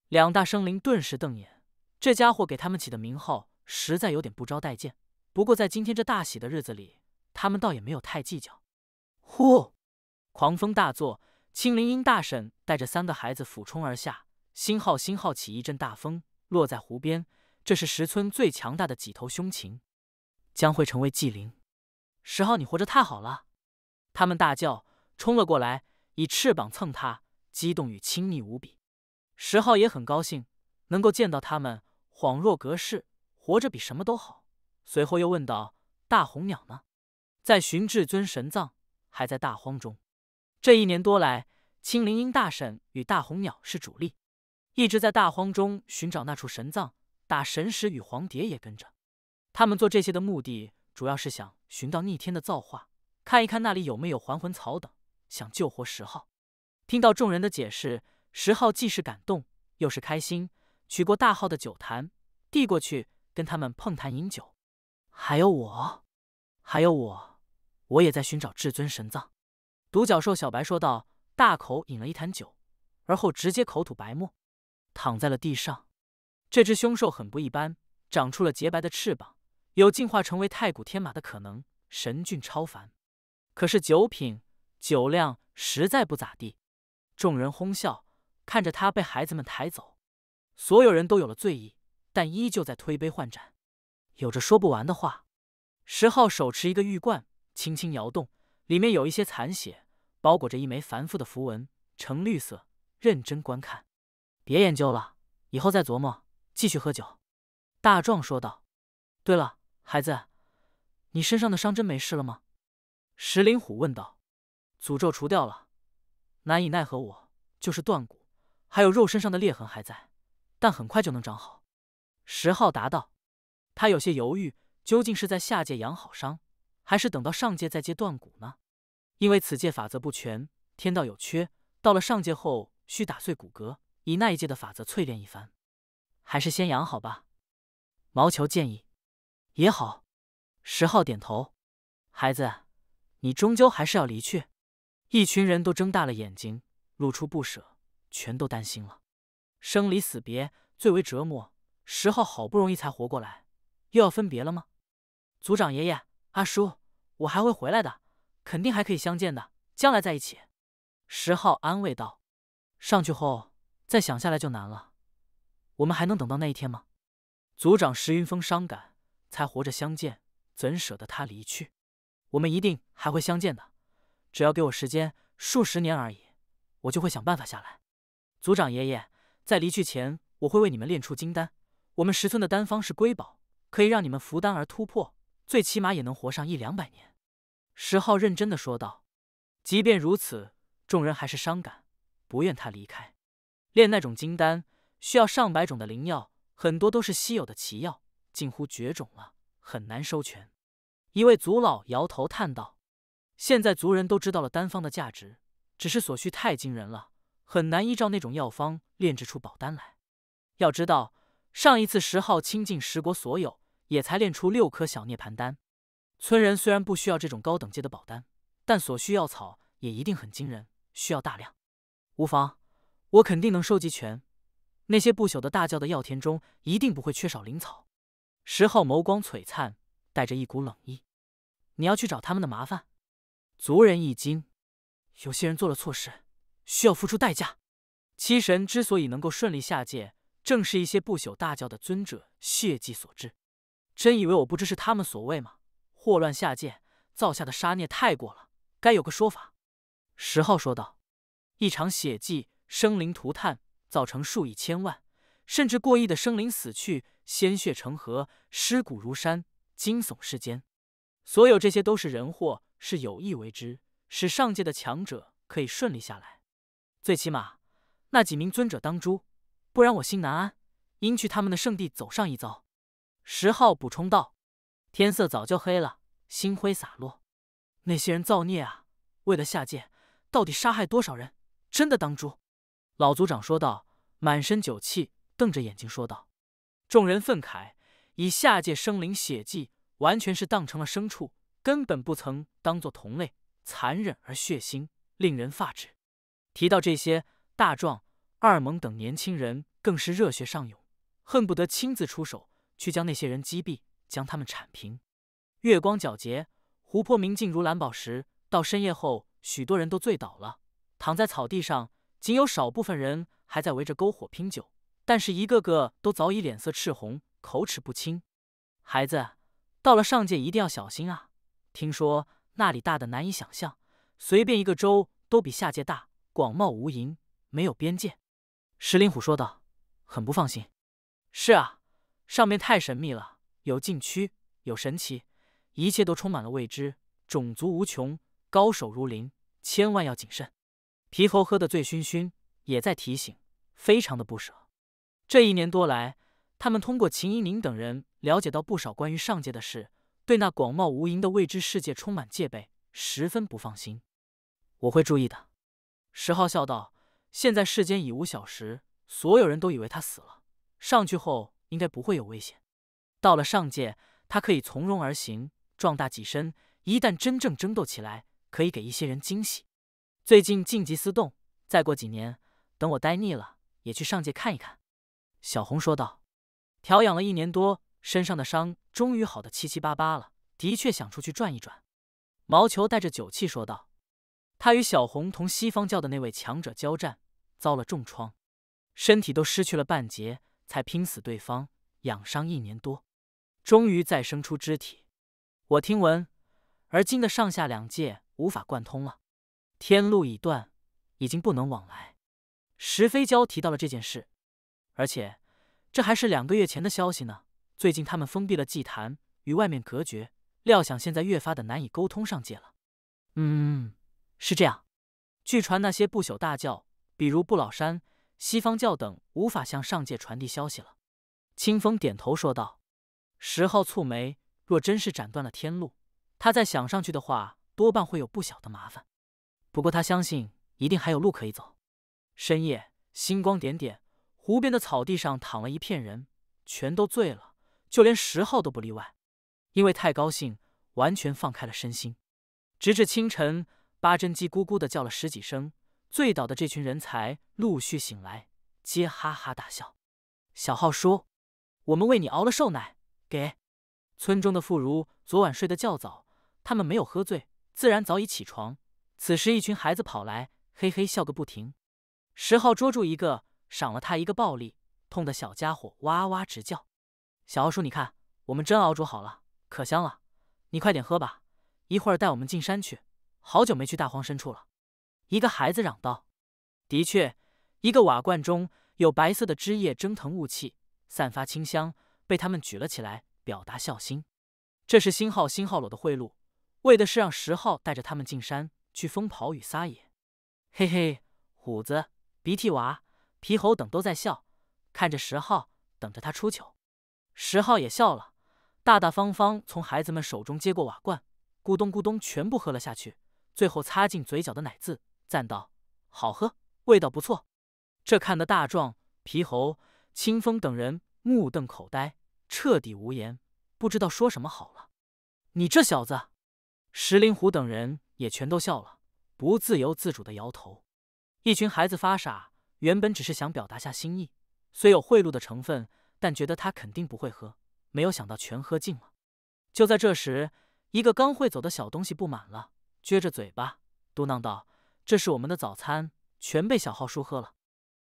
两大生灵顿时瞪眼，这家伙给他们起的名号实在有点不招待见。不过在今天这大喜的日子里，他们倒也没有太计较。呼！狂风大作，青灵鹰大婶带着三个孩子俯冲而下。星号星号起一阵大风，落在湖边。这是石村最强大的几头凶禽，将会成为祭灵。石浩，你活着太好了！他们大叫，冲了过来，以翅膀蹭他，激动与亲昵无比。石浩也很高兴能够见到他们，恍若隔世，活着比什么都好。随后又问道：“大红鸟呢？在寻至尊神藏。”还在大荒中，这一年多来，青灵鹰大婶与大红鸟是主力，一直在大荒中寻找那处神藏。打神石与黄蝶也跟着他们做这些的目的，主要是想寻到逆天的造化，看一看那里有没有还魂草等，想救活十号。听到众人的解释，十号既是感动又是开心，取过大号的酒坛递过去，跟他们碰坛饮酒。还有我，还有我。我也在寻找至尊神藏，独角兽小白说道，大口饮了一坛酒，而后直接口吐白沫，躺在了地上。这只凶兽很不一般，长出了洁白的翅膀，有进化成为太古天马的可能，神俊超凡。可是酒品酒量实在不咋地，众人哄笑，看着他被孩子们抬走，所有人都有了醉意，但依旧在推杯换盏，有着说不完的话。十号手持一个玉罐。轻轻摇动，里面有一些残血，包裹着一枚繁复的符文，呈绿色。认真观看，别研究了，以后再琢磨。继续喝酒。大壮说道。对了，孩子，你身上的伤真没事了吗？石灵虎问道。诅咒除掉了，难以奈何我，就是断骨，还有肉身上的裂痕还在，但很快就能长好。石浩答道。他有些犹豫，究竟是在下界养好伤？还是等到上界再接断骨呢，因为此界法则不全，天道有缺。到了上界后，需打碎骨骼，以那一界的法则淬炼一番。还是先养好吧。毛球建议。也好。十号点头。孩子，你终究还是要离去。一群人都睁大了眼睛，露出不舍，全都担心了。生离死别最为折磨。十号好不容易才活过来，又要分别了吗？族长爷爷。阿叔，我还会回来的，肯定还可以相见的，将来在一起。石浩安慰道：“上去后再想下来就难了，我们还能等到那一天吗？”组长石云峰伤感，才活着相见，怎舍得他离去？我们一定还会相见的，只要给我时间，数十年而已，我就会想办法下来。组长爷爷在离去前，我会为你们炼出金丹。我们石村的丹方是瑰宝，可以让你们扶丹而突破。最起码也能活上一两百年。”石昊认真的说道。即便如此，众人还是伤感，不愿他离开。炼那种金丹，需要上百种的灵药，很多都是稀有的奇药，近乎绝种了，很难收全。一位族老摇头叹道：“现在族人都知道了丹方的价值，只是所需太惊人了，很难依照那种药方炼制出宝丹来。要知道，上一次石昊倾尽十国所有。”也才炼出六颗小涅盘丹。村人虽然不需要这种高等阶的宝丹，但所需药草也一定很惊人，需要大量。无妨，我肯定能收集全。那些不朽的大教的药田中，一定不会缺少灵草。石昊眸光璀璨，带着一股冷意。你要去找他们的麻烦？族人一惊。有些人做了错事，需要付出代价。七神之所以能够顺利下界，正是一些不朽大教的尊者血迹所致。真以为我不知是他们所为吗？祸乱下界，造下的杀孽太过了，该有个说法。石昊说道：“一场血祭，生灵涂炭，造成数以千万，甚至过亿的生灵死去，鲜血成河，尸骨如山，惊悚世间。所有这些都是人祸，是有意为之，使上界的强者可以顺利下来。最起码，那几名尊者当诛，不然我心难安，应去他们的圣地走上一遭。”十号补充道：“天色早就黑了，星辉洒落，那些人造孽啊！为了下界，到底杀害多少人？真的当猪？”老族长说道，满身酒气，瞪着眼睛说道：“众人愤慨，以下界生灵血祭，完全是当成了牲畜，根本不曾当做同类，残忍而血腥，令人发指。”提到这些，大壮、二猛等年轻人更是热血上涌，恨不得亲自出手。去将那些人击毙，将他们铲平。月光皎洁，湖泊明净如蓝宝石。到深夜后，许多人都醉倒了，躺在草地上，仅有少部分人还在围着篝火拼酒，但是一个个都早已脸色赤红，口齿不清。孩子，到了上界一定要小心啊！听说那里大的难以想象，随便一个州都比下界大，广袤无垠，没有边界。石灵虎说道，很不放心。是啊。上面太神秘了，有禁区，有神奇，一切都充满了未知，种族无穷，高手如林，千万要谨慎。皮猴喝得醉醺醺，也在提醒，非常的不舍。这一年多来，他们通过秦一宁等人了解到不少关于上界的事，对那广袤无垠的未知世界充满戒备，十分不放心。我会注意的，石浩笑道。现在世间已无小石，所有人都以为他死了。上去后。应该不会有危险。到了上界，他可以从容而行，壮大己身。一旦真正争斗起来，可以给一些人惊喜。最近晋级司洞，再过几年，等我待腻了，也去上界看一看。”小红说道。调养了一年多，身上的伤终于好的七七八八了，的确想出去转一转。”毛球带着酒气说道。他与小红同西方教的那位强者交战，遭了重创，身体都失去了半截。才拼死对方，养伤一年多，终于再生出肢体。我听闻，而今的上下两界无法贯通了，天路已断，已经不能往来。石飞蛟提到了这件事，而且这还是两个月前的消息呢。最近他们封闭了祭坛，与外面隔绝，料想现在越发的难以沟通上界了。嗯，是这样。据传那些不朽大教，比如不老山。西方教等无法向上界传递消息了。清风点头说道。十号蹙眉，若真是斩断了天路，他再想上去的话，多半会有不小的麻烦。不过他相信，一定还有路可以走。深夜，星光点点，湖边的草地上躺了一片人，全都醉了，就连十号都不例外，因为太高兴，完全放开了身心。直至清晨，八珍鸡咕咕的叫了十几声。醉倒的这群人才陆续醒来，皆哈哈大笑。小浩叔，我们为你熬了寿奶，给村中的妇孺。昨晚睡得较早，他们没有喝醉，自然早已起床。此时，一群孩子跑来，嘿嘿笑个不停。石浩捉住一个，赏了他一个暴力，痛的小家伙哇哇直叫。小浩叔，你看，我们真熬煮好了，可香了，你快点喝吧。一会儿带我们进山去，好久没去大荒深处了。一个孩子嚷道：“的确，一个瓦罐中有白色的汁液蒸腾雾气，散发清香，被他们举了起来，表达孝心。这是新号新号裸的贿赂，为的是让十号带着他们进山去疯跑与撒野。”嘿嘿，虎子、鼻涕娃、皮猴等都在笑，看着十号，等着他出糗。十号也笑了，大大方方从孩子们手中接过瓦罐，咕咚咕咚全部喝了下去，最后擦进嘴角的奶渍。赞道：“好喝，味道不错。”这看得大壮、皮猴、清风等人目瞪口呆，彻底无言，不知道说什么好了。你这小子，石灵虎等人也全都笑了，不自由自主的摇头。一群孩子发傻，原本只是想表达下心意，虽有贿赂的成分，但觉得他肯定不会喝，没有想到全喝尽了。就在这时，一个刚会走的小东西不满了，撅着嘴巴，嘟囔道。这是我们的早餐，全被小浩叔喝了。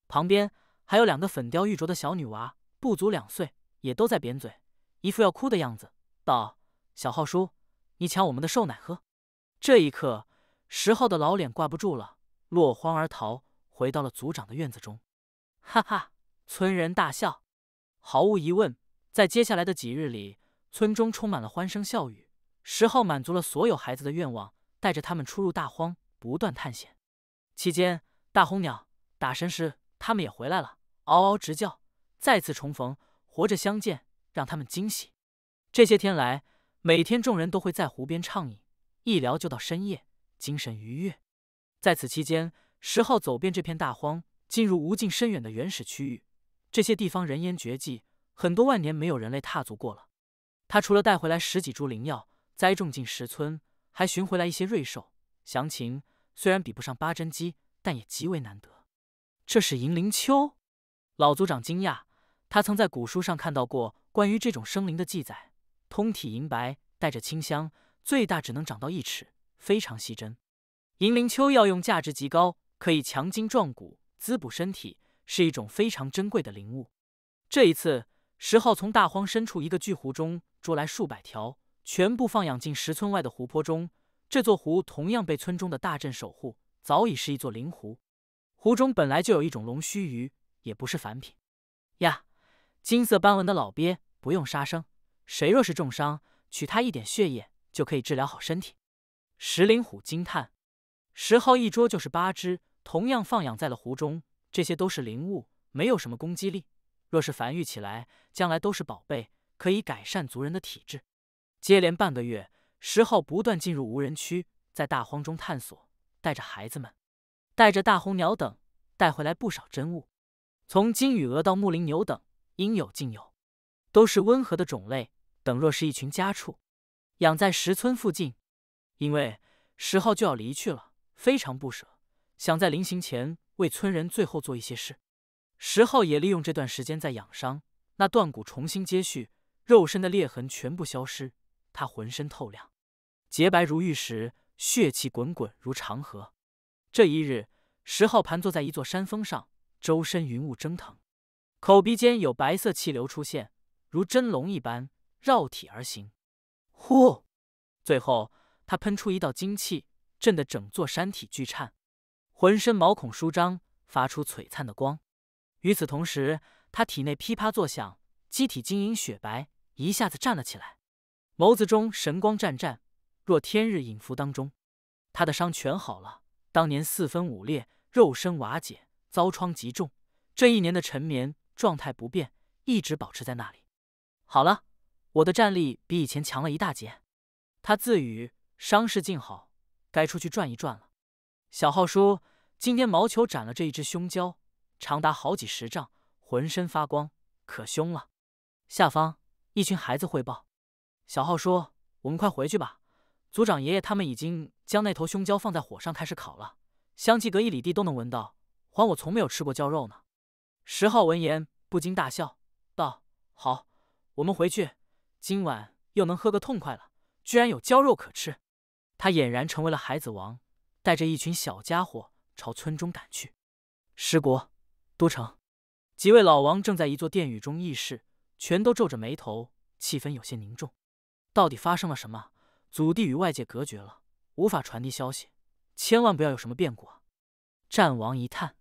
旁边还有两个粉雕玉琢的小女娃，不足两岁，也都在扁嘴，一副要哭的样子。道：“小浩叔，你抢我们的瘦奶喝！”这一刻，十浩的老脸挂不住了，落荒而逃，回到了族长的院子中。哈哈，村人大笑。毫无疑问，在接下来的几日里，村中充满了欢声笑语。十浩满足了所有孩子的愿望，带着他们出入大荒。不断探险期间，大红鸟、大神师他们也回来了，嗷嗷直叫。再次重逢，活着相见，让他们惊喜。这些天来，每天众人都会在湖边畅饮，一聊就到深夜，精神愉悦。在此期间，十号走遍这片大荒，进入无尽深远的原始区域。这些地方人烟绝迹，很多万年没有人类踏足过了。他除了带回来十几株灵药，栽种进石村，还寻回来一些瑞兽。详情虽然比不上八珍鸡，但也极为难得。这是银铃秋，老族长惊讶。他曾在古书上看到过关于这种生灵的记载，通体银白，带着清香，最大只能长到一尺，非常细珍。银铃秋药用价值极高，可以强筋壮骨、滋补身体，是一种非常珍贵的灵物。这一次，石浩从大荒深处一个巨湖中捉来数百条，全部放养进石村外的湖泊中。这座湖同样被村中的大镇守护，早已是一座灵湖。湖中本来就有一种龙须鱼，也不是凡品呀。金色斑纹的老鳖不用杀生，谁若是重伤，取它一点血液就可以治疗好身体。石灵虎惊叹，石号一桌就是八只，同样放养在了湖中。这些都是灵物，没有什么攻击力。若是繁育起来，将来都是宝贝，可以改善族人的体质。接连半个月。石浩不断进入无人区，在大荒中探索，带着孩子们，带着大红鸟等，带回来不少珍物，从金羽鹅到木林牛等，应有尽有，都是温和的种类。等若是一群家畜，养在石村附近。因为石浩就要离去了，非常不舍，想在临行前为村人最后做一些事。石浩也利用这段时间在养伤，那断骨重新接续，肉身的裂痕全部消失。他浑身透亮，洁白如玉石，血气滚滚如长河。这一日，石浩盘坐在一座山峰上，周身云雾蒸腾，口鼻间有白色气流出现，如真龙一般绕体而行。呼！最后，他喷出一道精气，震得整座山体巨颤，浑身毛孔舒张，发出璀璨的光。与此同时，他体内噼啪作响，机体晶莹雪白，一下子站了起来。眸子中神光湛湛，若天日隐伏当中。他的伤全好了，当年四分五裂，肉身瓦解，遭疮极重。这一年的沉眠状态不变，一直保持在那里。好了，我的战力比以前强了一大截。他自语，伤势尽好，该出去转一转了。小号说：“今天毛球斩了这一只凶蛟，长达好几十丈，浑身发光，可凶了。”下方一群孩子汇报。小浩说：“我们快回去吧，族长爷爷他们已经将那头凶蛟放在火上开始烤了，香气隔一里地都能闻到。还我从没有吃过蛟肉呢。”石浩闻言不禁大笑，道：“好，我们回去，今晚又能喝个痛快了，居然有蛟肉可吃。”他俨然成为了孩子王，带着一群小家伙朝村中赶去。石国，都城，几位老王正在一座殿宇中议事，全都皱着眉头，气氛有些凝重。到底发生了什么？祖地与外界隔绝了，无法传递消息。千万不要有什么变故。战王一叹，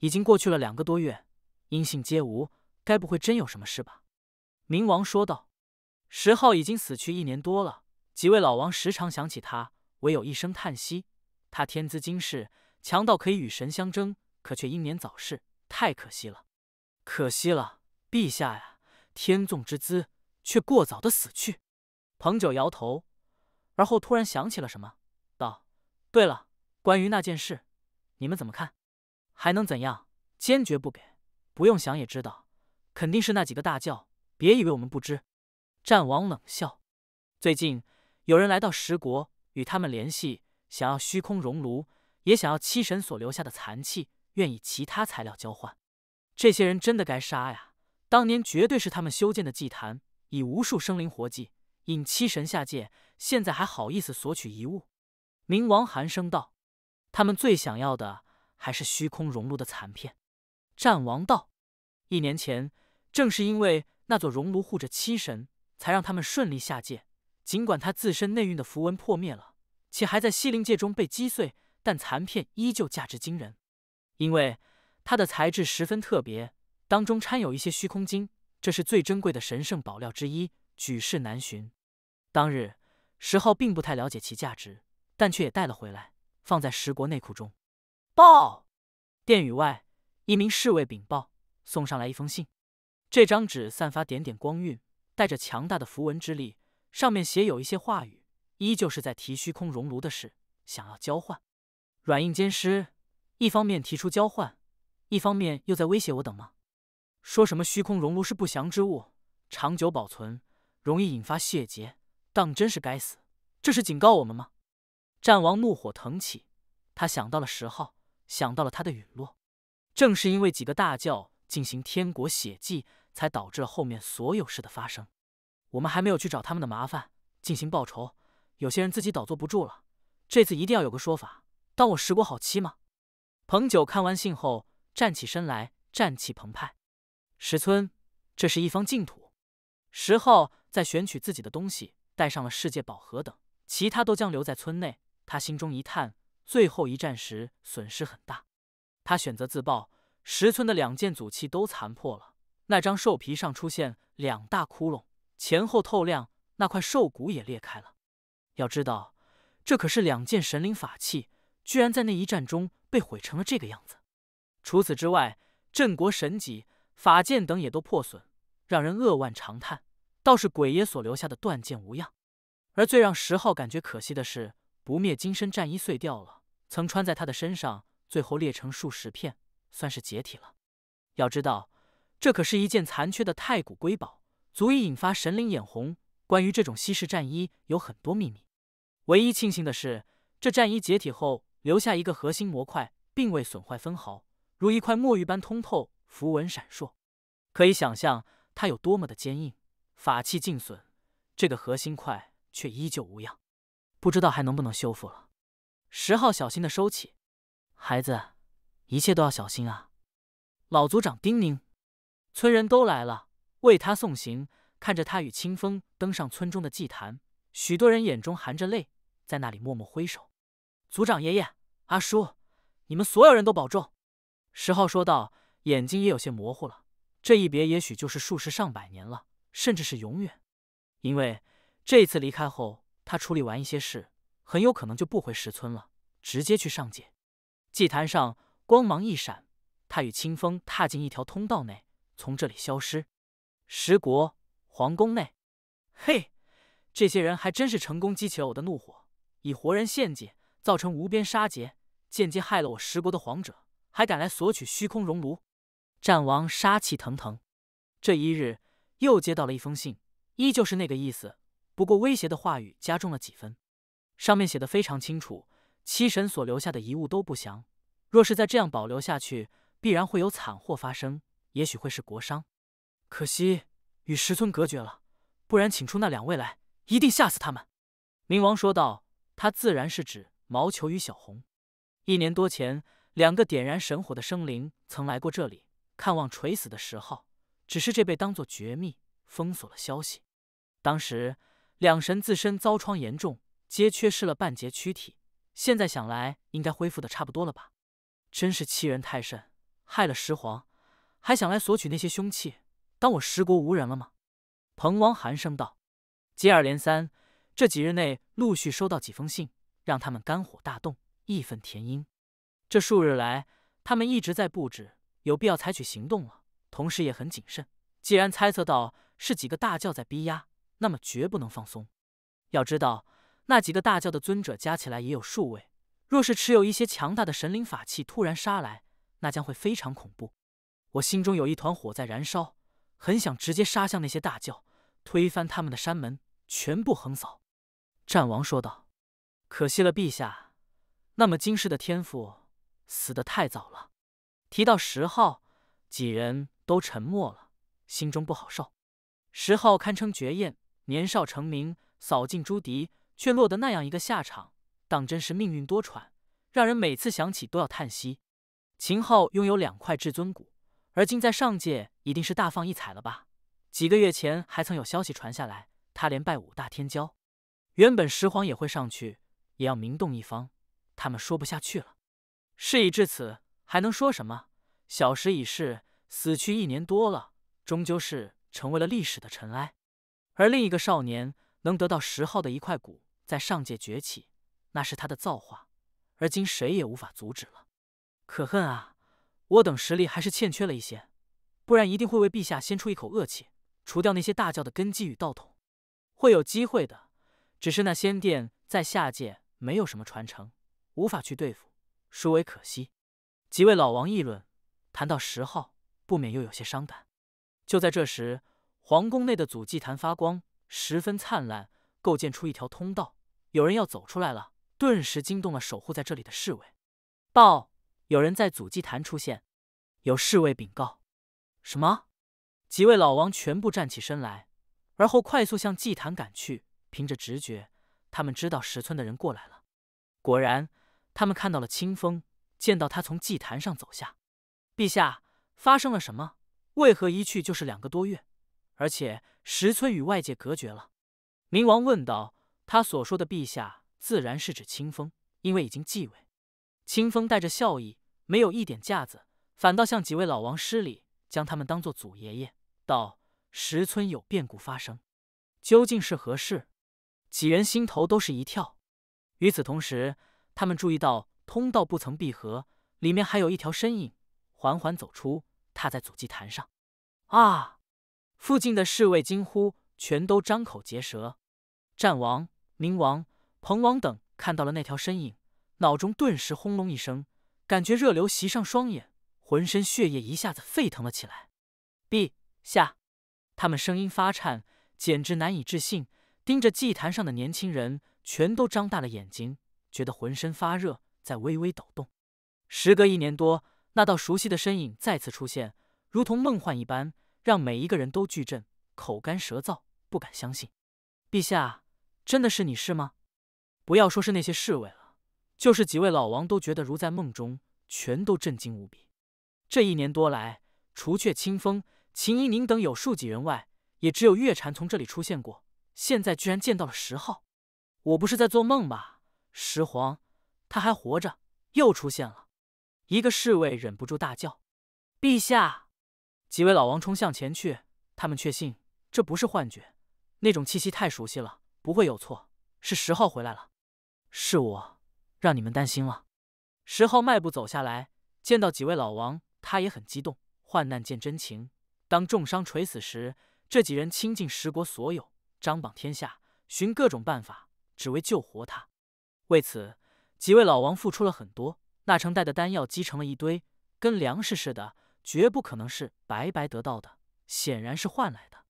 已经过去了两个多月，音信皆无。该不会真有什么事吧？冥王说道。石昊已经死去一年多了，几位老王时常想起他，唯有一声叹息。他天资惊世，强到可以与神相争，可却英年早逝，太可惜了。可惜了，陛下呀，天纵之资却过早的死去。彭九摇头，而后突然想起了什么，道：“对了，关于那件事，你们怎么看？还能怎样？坚决不给！不用想也知道，肯定是那几个大教。别以为我们不知。”战王冷笑：“最近有人来到十国，与他们联系，想要虚空熔炉，也想要七神所留下的残器，愿以其他材料交换。这些人真的该杀呀！当年绝对是他们修建的祭坛，以无数生灵活祭。”引七神下界，现在还好意思索取遗物？冥王寒声道：“他们最想要的还是虚空熔炉的残片。”战王道：“一年前，正是因为那座熔炉护着七神，才让他们顺利下界。尽管他自身内蕴的符文破灭了，且还在西陵界中被击碎，但残片依旧价值惊人，因为它的材质十分特别，当中掺有一些虚空晶，这是最珍贵的神圣宝料之一，举世难寻。”当日，石浩并不太了解其价值，但却也带了回来，放在石国内库中。报，殿宇外，一名侍卫禀报，送上来一封信。这张纸散发点点光晕，带着强大的符文之力，上面写有一些话语，依旧是在提虚空熔炉的事，想要交换。软硬兼施，一方面提出交换，一方面又在威胁我等吗？说什么虚空熔炉是不祥之物，长久保存容易引发血劫。当真是该死！这是警告我们吗？战王怒火腾起，他想到了十号，想到了他的陨落。正是因为几个大教进行天国血祭，才导致了后面所有事的发生。我们还没有去找他们的麻烦，进行报仇。有些人自己倒坐不住了。这次一定要有个说法。当我十国好欺吗？彭九看完信后站起身来，战气澎湃。石村，这是一方净土。十号在选取自己的东西。带上了世界宝盒等，其他都将留在村内。他心中一叹，最后一战时损失很大，他选择自爆。石村的两件祖器都残破了，那张兽皮上出现两大窟窿，前后透亮；那块兽骨也裂开了。要知道，这可是两件神灵法器，居然在那一战中被毁成了这个样子。除此之外，镇国神戟、法剑等也都破损，让人扼腕长叹。倒是鬼爷所留下的断剑无恙，而最让石昊感觉可惜的是，不灭金身战衣碎掉了，曾穿在他的身上，最后裂成数十片，算是解体了。要知道，这可是一件残缺的太古瑰宝，足以引发神灵眼红。关于这种稀世战衣，有很多秘密。唯一庆幸的是，这战衣解体后留下一个核心模块，并未损坏分毫，如一块墨玉般通透，符文闪烁，可以想象它有多么的坚硬。法器尽损，这个核心块却依旧无恙，不知道还能不能修复了。十号小心的收起，孩子，一切都要小心啊！老族长叮咛。村人都来了，为他送行，看着他与清风登上村中的祭坛，许多人眼中含着泪，在那里默默挥手。族长爷爷，阿叔，你们所有人都保重。十号说道，眼睛也有些模糊了。这一别，也许就是数十上百年了。甚至是永远，因为这次离开后，他处理完一些事，很有可能就不回石村了，直接去上界。祭坛上光芒一闪，他与清风踏进一条通道内，从这里消失。十国皇宫内，嘿，这些人还真是成功激起了我的怒火，以活人献祭，造成无边杀劫，间接害了我十国的皇者，还敢来索取虚空熔炉！战王杀气腾腾，这一日。又接到了一封信，依旧是那个意思，不过威胁的话语加重了几分。上面写的非常清楚，七神所留下的遗物都不详。若是再这样保留下去，必然会有惨祸发生，也许会是国殇。可惜与石村隔绝了，不然请出那两位来，一定吓死他们。”冥王说道，他自然是指毛球与小红。一年多前，两个点燃神火的生灵曾来过这里，看望垂死的石号。只是这被当作绝密，封锁了消息。当时两神自身遭创严重，皆缺失了半截躯体。现在想来，应该恢复的差不多了吧？真是欺人太甚，害了十皇，还想来索取那些凶器？当我十国无人了吗？彭王寒声道。接二连三，这几日内陆续收到几封信，让他们肝火大动，义愤填膺。这数日来，他们一直在布置，有必要采取行动了。同时也很谨慎。既然猜测到是几个大教在逼压，那么绝不能放松。要知道，那几个大教的尊者加起来也有数位，若是持有一些强大的神灵法器突然杀来，那将会非常恐怖。我心中有一团火在燃烧，很想直接杀向那些大教，推翻他们的山门，全部横扫。战王说道：“可惜了，陛下，那么惊世的天赋，死得太早了。”提到十号几人。都沉默了，心中不好受。石浩堪称绝艳，年少成名，扫尽朱迪，却落得那样一个下场，当真是命运多舛，让人每次想起都要叹息。秦昊拥有两块至尊骨，而今在上界一定是大放异彩了吧？几个月前还曾有消息传下来，他连败五大天骄。原本石皇也会上去，也要名动一方。他们说不下去了，事已至此，还能说什么？小石已逝。死去一年多了，终究是成为了历史的尘埃。而另一个少年能得到十号的一块骨，在上界崛起，那是他的造化。而今谁也无法阻止了。可恨啊！我等实力还是欠缺了一些，不然一定会为陛下先出一口恶气，除掉那些大教的根基与道统。会有机会的，只是那仙殿在下界没有什么传承，无法去对付，殊为可惜。几位老王议论，谈到十号。不免又有些伤感。就在这时，皇宫内的祖祭坛发光，十分灿烂，构建出一条通道。有人要走出来了，顿时惊动了守护在这里的侍卫。报，有人在祖祭坛出现。有侍卫禀告。什么？几位老王全部站起身来，而后快速向祭坛赶去。凭着直觉，他们知道石村的人过来了。果然，他们看到了清风，见到他从祭坛上走下。陛下。发生了什么？为何一去就是两个多月，而且石村与外界隔绝了？冥王问道。他所说的“陛下”自然是指清风，因为已经继位。清风带着笑意，没有一点架子，反倒向几位老王施礼，将他们当做祖爷爷，道：“石村有变故发生，究竟是何事？”几人心头都是一跳。与此同时，他们注意到通道不曾闭合，里面还有一条身影缓缓走出。踏在祖祭坛上，啊！附近的侍卫惊呼，全都张口结舌。战王、冥王、鹏王等看到了那条身影，脑中顿时轰隆一声，感觉热流袭上双眼，浑身血液一下子沸腾了起来。陛下，他们声音发颤，简直难以置信，盯着祭坛上的年轻人，全都张大了眼睛，觉得浑身发热，在微微抖动。时隔一年多。那道熟悉的身影再次出现，如同梦幻一般，让每一个人都巨震，口干舌燥，不敢相信。陛下，真的是你是吗？不要说是那些侍卫了，就是几位老王都觉得如在梦中，全都震惊无比。这一年多来，除却清风、秦怡宁等有数几人外，也只有月禅从这里出现过。现在居然见到了十号，我不是在做梦吧？十皇，他还活着，又出现了。一个侍卫忍不住大叫：“陛下！”几位老王冲向前去，他们确信这不是幻觉，那种气息太熟悉了，不会有错。是十号回来了，是我让你们担心了。十号迈步走下来，见到几位老王，他也很激动。患难见真情，当重伤垂死时，这几人倾尽十国所有，张榜天下，寻各种办法，只为救活他。为此，几位老王付出了很多。那成袋的丹药积成了一堆，跟粮食似的，绝不可能是白白得到的，显然是换来的。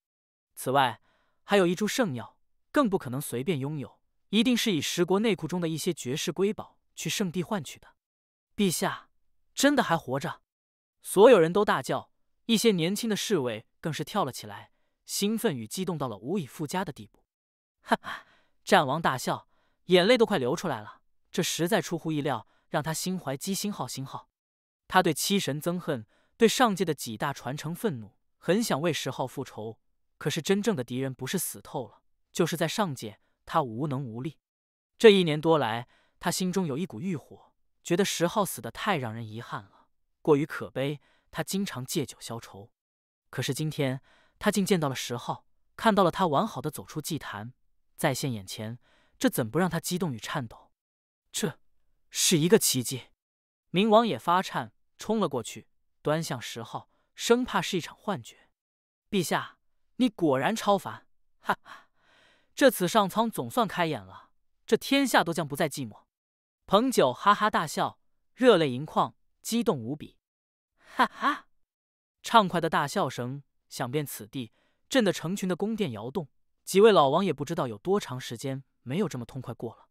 此外，还有一株圣药，更不可能随便拥有，一定是以十国内库中的一些绝世瑰宝去圣地换取的。陛下真的还活着！所有人都大叫，一些年轻的侍卫更是跳了起来，兴奋与激动到了无以复加的地步。哈哈！战王大笑，眼泪都快流出来了，这实在出乎意料。让他心怀激星号星号，他对七神憎恨，对上界的几大传承愤怒，很想为十号复仇。可是真正的敌人不是死透了，就是在上界，他无能无力。这一年多来，他心中有一股欲火，觉得十号死得太让人遗憾了，过于可悲。他经常借酒消愁，可是今天他竟见到了十号，看到了他完好的走出祭坛，再现眼前，这怎不让他激动与颤抖？这。是一个奇迹，冥王也发颤，冲了过去，端向十号，生怕是一场幻觉。陛下，你果然超凡！哈哈，这次上苍总算开眼了，这天下都将不再寂寞。彭九哈哈大笑，热泪盈眶，激动无比。哈哈，畅快的大笑声响遍此地，震得成群的宫殿摇动。几位老王也不知道有多长时间没有这么痛快过了。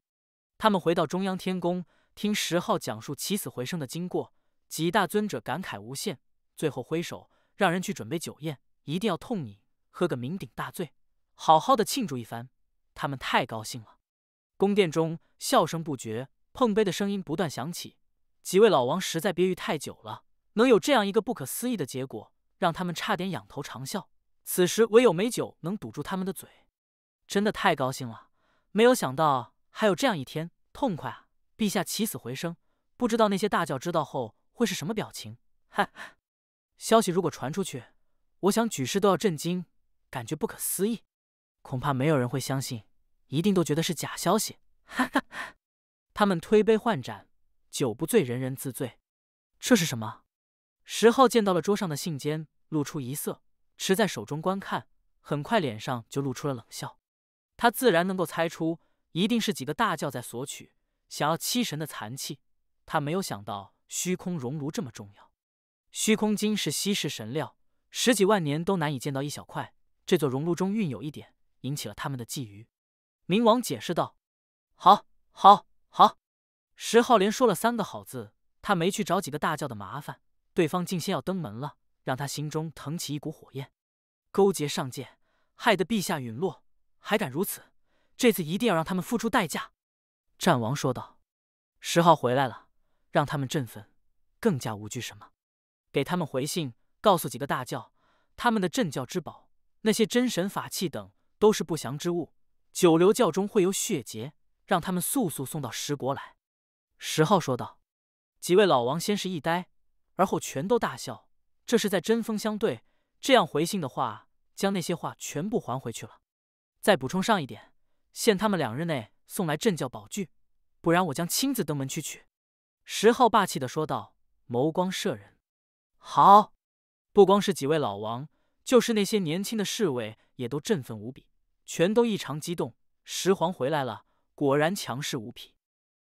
他们回到中央天宫。听十号讲述起死回生的经过，几大尊者感慨无限。最后挥手让人去准备酒宴，一定要痛饮，喝个酩酊大醉，好好的庆祝一番。他们太高兴了。宫殿中笑声不绝，碰杯的声音不断响起。几位老王实在憋郁太久了，能有这样一个不可思议的结果，让他们差点仰头长笑。此时唯有美酒能堵住他们的嘴。真的太高兴了，没有想到还有这样一天，痛快啊！陛下起死回生，不知道那些大教知道后会是什么表情？哈哈，消息如果传出去，我想举世都要震惊，感觉不可思议，恐怕没有人会相信，一定都觉得是假消息。哈哈他们推杯换盏，酒不醉人人自醉。这是什么？石浩见到了桌上的信笺，露出一色，持在手中观看，很快脸上就露出了冷笑。他自然能够猜出，一定是几个大教在索取。想要七神的残气，他没有想到虚空熔炉这么重要。虚空金是稀世神料，十几万年都难以见到一小块。这座熔炉中蕴有一点，引起了他们的觊觎。冥王解释道：“好，好，好！”石昊连说了三个好字。他没去找几个大叫的麻烦，对方竟先要登门了，让他心中腾起一股火焰。勾结上界，害得陛下陨落，还敢如此！这次一定要让他们付出代价。战王说道：“十号回来了，让他们振奋，更加无惧什么。给他们回信，告诉几个大教，他们的镇教之宝、那些真神法器等，都是不祥之物。九流教中会有血劫，让他们速速送到十国来。”十号说道。几位老王先是一呆，而后全都大笑。这是在针锋相对。这样回信的话，将那些话全部还回去了。再补充上一点，限他们两日内。送来镇教宝具，不然我将亲自登门去取。”石浩霸气的说道，眸光射人。好，不光是几位老王，就是那些年轻的侍卫也都振奋无比，全都异常激动。石皇回来了，果然强势无比。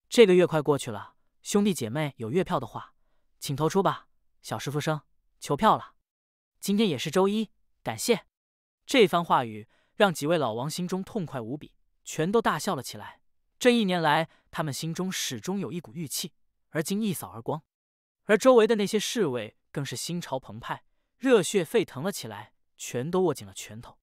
这个月快过去了，兄弟姐妹有月票的话，请投出吧，小石傅生求票了。今天也是周一，感谢。这番话语让几位老王心中痛快无比。全都大笑了起来。这一年来，他们心中始终有一股郁气，而今一扫而光。而周围的那些侍卫更是心潮澎湃，热血沸腾了起来，全都握紧了拳头。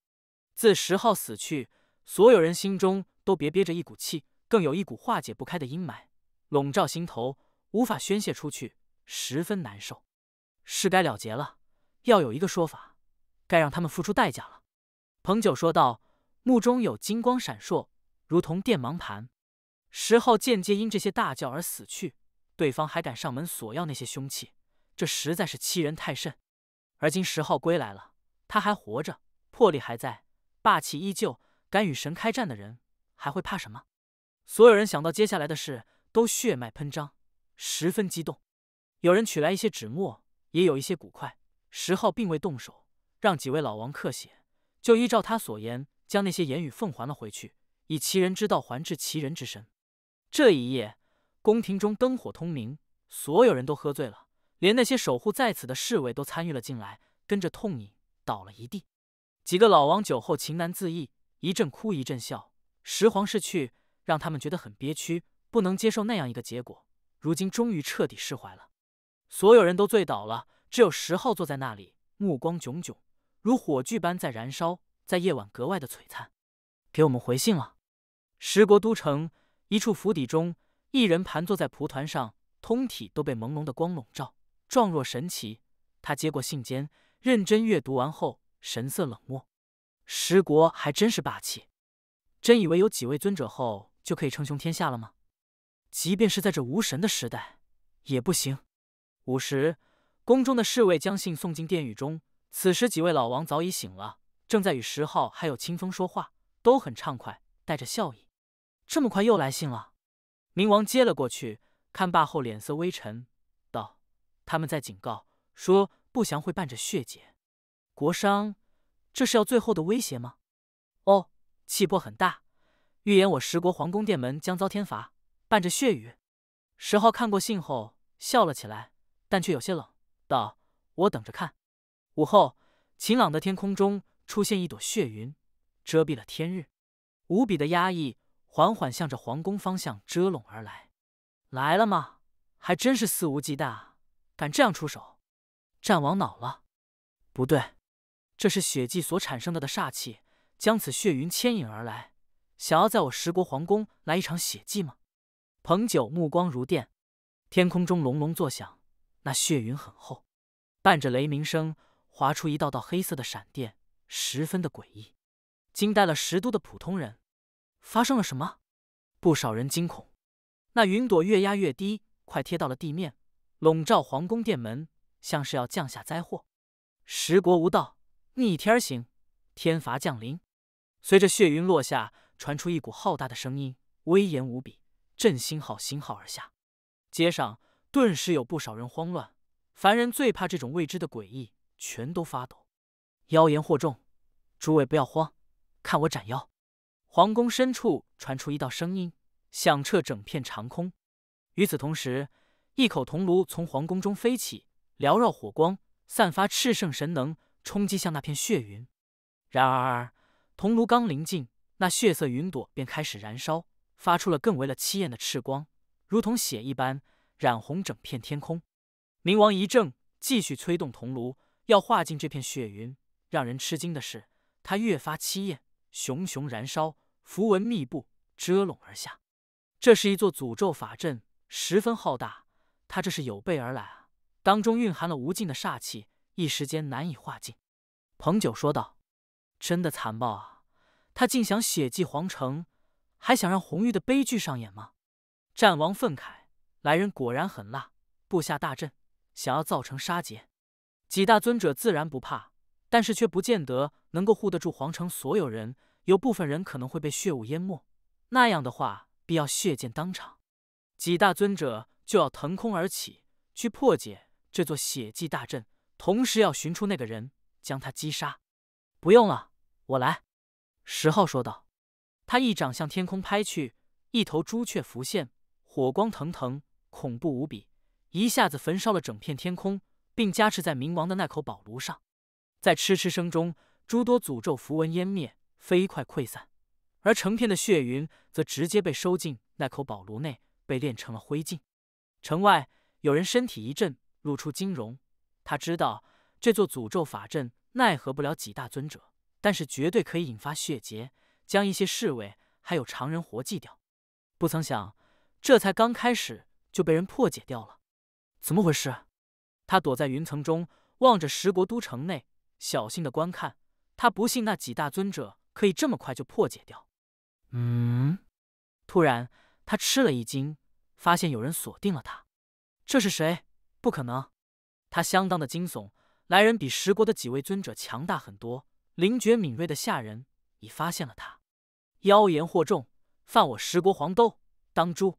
自十号死去，所有人心中都别憋着一股气，更有一股化解不开的阴霾笼罩心头，无法宣泄出去，十分难受。是该了结了，要有一个说法，该让他们付出代价了。”彭九说道，目中有金光闪烁。如同电盲盘，十号间接因这些大叫而死去。对方还敢上门索要那些凶器，这实在是欺人太甚。而今十号归来了，他还活着，魄力还在，霸气依旧。敢与神开战的人，还会怕什么？所有人想到接下来的事，都血脉喷张，十分激动。有人取来一些纸墨，也有一些骨块。十号并未动手，让几位老王刻写，就依照他所言，将那些言语奉还了回去。以其人之道还治其人之身。这一夜，宫廷中灯火通明，所有人都喝醉了，连那些守护在此的侍卫都参与了进来，跟着痛饮，倒了一地。几个老王酒后情难自抑，一阵哭一阵笑。十皇逝去，让他们觉得很憋屈，不能接受那样一个结果。如今终于彻底释怀了，所有人都醉倒了，只有石昊坐在那里，目光炯炯，如火炬般在燃烧，在夜晚格外的璀璨。给我们回信了。十国都城一处府邸中，一人盘坐在蒲团上，通体都被朦胧的光笼罩，状若神奇。他接过信笺，认真阅读完后，神色冷漠。十国还真是霸气，真以为有几位尊者后就可以称雄天下了吗？即便是在这无神的时代，也不行。午时，宫中的侍卫将信送进殿宇中。此时，几位老王早已醒了，正在与十号还有清风说话，都很畅快，带着笑意。这么快又来信了，冥王接了过去，看罢后脸色微沉，道：“他们在警告，说不祥会伴着血劫。国殇，这是要最后的威胁吗？哦，气魄很大，预言我十国皇宫殿门将遭天罚，伴着血雨。”石昊看过信后笑了起来，但却有些冷，道：“我等着看。”午后，晴朗的天空中出现一朵血云，遮蔽了天日，无比的压抑。缓缓向着皇宫方向遮拢而来，来了吗？还真是肆无忌惮，敢这样出手！战王恼了。不对，这是血祭所产生的的煞气，将此血云牵引而来，想要在我十国皇宫来一场血祭吗？彭九目光如电，天空中隆隆作响，那血云很厚，伴着雷鸣声划出一道道黑色的闪电，十分的诡异，惊呆了十都的普通人。发生了什么？不少人惊恐。那云朵越压越低，快贴到了地面，笼罩皇宫殿门，像是要降下灾祸。十国无道，逆天行，天罚降临。随着血云落下，传出一股浩大的声音，威严无比，震星号星号而下。街上顿时有不少人慌乱，凡人最怕这种未知的诡异，全都发抖。妖言惑众，诸位不要慌，看我斩妖。皇宫深处传出一道声音，响彻整片长空。与此同时，一口铜炉从皇宫中飞起，缭绕火光，散发炽盛神能，冲击向那片血云。然而，铜炉刚临近，那血色云朵便开始燃烧，发出了更为了凄艳的赤光，如同血一般染红整片天空。冥王一怔，继续催动铜炉，要化尽这片血云。让人吃惊的是，他越发凄艳。熊熊燃烧，符文密布，遮拢而下。这是一座诅咒法阵，十分浩大。他这是有备而来啊！当中蕴含了无尽的煞气，一时间难以化尽。彭九说道：“真的残暴啊！他竟想血祭皇城，还想让红玉的悲剧上演吗？”战王愤慨：“来人果然狠辣，布下大阵，想要造成杀劫。几大尊者自然不怕。”但是却不见得能够护得住皇城所有人，有部分人可能会被血雾淹没，那样的话，必要血溅当场。几大尊者就要腾空而起，去破解这座血祭大阵，同时要寻出那个人，将他击杀。不用了，我来。”十号说道。他一掌向天空拍去，一头朱雀浮现，火光腾腾，恐怖无比，一下子焚烧了整片天空，并加持在冥王的那口宝炉上。在嗤嗤声中，诸多诅咒符文湮灭，飞快溃散，而成片的血云则直接被收进那口宝炉内，被炼成了灰烬。城外有人身体一震，露出金容。他知道这座诅咒法阵奈何不了几大尊者，但是绝对可以引发血劫，将一些侍卫还有常人活祭掉。不曾想，这才刚开始就被人破解掉了，怎么回事？他躲在云层中，望着十国都城内。小心的观看，他不信那几大尊者可以这么快就破解掉。嗯，突然他吃了一惊，发现有人锁定了他。这是谁？不可能！他相当的惊悚，来人比十国的几位尊者强大很多。灵觉敏锐的下人已发现了他。妖言惑众，犯我十国皇都，当诛！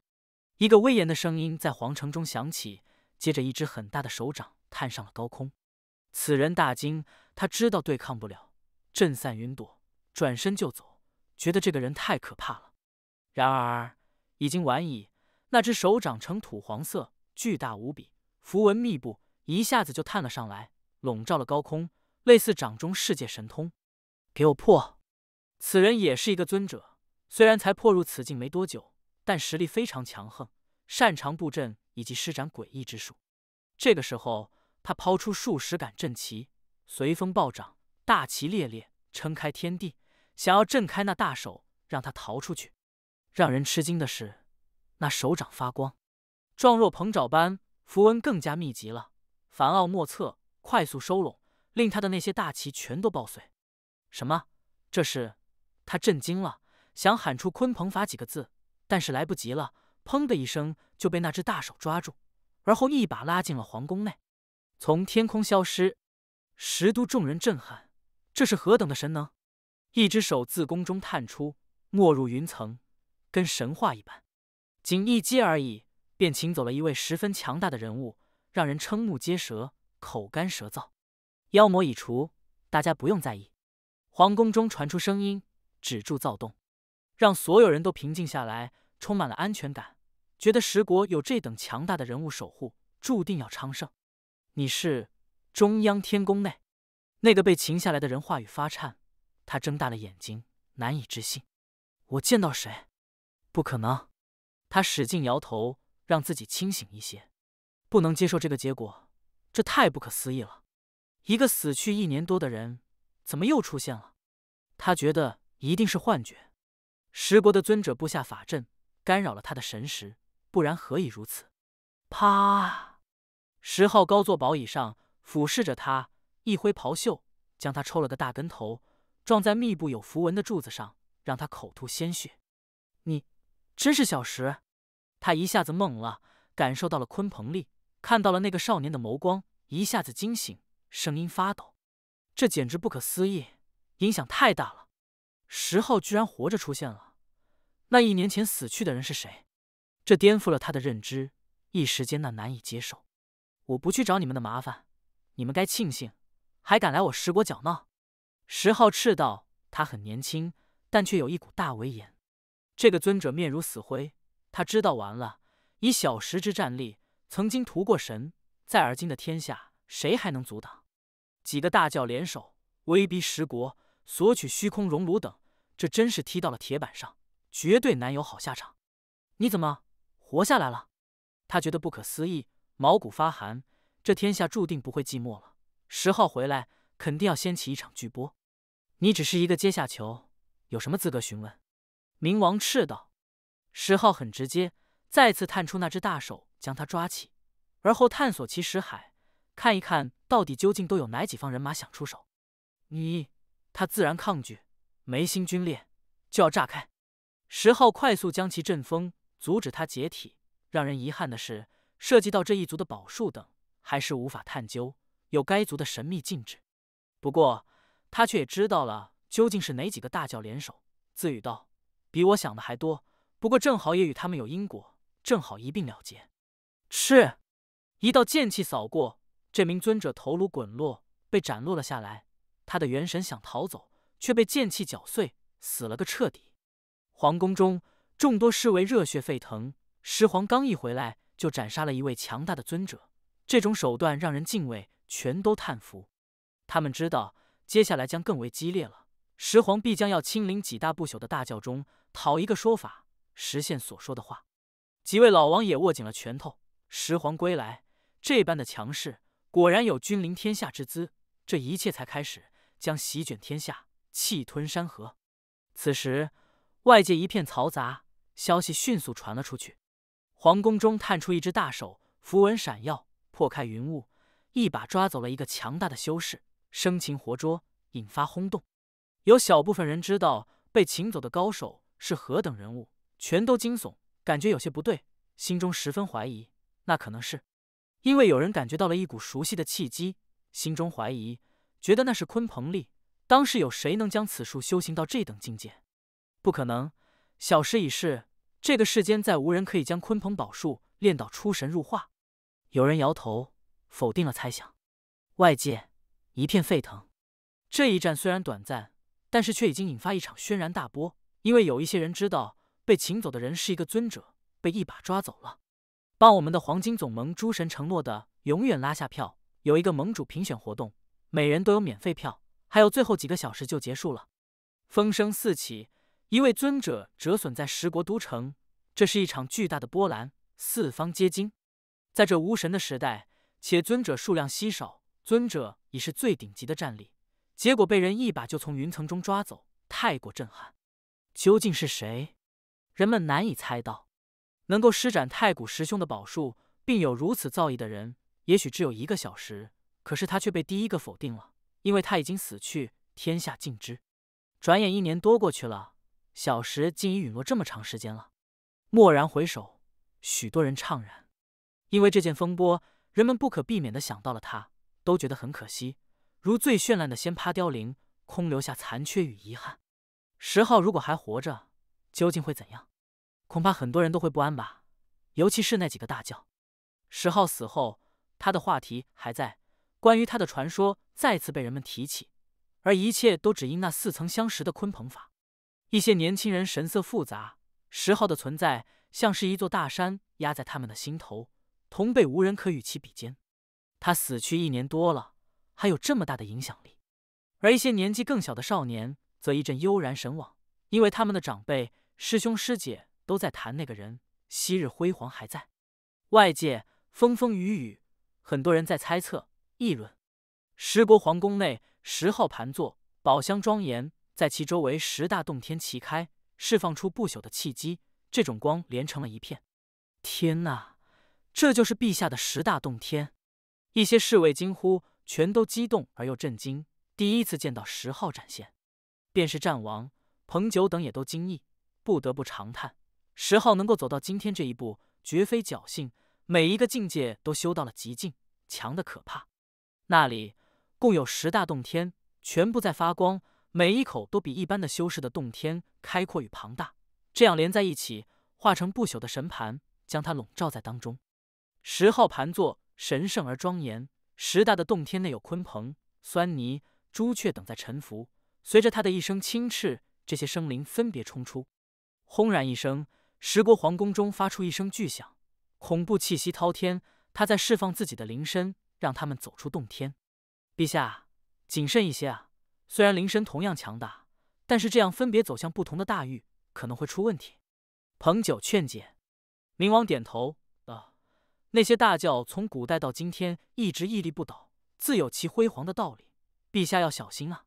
一个威严的声音在皇城中响起，接着一只很大的手掌探上了高空。此人大惊，他知道对抗不了，震散云朵，转身就走，觉得这个人太可怕了。然而已经晚矣，那只手掌呈土黄色，巨大无比，符文密布，一下子就探了上来，笼罩了高空，类似掌中世界神通。给我破！此人也是一个尊者，虽然才破入此境没多久，但实力非常强横，擅长布阵以及施展诡异之术。这个时候。他抛出数十杆阵旗，随风暴涨，大旗猎猎，撑开天地，想要震开那大手，让他逃出去。让人吃惊的是，那手掌发光，状若鹏爪般，符文更加密集了，繁奥莫测，快速收拢，令他的那些大旗全都爆碎。什么？这是他震惊了，想喊出“鲲鹏法”几个字，但是来不及了，砰的一声就被那只大手抓住，而后一把拉进了皇宫内。从天空消失，十都众人震撼，这是何等的神能！一只手自宫中探出，没入云层，跟神话一般。仅一击而已，便请走了一位十分强大的人物，让人瞠目结舌，口干舌燥。妖魔已除，大家不用在意。皇宫中传出声音，止住躁动，让所有人都平静下来，充满了安全感，觉得十国有这等强大的人物守护，注定要昌盛。你是中央天宫内那个被擒下来的人？话语发颤，他睁大了眼睛，难以置信。我见到谁？不可能！他使劲摇头，让自己清醒一些。不能接受这个结果，这太不可思议了！一个死去一年多的人，怎么又出现了？他觉得一定是幻觉。十国的尊者布下法阵，干扰了他的神识，不然何以如此？啪！十号高坐宝椅上，俯视着他，一挥袍袖，将他抽了个大跟头，撞在密布有符文的柱子上，让他口吐鲜血。你真是小石！他一下子懵了，感受到了鲲鹏力，看到了那个少年的眸光，一下子惊醒，声音发抖。这简直不可思议，影响太大了。十号居然活着出现了。那一年前死去的人是谁？这颠覆了他的认知，一时间那难以接受。我不去找你们的麻烦，你们该庆幸还敢来我石国搅闹。石昊斥道：“他很年轻，但却有一股大威严。”这个尊者面如死灰，他知道完了。以小石之战力，曾经屠过神，在而今的天下，谁还能阻挡？几个大教联手威逼石国，索取虚空熔炉等，这真是踢到了铁板上，绝对难有好下场。你怎么活下来了？他觉得不可思议。毛骨发寒，这天下注定不会寂寞了。十号回来肯定要掀起一场巨波。你只是一个阶下囚，有什么资格询问？冥王斥道。十号很直接，再次探出那只大手将他抓起，而后探索其识海，看一看到底究竟都有哪几方人马想出手。你他自然抗拒，眉心皲裂就要炸开。十号快速将其震风阻止他解体。让人遗憾的是。涉及到这一族的宝术等，还是无法探究。有该族的神秘禁制，不过他却也知道了究竟是哪几个大教联手。自语道：“比我想的还多，不过正好也与他们有因果，正好一并了结。”是，一道剑气扫过，这名尊者头颅滚落，被斩落了下来。他的元神想逃走，却被剑气绞碎，死了个彻底。皇宫中众多侍卫热血沸腾，十皇刚一回来。就斩杀了一位强大的尊者，这种手段让人敬畏，全都叹服。他们知道接下来将更为激烈了，石皇必将要亲临几大不朽的大教中讨一个说法，实现所说的话。几位老王也握紧了拳头。石皇归来，这般的强势，果然有君临天下之姿。这一切才开始，将席卷天下，气吞山河。此时外界一片嘈杂，消息迅速传了出去。皇宫中探出一只大手，符文闪耀，破开云雾，一把抓走了一个强大的修士，生擒活捉，引发轰动。有小部分人知道被擒走的高手是何等人物，全都惊悚，感觉有些不对，心中十分怀疑。那可能是因为有人感觉到了一股熟悉的气机，心中怀疑，觉得那是鲲鹏力。当时有谁能将此术修行到这等境界？不可能，小师已逝。这个世间再无人可以将鲲鹏宝术练到出神入化，有人摇头否定了猜想。外界一片沸腾。这一战虽然短暂，但是却已经引发一场轩然大波，因为有一些人知道被请走的人是一个尊者，被一把抓走了。帮我们的黄金总盟诸神承诺的永远拉下票，有一个盟主评选活动，每人都有免费票，还有最后几个小时就结束了。风声四起。一位尊者折损在十国都城，这是一场巨大的波澜，四方皆惊。在这无神的时代，且尊者数量稀少，尊者已是最顶级的战力，结果被人一把就从云层中抓走，太过震撼。究竟是谁？人们难以猜到。能够施展太古师兄的宝术，并有如此造诣的人，也许只有一个小时。可是他却被第一个否定了，因为他已经死去，天下尽知。转眼一年多过去了。小石竟已陨落这么长时间了，蓦然回首，许多人怅然，因为这件风波，人们不可避免地想到了他，都觉得很可惜，如最绚烂的仙葩凋零，空留下残缺与遗憾。十号如果还活着，究竟会怎样？恐怕很多人都会不安吧，尤其是那几个大教。十号死后，他的话题还在，关于他的传说再次被人们提起，而一切都只因那似曾相识的鲲鹏法。一些年轻人神色复杂，石号的存在像是一座大山压在他们的心头，同辈无人可与其比肩。他死去一年多了，还有这么大的影响力。而一些年纪更小的少年则一阵悠然神往，因为他们的长辈、师兄、师姐都在谈那个人昔日辉煌还在。外界风风雨雨，很多人在猜测、议论。十国皇宫内，十号盘坐，宝箱庄严。在其周围，十大洞天齐开，释放出不朽的气机。这种光连成了一片。天呐，这就是陛下的十大洞天！一些侍卫惊呼，全都激动而又震惊，第一次见到十号展现，便是战王彭九等也都惊异，不得不长叹：十号能够走到今天这一步，绝非侥幸，每一个境界都修到了极境，强的可怕。那里共有十大洞天，全部在发光。每一口都比一般的修士的洞天开阔与庞大，这样连在一起，化成不朽的神盘，将它笼罩在当中。十号盘座神圣而庄严，十大的洞天内有鲲鹏、狻猊、朱雀等在沉浮。随着他的一声轻叱，这些生灵分别冲出。轰然一声，十国皇宫中发出一声巨响，恐怖气息滔天。他在释放自己的灵身，让他们走出洞天。陛下，谨慎一些啊！虽然灵身同样强大，但是这样分别走向不同的大域可能会出问题。彭九劝解，冥王点头。呃，那些大教从古代到今天一直屹立不倒，自有其辉煌的道理。陛下要小心啊！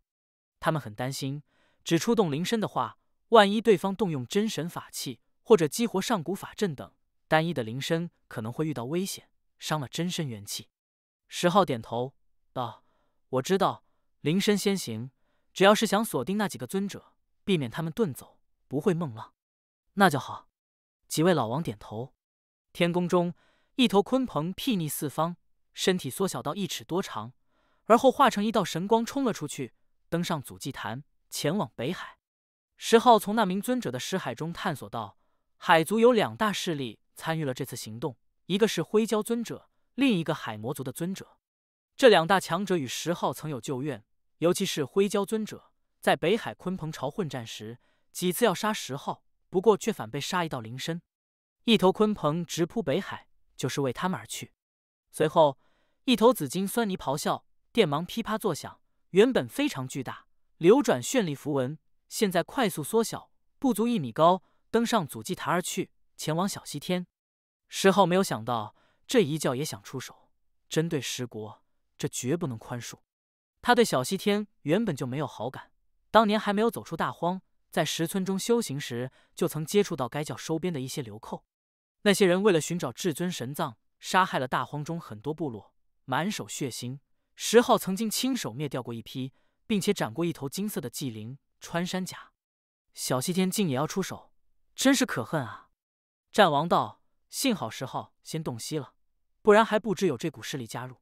他们很担心，只出动灵身的话，万一对方动用真神法器或者激活上古法阵等，单一的灵身可能会遇到危险，伤了真身元气。石号点头道：“我知道。”灵身先行，只要是想锁定那几个尊者，避免他们遁走，不会梦浪，那就好。几位老王点头。天宫中，一头鲲鹏睥睨四方，身体缩小到一尺多长，而后化成一道神光冲了出去，登上祖祭坛，前往北海。石浩从那名尊者的尸海中探索到，海族有两大势力参与了这次行动，一个是灰蛟尊者，另一个海魔族的尊者。这两大强者与石浩曾有旧怨。尤其是灰蛟尊者，在北海鲲鹏巢混战时，几次要杀十号，不过却反被杀一道灵身。一头鲲鹏直扑北海，就是为他们而去。随后，一头紫金酸泥咆哮，电芒噼啪作响。原本非常巨大，流转绚丽符文，现在快速缩小，不足一米高，登上祖祭坛而去，前往小西天。十号没有想到，这一叫也想出手，针对十国，这绝不能宽恕。他对小西天原本就没有好感。当年还没有走出大荒，在石村中修行时，就曾接触到该教收编的一些流寇。那些人为了寻找至尊神藏，杀害了大荒中很多部落，满手血腥。石昊曾经亲手灭掉过一批，并且斩过一头金色的祭灵穿山甲。小西天竟也要出手，真是可恨啊！战王道，幸好石昊先洞悉了，不然还不知有这股势力加入。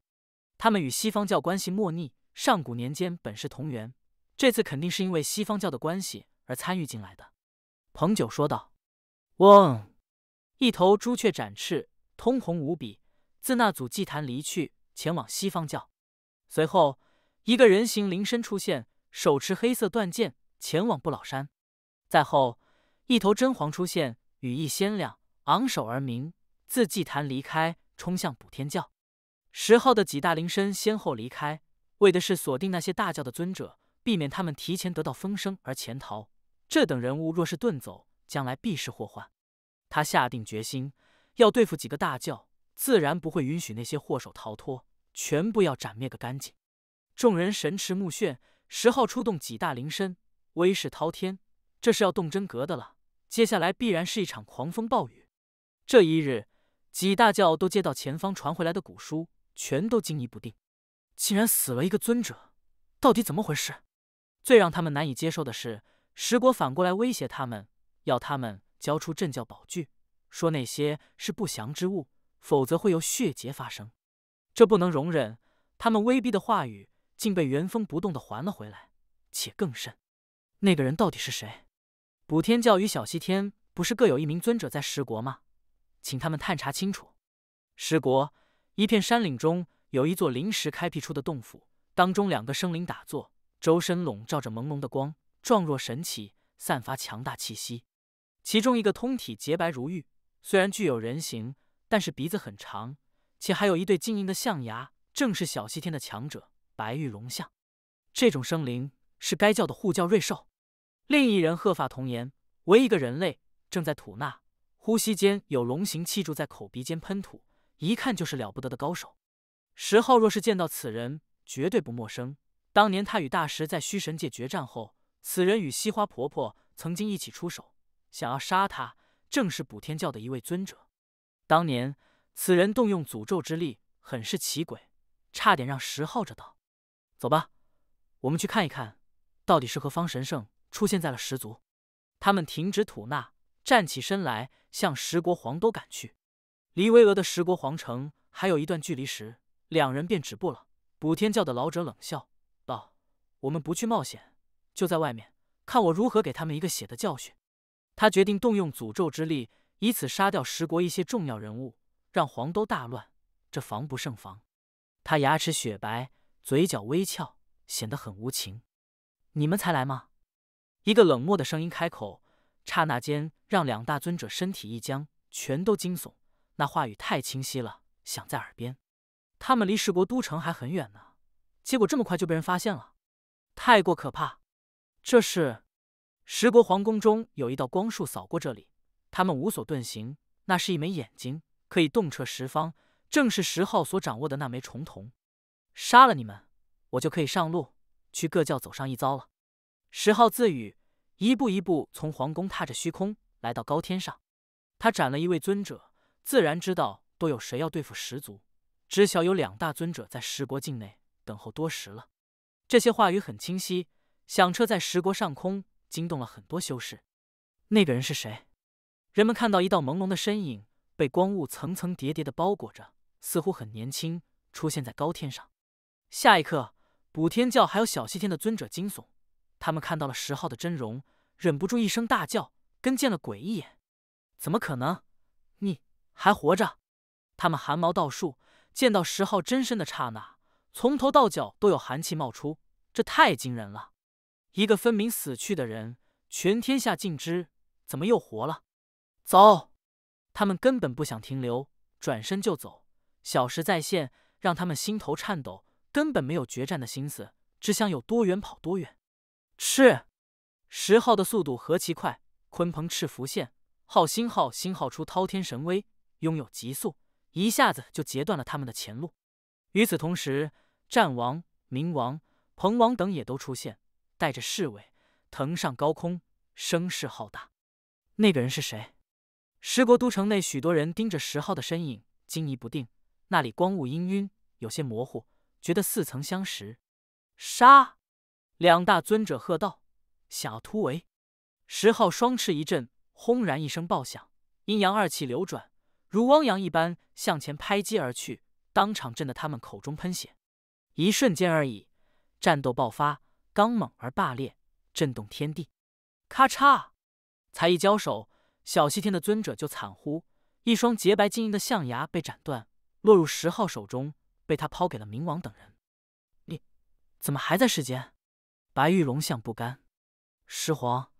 他们与西方教关系莫逆。上古年间本是同源，这次肯定是因为西方教的关系而参与进来的。”彭九说道。嗡，一头朱雀展翅，通红无比，自那组祭坛离去，前往西方教。随后，一个人形灵身出现，手持黑色断剑，前往不老山。再后，一头真凰出现，羽翼鲜亮，昂首而鸣，自祭坛离开，冲向补天教。十号的几大灵身先后离开。为的是锁定那些大教的尊者，避免他们提前得到风声而潜逃。这等人物若是遁走，将来必是祸患。他下定决心要对付几个大教，自然不会允许那些祸首逃脱，全部要斩灭个干净。众人神驰目眩，石号出动几大灵身，威势滔天，这是要动真格的了。接下来必然是一场狂风暴雨。这一日，几大教都接到前方传回来的古书，全都惊疑不定。竟然死了一个尊者，到底怎么回事？最让他们难以接受的是，石国反过来威胁他们，要他们交出镇教宝具，说那些是不祥之物，否则会有血劫发生。这不能容忍！他们威逼的话语竟被原封不动的还了回来，且更甚。那个人到底是谁？补天教与小西天不是各有一名尊者在石国吗？请他们探查清楚。石国一片山岭中。有一座临时开辟出的洞府，当中两个生灵打坐，周身笼罩着朦胧的光，状若神奇，散发强大气息。其中一个通体洁白如玉，虽然具有人形，但是鼻子很长，且还有一对晶莹的象牙，正是小西天的强者白玉龙象。这种生灵是该教的护教瑞兽。另一人鹤发童颜，为一个人类，正在吐纳，呼吸间有龙形气柱在口鼻间喷吐，一看就是了不得的高手。石昊若是见到此人，绝对不陌生。当年他与大石在虚神界决战后，此人与西花婆婆曾经一起出手，想要杀他，正是补天教的一位尊者。当年此人动用诅咒之力，很是奇诡，差点让石昊这道。走吧，我们去看一看，到底是何方神圣出现在了石族。他们停止吐纳，站起身来，向十国皇都赶去。离巍峨的十国皇城还有一段距离时。两人便止步了。补天教的老者冷笑道：“我们不去冒险，就在外面看我如何给他们一个血的教训。”他决定动用诅咒之力，以此杀掉十国一些重要人物，让黄都大乱，这防不胜防。他牙齿雪白，嘴角微翘，显得很无情。“你们才来吗？”一个冷漠的声音开口，刹那间让两大尊者身体一僵，全都惊悚。那话语太清晰了，响在耳边。他们离十国都城还很远呢，结果这么快就被人发现了，太过可怕。这是十国皇宫中有一道光束扫过这里，他们无所遁形。那是一枚眼睛，可以洞彻十方，正是十号所掌握的那枚重瞳。杀了你们，我就可以上路去各教走上一遭了。十号自语，一步一步从皇宫踏着虚空来到高天上。他斩了一位尊者，自然知道都有谁要对付十族。知晓有两大尊者在十国境内等候多时了，这些话语很清晰，响彻在十国上空，惊动了很多修士。那个人是谁？人们看到一道朦胧的身影，被光雾层层叠叠的包裹着，似乎很年轻，出现在高天上。下一刻，补天教还有小西天的尊者惊悚，他们看到了十号的真容，忍不住一声大叫，跟见了鬼一样。怎么可能？你还活着？他们寒毛倒竖。见到十号真身的刹那，从头到脚都有寒气冒出，这太惊人了！一个分明死去的人，全天下尽知，怎么又活了？走！他们根本不想停留，转身就走。小时在线，让他们心头颤抖，根本没有决战的心思，只想有多远跑多远。赤十号的速度何其快！鲲鹏赤浮现，号星号星号出滔天神威，拥有极速。一下子就截断了他们的前路。与此同时，战王、冥王、鹏王等也都出现，带着侍卫腾上高空，声势浩大。那个人是谁？十国都城内，许多人盯着石昊的身影，惊疑不定。那里光雾氤氲，有些模糊，觉得似曾相识。杀！两大尊者喝道：“想要突围？”石昊双翅一震，轰然一声爆响，阴阳二气流转。如汪洋一般向前拍击而去，当场震得他们口中喷血。一瞬间而已，战斗爆发，刚猛而霸烈，震动天地。咔嚓！才一交手，小西天的尊者就惨呼，一双洁白晶莹的象牙被斩断，落入十号手中，被他抛给了冥王等人。你，怎么还在世间？白玉龙像不甘。石皇，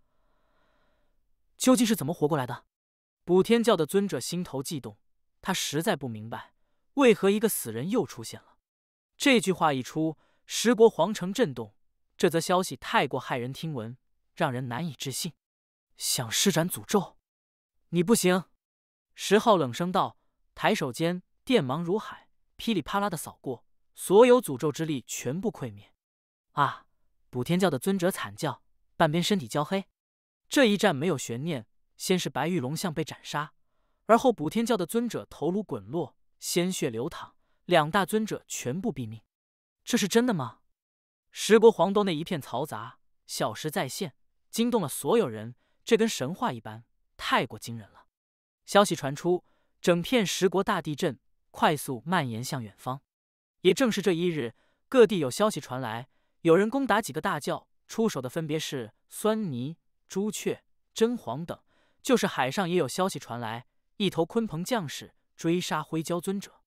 究竟是怎么活过来的？补天教的尊者心头悸动，他实在不明白为何一个死人又出现了。这句话一出，十国皇城震动。这则消息太过骇人听闻，让人难以置信。想施展诅咒？你不行！石昊冷声道，抬手间，电芒如海，噼里啪啦的扫过，所有诅咒之力全部溃灭。啊！补天教的尊者惨叫，半边身体焦黑。这一战没有悬念。先是白玉龙像被斩杀，而后补天教的尊者头颅滚落，鲜血流淌，两大尊者全部毙命。这是真的吗？十国皇都内一片嘈杂，小石再现，惊动了所有人。这跟神话一般，太过惊人了。消息传出，整片十国大地震快速蔓延向远方。也正是这一日，各地有消息传来，有人攻打几个大教，出手的分别是酸泥、朱雀、真皇等。就是海上也有消息传来，一头鲲鹏将士追杀灰蛟尊者，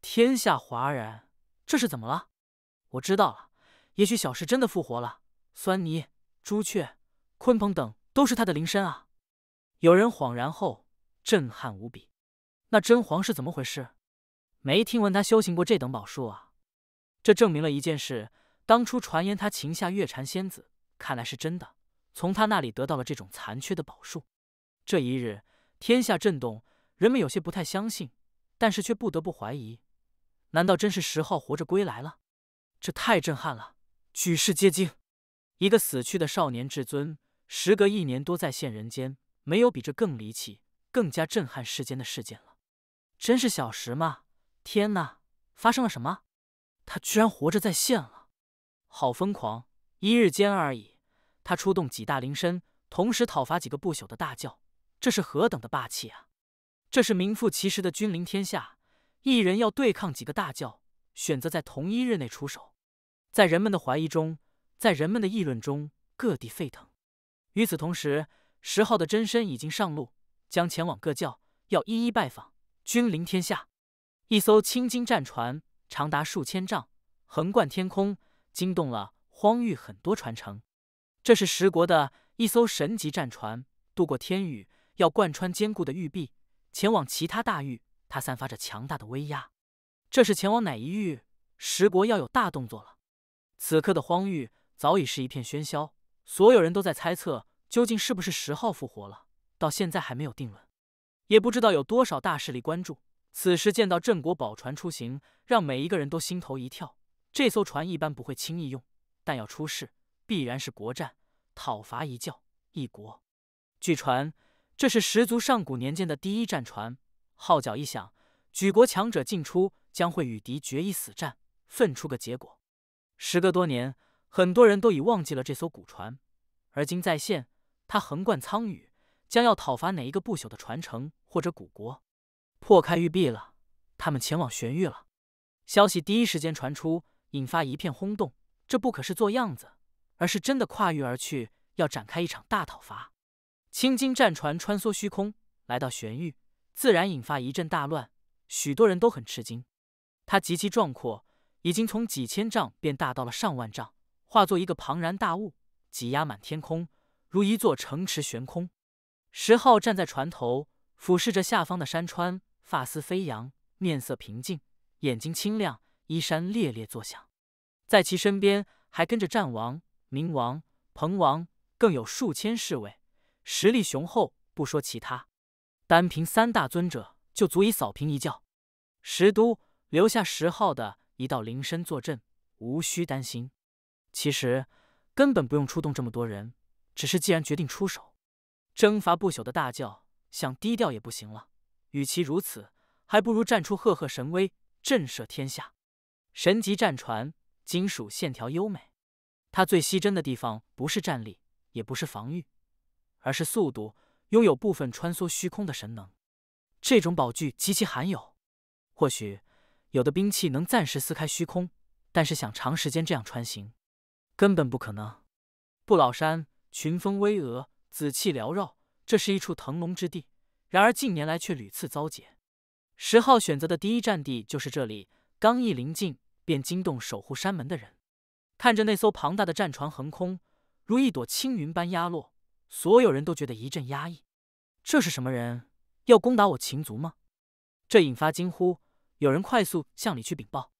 天下哗然。这是怎么了？我知道了，也许小石真的复活了。酸泥、朱雀、鲲鹏等都是他的灵身啊。有人恍然后震撼无比。那真皇是怎么回事？没听闻他修行过这等宝术啊。这证明了一件事：当初传言他擒下月禅仙子，看来是真的。从他那里得到了这种残缺的宝术。这一日，天下震动，人们有些不太相信，但是却不得不怀疑：难道真是石浩活着归来了？这太震撼了，举世皆惊。一个死去的少年至尊，时隔一年多再现人间，没有比这更离奇、更加震撼世间的事件了。真是小石吗？天哪，发生了什么？他居然活着再现了！好疯狂！一日间而已，他出动几大灵身，同时讨伐几个不朽的大教。这是何等的霸气啊！这是名副其实的君临天下，一人要对抗几个大教，选择在同一日内出手。在人们的怀疑中，在人们的议论中，各地沸腾。与此同时，十号的真身已经上路，将前往各教，要一一拜访君临天下。一艘青金战船长达数千丈，横贯天空，惊动了荒域很多传承。这是十国的一艘神级战船，渡过天宇。要贯穿坚固的玉壁，前往其他大域。它散发着强大的威压。这是前往哪一域？十国要有大动作了。此刻的荒域早已是一片喧嚣，所有人都在猜测，究竟是不是十号复活了？到现在还没有定论。也不知道有多少大势力关注。此时见到镇国宝船出行，让每一个人都心头一跳。这艘船一般不会轻易用，但要出事，必然是国战、讨伐一教、一国。据传。这是十足上古年间的第一战船，号角一响，举国强者进出，将会与敌决一死战，奋出个结果。时隔多年，很多人都已忘记了这艘古船，而今再现，它横贯苍宇，将要讨伐哪一个不朽的传承或者古国？破开玉壁了，他们前往玄域了。消息第一时间传出，引发一片轰动。这不可是做样子，而是真的跨越而去，要展开一场大讨伐。青金战船穿梭虚空，来到玄域，自然引发一阵大乱。许多人都很吃惊。它极其壮阔，已经从几千丈变大到了上万丈，化作一个庞然大物，挤压满天空，如一座城池悬空。石昊站在船头，俯视着下方的山川，发丝飞扬，面色平静，眼睛清亮，衣衫猎猎作响。在其身边还跟着战王、冥王、鹏王，更有数千侍卫。实力雄厚，不说其他，单凭三大尊者就足以扫平一教。十都留下十号的一道灵身坐镇，无需担心。其实根本不用出动这么多人，只是既然决定出手，征伐不朽的大教，想低调也不行了。与其如此，还不如站出赫赫神威，震慑天下。神级战船，金属线条优美。它最吸针的地方，不是战力，也不是防御。而是速度，拥有部分穿梭虚空的神能。这种宝具极其罕有，或许有的兵器能暂时撕开虚空，但是想长时间这样穿行，根本不可能。不老山群峰巍峨，紫气缭绕，这是一处腾龙之地。然而近年来却屡次遭劫。十号选择的第一战地就是这里。刚一临近，便惊动守护山门的人。看着那艘庞大的战船横空，如一朵青云般压落。所有人都觉得一阵压抑，这是什么人要攻打我秦族吗？这引发惊呼，有人快速向里去禀报。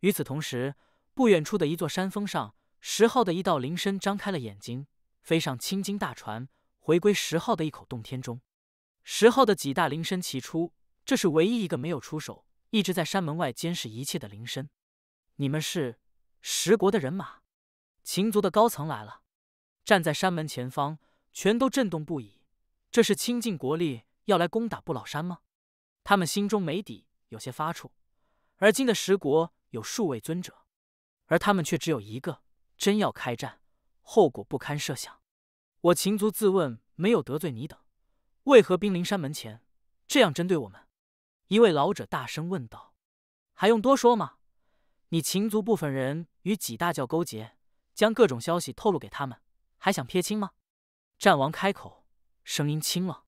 与此同时，不远处的一座山峰上，十号的一道灵身张开了眼睛，飞上青金大船，回归十号的一口洞天中。十号的几大灵身齐出，这是唯一一个没有出手，一直在山门外监视一切的灵身。你们是十国的人马，秦族的高层来了，站在山门前方。全都震动不已，这是倾尽国力要来攻打不老山吗？他们心中没底，有些发怵。而今的石国有数位尊者，而他们却只有一个，真要开战，后果不堪设想。我秦族自问没有得罪你等，为何兵临山门前这样针对我们？一位老者大声问道：“还用多说吗？你秦族部分人与几大教勾结，将各种消息透露给他们，还想撇清吗？”战王开口，声音清冷。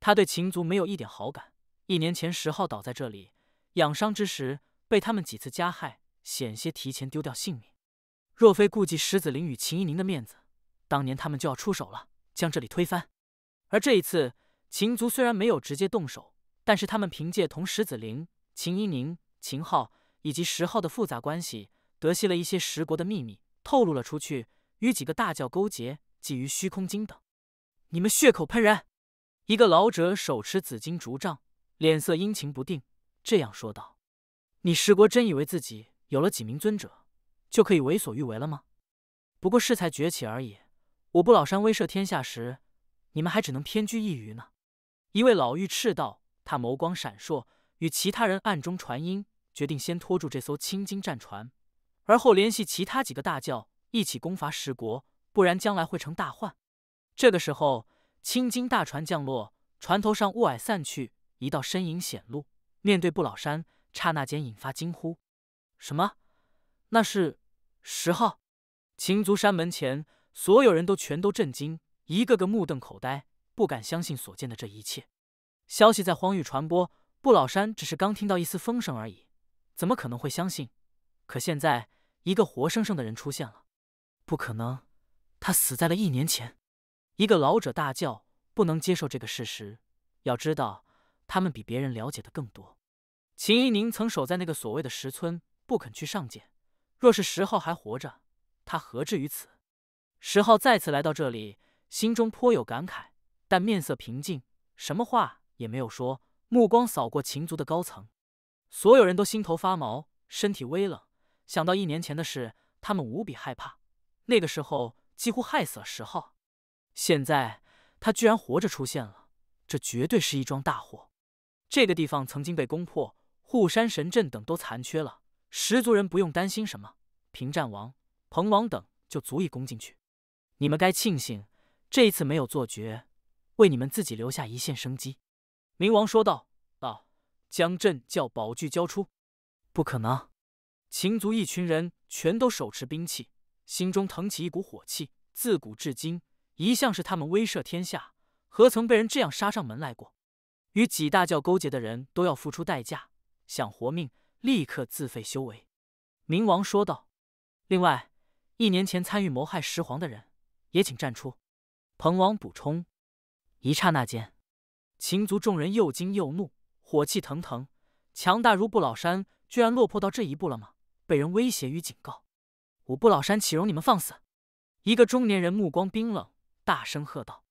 他对秦族没有一点好感。一年前，石昊倒在这里养伤之时，被他们几次加害，险些提前丢掉性命。若非顾及石子林与秦一宁的面子，当年他们就要出手了，将这里推翻。而这一次，秦族虽然没有直接动手，但是他们凭借同石子林、秦一宁、秦昊以及石昊的复杂关系，得悉了一些石国的秘密，透露了出去，与几个大教勾结，觊觎虚空经等。你们血口喷人！一个老者手持紫金竹杖，脸色阴晴不定，这样说道：“你十国真以为自己有了几名尊者，就可以为所欲为了吗？不过适才崛起而已。我不老山威慑天下时，你们还只能偏居一隅呢。”一位老妪斥道：“他眸光闪烁，与其他人暗中传音，决定先拖住这艘青金战船，而后联系其他几个大教一起攻伐十国，不然将来会成大患。”这个时候，青金大船降落，船头上雾霭散去，一道身影显露。面对不老山，刹那间引发惊呼：“什么？那是十号？”秦族山门前，所有人都全都震惊，一个个目瞪口呆，不敢相信所见的这一切。消息在荒域传播，不老山只是刚听到一丝风声而已，怎么可能会相信？可现在，一个活生生的人出现了，不可能，他死在了一年前。一个老者大叫：“不能接受这个事实！要知道，他们比别人了解的更多。”秦一宁曾守在那个所谓的石村，不肯去上见。若是石浩还活着，他何至于此？石浩再次来到这里，心中颇有感慨，但面色平静，什么话也没有说。目光扫过秦族的高层，所有人都心头发毛，身体微冷，想到一年前的事，他们无比害怕。那个时候，几乎害死了石浩。现在他居然活着出现了，这绝对是一桩大祸。这个地方曾经被攻破，护山神阵等都残缺了，十族人不用担心什么，平战王、彭王等就足以攻进去。你们该庆幸，这一次没有做绝，为你们自己留下一线生机。冥王说道：“道将阵教宝具交出，不可能！”秦族一群人全都手持兵器，心中腾起一股火气，自古至今。一向是他们威慑天下，何曾被人这样杀上门来过？与几大教勾结的人都要付出代价，想活命，立刻自废修为。”冥王说道。“另外，一年前参与谋害石皇的人，也请站出。”彭王补充。一刹那间，秦族众人又惊又怒，火气腾腾。强大如不老山，居然落魄到这一步了吗？被人威胁与警告，我不老山岂容你们放肆？”一个中年人目光冰冷。大声喝道：“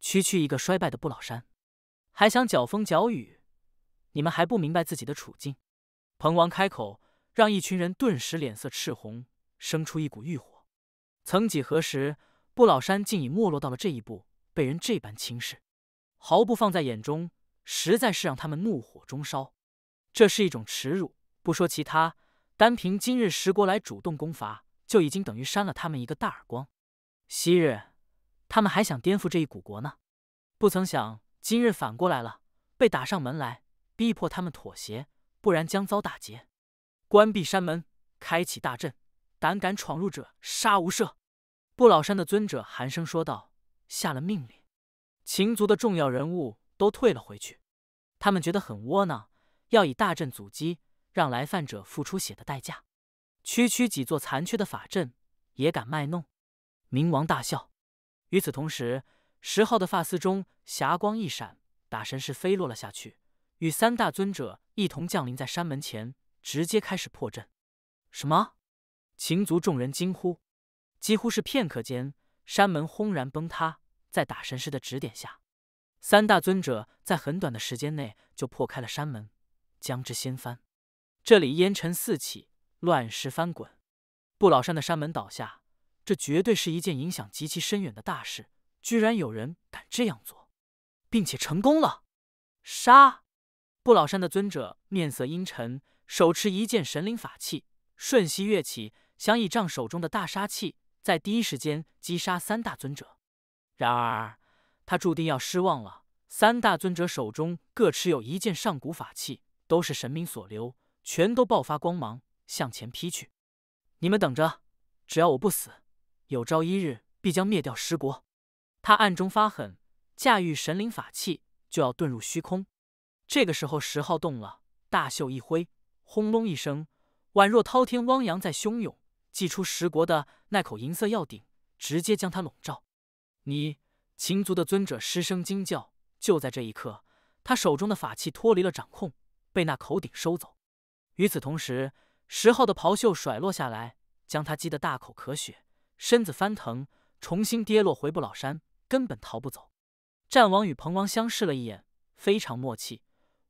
区区一个衰败的不老山，还想搅风搅雨？你们还不明白自己的处境？”彭王开口，让一群人顿时脸色赤红，生出一股欲火。曾几何时，不老山竟已没落到了这一步，被人这般轻视，毫不放在眼中，实在是让他们怒火中烧。这是一种耻辱。不说其他，单凭今日十国来主动攻伐，就已经等于扇了他们一个大耳光。昔日。他们还想颠覆这一古国呢，不曾想今日反过来了，被打上门来，逼迫他们妥协，不然将遭大劫。关闭山门，开启大阵，胆敢闯入者杀无赦！不老山的尊者寒声说道，下了命令。秦族的重要人物都退了回去，他们觉得很窝囊，要以大阵阻击，让来犯者付出血的代价。区区几座残缺的法阵，也敢卖弄？冥王大笑。与此同时，十号的发丝中霞光一闪，打神石飞落了下去，与三大尊者一同降临在山门前，直接开始破阵。什么？秦族众人惊呼。几乎是片刻间，山门轰然崩塌。在打神石的指点下，三大尊者在很短的时间内就破开了山门，将之掀翻。这里烟尘四起，乱石翻滚，不老山的山门倒下。这绝对是一件影响极其深远的大事，居然有人敢这样做，并且成功了！杀！不老山的尊者面色阴沉，手持一件神灵法器，瞬息跃起，想以仗手中的大杀器，在第一时间击杀三大尊者。然而，他注定要失望了。三大尊者手中各持有一件上古法器，都是神明所留，全都爆发光芒向前劈去。你们等着，只要我不死！有朝一日，必将灭掉十国。他暗中发狠，驾驭神灵法器，就要遁入虚空。这个时候，石昊动了，大袖一挥，轰隆一声，宛若滔天汪洋在汹涌。祭出十国的那口银色药鼎，直接将他笼罩。你秦族的尊者失声惊叫。就在这一刻，他手中的法器脱离了掌控，被那口鼎收走。与此同时，石昊的袍袖甩落下来，将他击得大口咳血。身子翻腾，重新跌落回不老山，根本逃不走。战王与彭王相视了一眼，非常默契，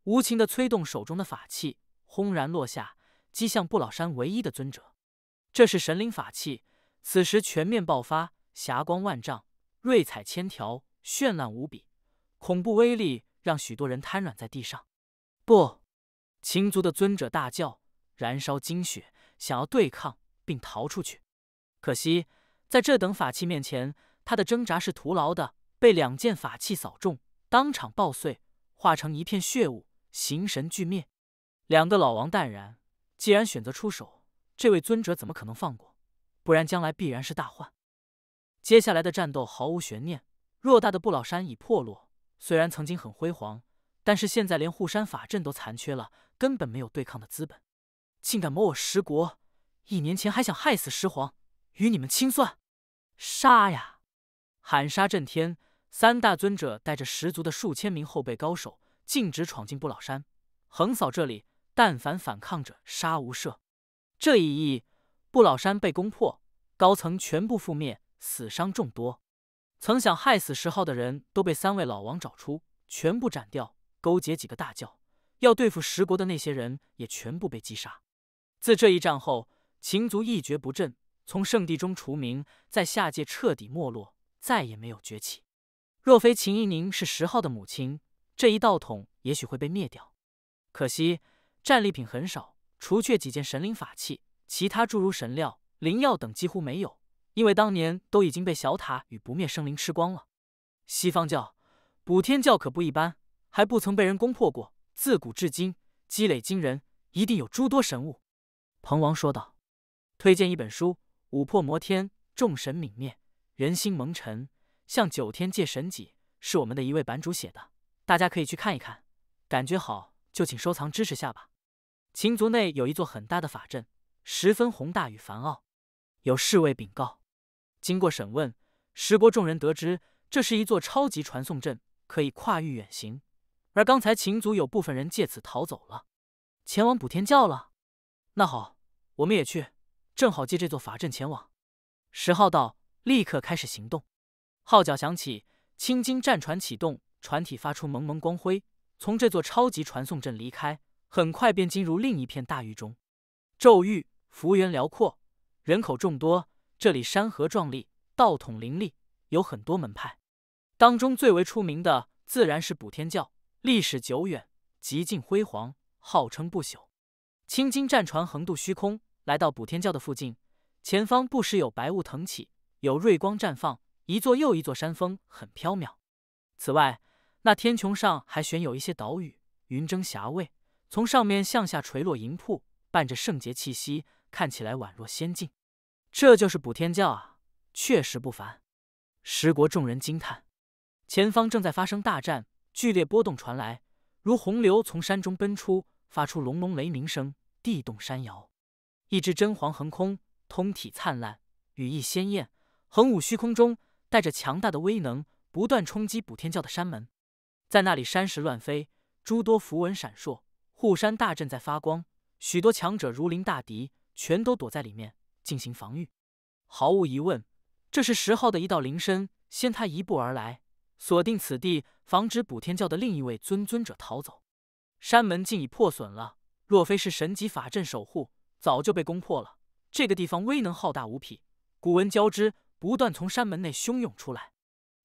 无情地催动手中的法器，轰然落下，击向不老山唯一的尊者。这是神灵法器，此时全面爆发，霞光万丈，瑞彩千条，绚烂无比，恐怖威力让许多人瘫软在地上。不，秦族的尊者大叫，燃烧精血，想要对抗并逃出去，可惜。在这等法器面前，他的挣扎是徒劳的，被两件法器扫中，当场爆碎，化成一片血雾，形神俱灭。两个老王淡然，既然选择出手，这位尊者怎么可能放过？不然将来必然是大患。接下来的战斗毫无悬念，偌大的不老山已破落，虽然曾经很辉煌，但是现在连护山法阵都残缺了，根本没有对抗的资本。竟敢谋我十国，一年前还想害死十皇。与你们清算，杀呀！喊杀震天。三大尊者带着十足的数千名后辈高手，径直闯进不老山，横扫这里，但凡反抗者，杀无赦。这一役，不老山被攻破，高层全部覆灭，死伤众多。曾想害死十号的人都被三位老王找出，全部斩掉。勾结几个大教要对付十国的那些人，也全部被击杀。自这一战后，秦族一蹶不振。从圣地中除名，在下界彻底没落，再也没有崛起。若非秦怡宁是石昊的母亲，这一道统也许会被灭掉。可惜战利品很少，除却几件神灵法器，其他诸如神料、灵药等几乎没有，因为当年都已经被小塔与不灭生灵吃光了。西方教、补天教可不一般，还不曾被人攻破过，自古至今积累惊人，一定有诸多神物。鹏王说道：“推荐一本书。”五魄摩天，众神泯灭，人心蒙尘。向九天借神戟，是我们的一位版主写的，大家可以去看一看，感觉好就请收藏支持下吧。秦族内有一座很大的法阵，十分宏大与繁奥。有侍卫禀告，经过审问，十国众人得知这是一座超级传送阵，可以跨域远行。而刚才秦族有部分人借此逃走了，前往补天教了。那好，我们也去。正好借这座法阵前往，十号道立刻开始行动。号角响起，青金战船启动，船体发出蒙蒙光辉，从这座超级传送阵离开，很快便进入另一片大域中。咒域幅员辽阔，人口众多，这里山河壮丽，道统林立，有很多门派。当中最为出名的自然是补天教，历史久远，极尽辉煌，号称不朽。青金战船横渡虚空。来到补天教的附近，前方不时有白雾腾起，有瑞光绽放，一座又一座山峰很飘渺。此外，那天穹上还悬有一些岛屿，云蒸霞蔚，从上面向下垂落银瀑，伴着圣洁气息，看起来宛若仙境。这就是补天教啊，确实不凡。十国众人惊叹，前方正在发生大战，剧烈波动传来，如洪流从山中奔出，发出隆隆雷鸣声，地动山摇。一只真黄横空，通体灿烂，羽翼鲜艳，横舞虚空中，带着强大的威能，不断冲击补天教的山门。在那里，山石乱飞，诸多符文闪烁，护山大阵在发光，许多强者如临大敌，全都躲在里面进行防御。毫无疑问，这是十号的一道灵身先他一步而来，锁定此地，防止补天教的另一位尊尊者逃走。山门竟已破损了，若非是神级法阵守护。早就被攻破了。这个地方威能浩大无匹，古文交织，不断从山门内汹涌出来。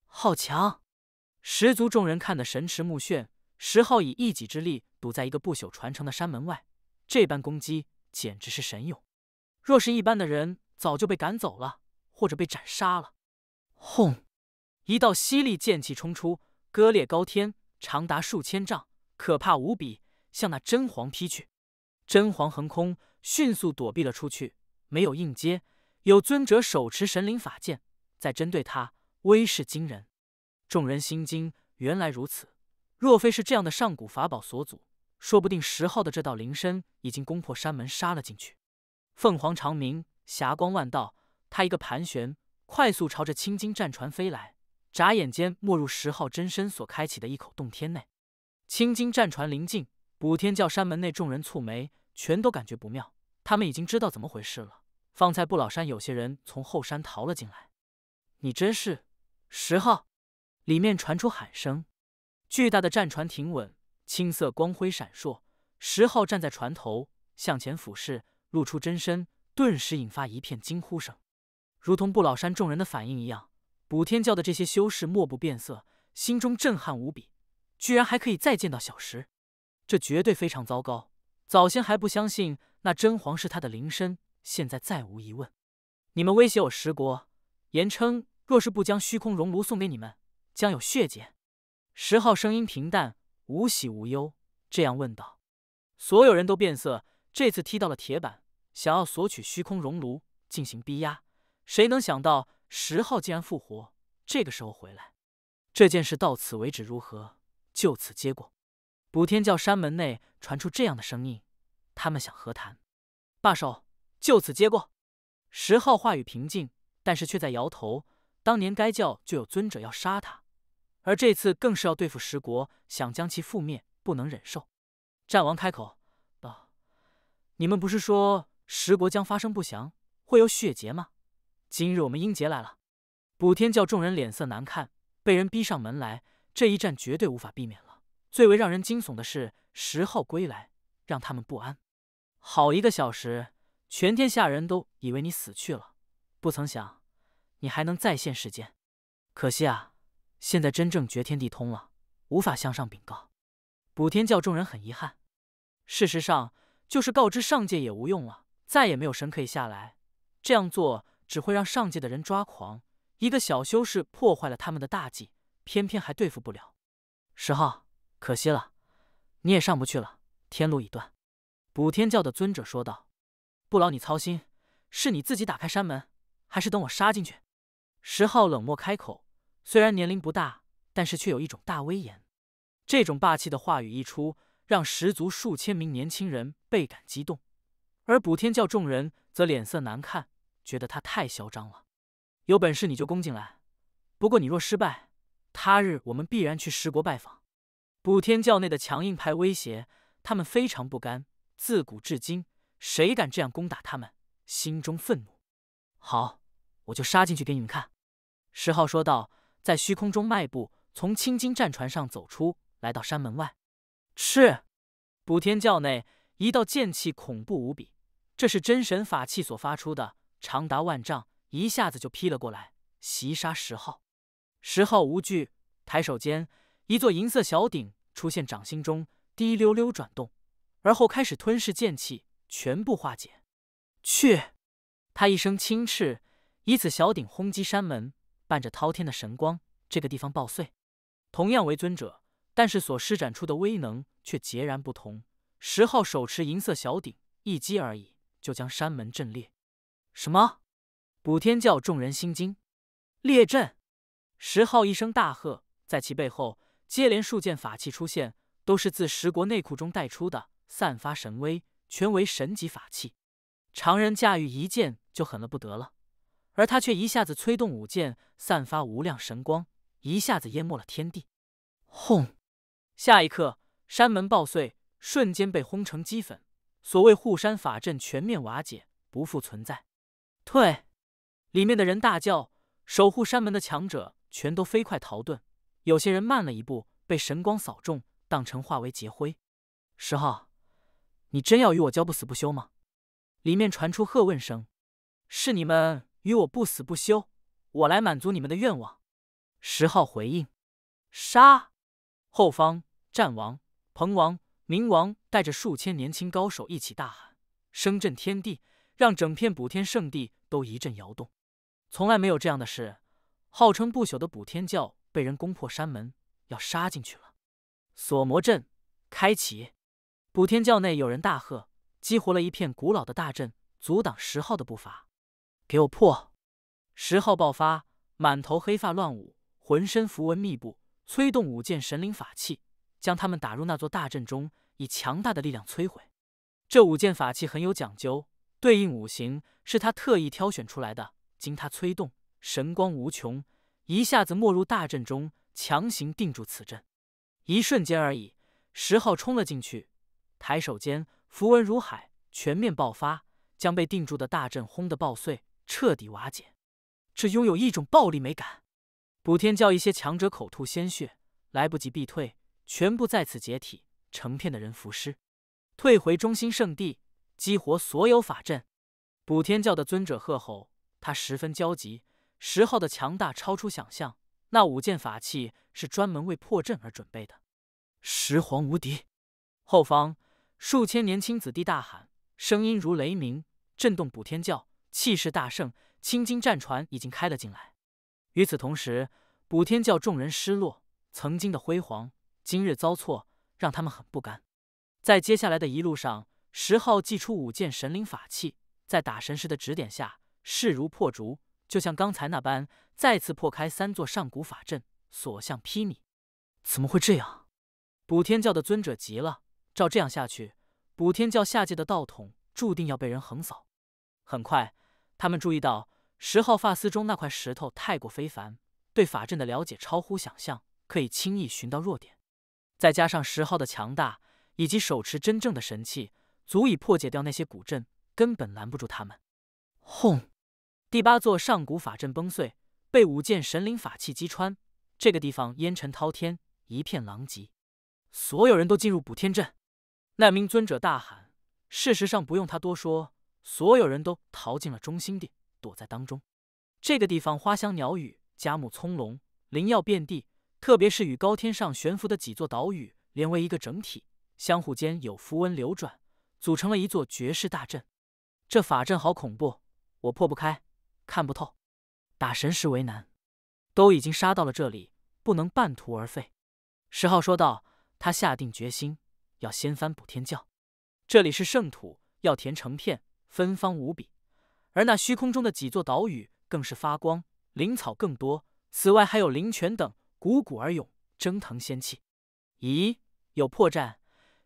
好强！十族众人看得神驰目眩。石昊以一己之力堵在一个不朽传承的山门外，这般攻击简直是神勇。若是一般的人，早就被赶走了，或者被斩杀了。轰！一道犀利剑气冲出，割裂高天，长达数千丈，可怕无比，向那真皇劈去。真皇横空。迅速躲避了出去，没有应接。有尊者手持神灵法剑在针对他，威势惊人。众人心惊，原来如此。若非是这样的上古法宝所阻，说不定十号的这道灵身已经攻破山门，杀了进去。凤凰长鸣，霞光万道，他一个盘旋，快速朝着青金战船飞来，眨眼间没入十号真身所开启的一口洞天内。青金战船临近，补天教山门内众人蹙眉，全都感觉不妙。他们已经知道怎么回事了。方才不老山有些人从后山逃了进来。你真是十号！里面传出喊声。巨大的战船停稳，青色光辉闪烁。十号站在船头，向前俯视，露出真身，顿时引发一片惊呼声。如同不老山众人的反应一样，补天教的这些修士莫不变色，心中震撼无比。居然还可以再见到小石，这绝对非常糟糕。早先还不相信。那真皇是他的灵身，现在再无疑问。你们威胁我十国，言称若是不将虚空熔炉送给你们，将有血劫。十号声音平淡，无喜无忧，这样问道。所有人都变色，这次踢到了铁板，想要索取虚空熔炉进行逼压，谁能想到十号竟然复活，这个时候回来？这件事到此为止，如何？就此揭过。补天教山门内传出这样的声音。他们想和谈，罢手，就此接过。石浩话语平静，但是却在摇头。当年该教就有尊者要杀他，而这次更是要对付十国，想将其覆灭，不能忍受。战王开口道：“你们不是说十国将发生不祥，会有血劫吗？今日我们英杰来了。”补天教众人脸色难看，被人逼上门来，这一战绝对无法避免了。最为让人惊悚的是，石浩归来，让他们不安。好一个小时，全天下人都以为你死去了，不曾想你还能再现世间。可惜啊，现在真正绝天地通了，无法向上禀告。补天教众人很遗憾，事实上就是告知上界也无用了，再也没有神可以下来。这样做只会让上界的人抓狂，一个小修士破坏了他们的大计，偏偏还对付不了。十号，可惜了，你也上不去了，天路已断。补天教的尊者说道：“不劳你操心，是你自己打开山门，还是等我杀进去？”石昊冷漠开口，虽然年龄不大，但是却有一种大威严。这种霸气的话语一出，让十族数千名年轻人倍感激动，而补天教众人则脸色难看，觉得他太嚣张了。有本事你就攻进来，不过你若失败，他日我们必然去十国拜访。补天教内的强硬派威胁他们，非常不甘。自古至今，谁敢这样攻打他们？心中愤怒。好，我就杀进去给你们看。”石浩说道，在虚空中迈步，从青金战船上走出来，到山门外。是。补天教内，一道剑气恐怖无比，这是真神法器所发出的，长达万丈，一下子就劈了过来，袭杀石浩。石浩无惧，抬手间，一座银色小鼎出现掌心中，滴溜溜转动。而后开始吞噬剑气，全部化解。去！他一声轻斥，以此小鼎轰击山门，伴着滔天的神光，这个地方爆碎。同样为尊者，但是所施展出的威能却截然不同。十号手持银色小鼎，一击而已就将山门震裂。什么？补天教众人心惊。列阵！十号一声大喝，在其背后接连数件法器出现，都是自十国内库中带出的。散发神威，全为神级法器，常人驾驭一剑就狠了不得了，而他却一下子催动五剑，散发无量神光，一下子淹没了天地。轰！下一刻，山门爆碎，瞬间被轰成齑粉。所谓护山法阵全面瓦解，不复存在。退！里面的人大叫，守护山门的强者全都飞快逃遁，有些人慢了一步，被神光扫中，当成化为劫灰。十号。你真要与我交不死不休吗？里面传出喝问声：“是你们与我不死不休，我来满足你们的愿望。”十号回应：“杀！”后方战王、鹏王、冥王带着数千年轻高手一起大喊，声震天地，让整片补天圣地都一阵摇动。从来没有这样的事，号称不朽的补天教被人攻破山门，要杀进去了。锁魔阵开启。补天教内有人大喝，激活了一片古老的大阵，阻挡十号的步伐。给我破！十号爆发，满头黑发乱舞，浑身符文密布，催动五件神灵法器，将他们打入那座大阵中，以强大的力量摧毁。这五件法器很有讲究，对应五行，是他特意挑选出来的。经他催动，神光无穷，一下子没入大阵中，强行定住此阵。一瞬间而已，十号冲了进去。抬手间，符文如海，全面爆发，将被定住的大阵轰得爆碎，彻底瓦解。这拥有一种暴力美感。补天教一些强者口吐鲜血，来不及避退，全部在此解体，成片的人浮尸。退回中心圣地，激活所有法阵。补天教的尊者喝吼，他十分焦急。十号的强大超出想象，那五件法器是专门为破阵而准备的。十皇无敌，后方。数千年轻子弟大喊，声音如雷鸣，震动补天教，气势大盛。青金战船已经开了进来。与此同时，补天教众人失落，曾经的辉煌今日遭挫，让他们很不甘。在接下来的一路上，十号祭出五件神灵法器，在打神石的指点下，势如破竹，就像刚才那般，再次破开三座上古法阵，所向披靡。怎么会这样？补天教的尊者急了。照这样下去，补天教下界的道统注定要被人横扫。很快，他们注意到十号发丝中那块石头太过非凡，对法阵的了解超乎想象，可以轻易寻到弱点。再加上十号的强大，以及手持真正的神器，足以破解掉那些古阵，根本拦不住他们。轰！第八座上古法阵崩碎，被五件神灵法器击穿。这个地方烟尘滔天，一片狼藉。所有人都进入补天阵。那名尊者大喊：“事实上，不用他多说，所有人都逃进了中心地，躲在当中。这个地方花香鸟语，佳木葱茏，灵药遍地。特别是与高天上悬浮的几座岛屿连为一个整体，相互间有符文流转，组成了一座绝世大阵。这法阵好恐怖，我破不开，看不透，打神石为难。都已经杀到了这里，不能半途而废。”石浩说道，他下定决心。要掀翻补天教，这里是圣土，要填成片，芬芳无比。而那虚空中的几座岛屿更是发光，灵草更多。此外还有灵泉等汩汩而涌，蒸腾仙气。咦，有破绽！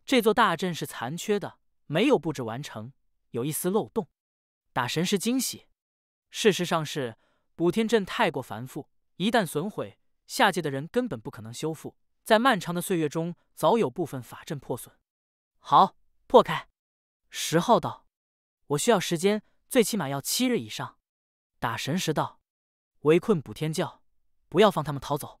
这座大阵是残缺的，没有布置完成，有一丝漏洞。打神是惊喜，事实上是补天阵太过繁复，一旦损毁，下界的人根本不可能修复。在漫长的岁月中，早有部分法阵破损。好，破开。十号道，我需要时间，最起码要七日以上。打神石道，围困补天教，不要放他们逃走。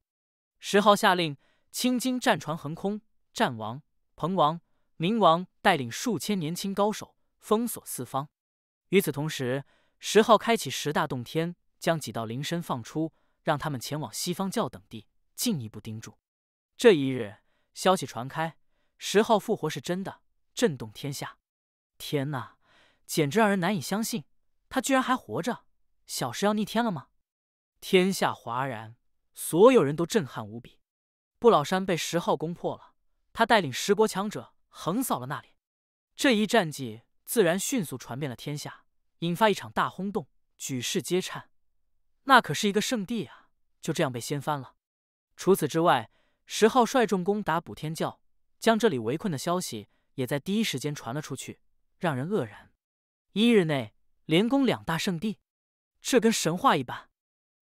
十号下令，青金战船横空，战王、鹏王、冥王带领数千年轻高手封锁四方。与此同时，十号开启十大洞天，将几道灵身放出，让他们前往西方教等地进一步盯住。这一日，消息传开，十号复活是真的，震动天下。天哪，简直让人难以相信，他居然还活着！小石要逆天了吗？天下哗然，所有人都震撼无比。不老山被十号攻破了，他带领十国强者横扫了那里。这一战绩自然迅速传遍了天下，引发一场大轰动，举世皆颤。那可是一个圣地啊，就这样被掀翻了。除此之外，石浩率众攻打补天教，将这里围困的消息也在第一时间传了出去，让人愕然。一日内连攻两大圣地，这跟神话一般。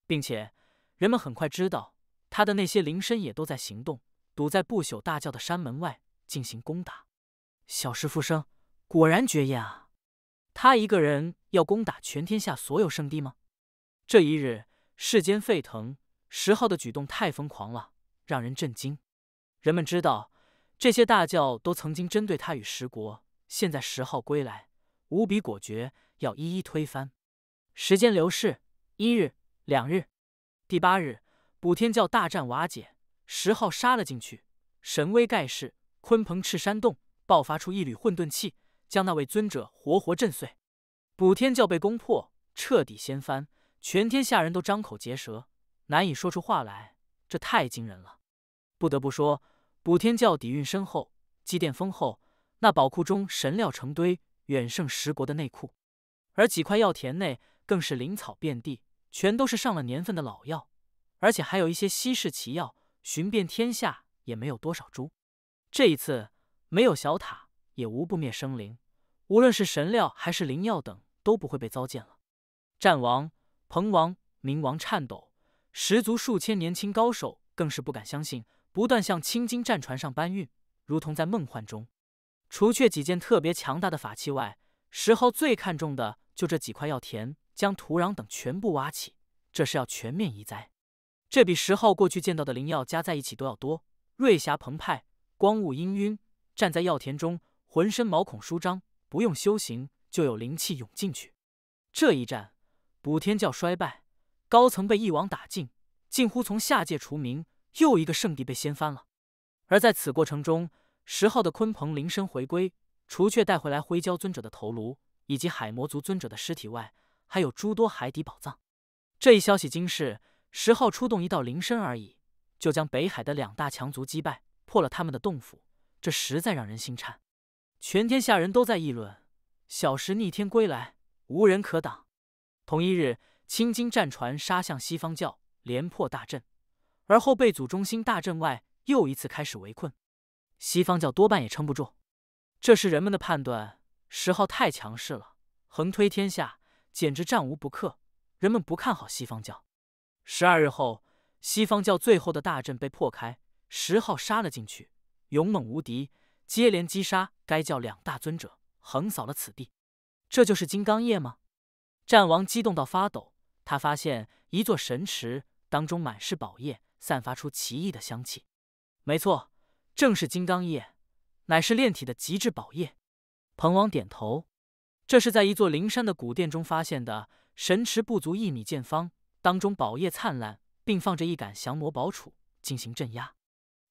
并且人们很快知道，他的那些灵身也都在行动，堵在不朽大教的山门外进行攻打。小石复生果然绝艳啊！他一个人要攻打全天下所有圣地吗？这一日，世间沸腾。石浩的举动太疯狂了。让人震惊。人们知道，这些大教都曾经针对他与十国，现在十号归来，无比果决，要一一推翻。时间流逝，一日、两日、第八日，补天教大战瓦解，十号杀了进去，神威盖世，鲲鹏赤山洞爆发出一缕混沌气，将那位尊者活活震碎。补天教被攻破，彻底掀翻，全天下人都张口结舌，难以说出话来。这太惊人了！不得不说，补天教底蕴深厚，积淀丰厚。那宝库中神料成堆，远胜十国的内库。而几块药田内更是灵草遍地，全都是上了年份的老药，而且还有一些稀世奇药，寻遍天下也没有多少株。这一次没有小塔，也无不灭生灵。无论是神料还是灵药等，都不会被糟践了。战王、鹏王、冥王颤抖，十族数千年轻高手更是不敢相信。不断向青金战船上搬运，如同在梦幻中。除却几件特别强大的法器外，石昊最看重的就这几块药田。将土壤等全部挖起，这是要全面移栽。这比石昊过去见到的灵药加在一起都要多。瑞霞澎湃，光雾氤氲。站在药田中，浑身毛孔舒张，不用修行就有灵气涌进去。这一战，补天教衰败，高层被一网打尽，近乎从下界除名。又一个圣地被掀翻了，而在此过程中，十号的鲲鹏灵身回归，除却带回来灰蛟尊者的头颅以及海魔族尊者的尸体外，还有诸多海底宝藏。这一消息惊世，十号出动一道灵身而已，就将北海的两大强族击败，破了他们的洞府，这实在让人心颤。全天下人都在议论：小石逆天归来，无人可挡。同一日，青金战船杀向西方教，连破大阵。而后被祖中心大阵外又一次开始围困，西方教多半也撑不住，这是人们的判断。十号太强势了，横推天下，简直战无不克。人们不看好西方教。十二日后，西方教最后的大阵被破开，十号杀了进去，勇猛无敌，接连击杀该教两大尊者，横扫了此地。这就是金刚业吗？战王激动到发抖，他发现一座神池当中满是宝液，散发出奇异的香气，没错，正是金刚液，乃是炼体的极致宝液。鹏王点头，这是在一座灵山的古殿中发现的神池，不足一米见方，当中宝液灿烂，并放着一杆降魔宝杵进行镇压。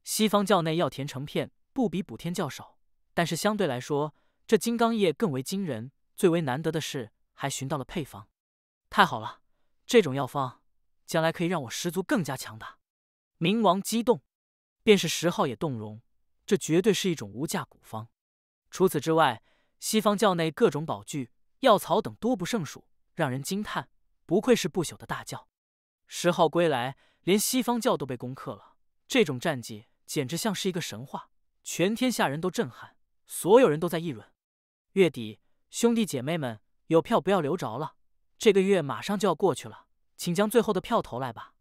西方教内药田成片，不比补天教少，但是相对来说，这金刚液更为惊人。最为难得的是，还寻到了配方。太好了，这种药方将来可以让我十族更加强大。冥王激动，便是十号也动容。这绝对是一种无价古方。除此之外，西方教内各种宝具、药草等多不胜数，让人惊叹。不愧是不朽的大教。十号归来，连西方教都被攻克了，这种战绩简直像是一个神话，全天下人都震撼，所有人都在议论。月底，兄弟姐妹们，有票不要留着了，这个月马上就要过去了，请将最后的票投来吧。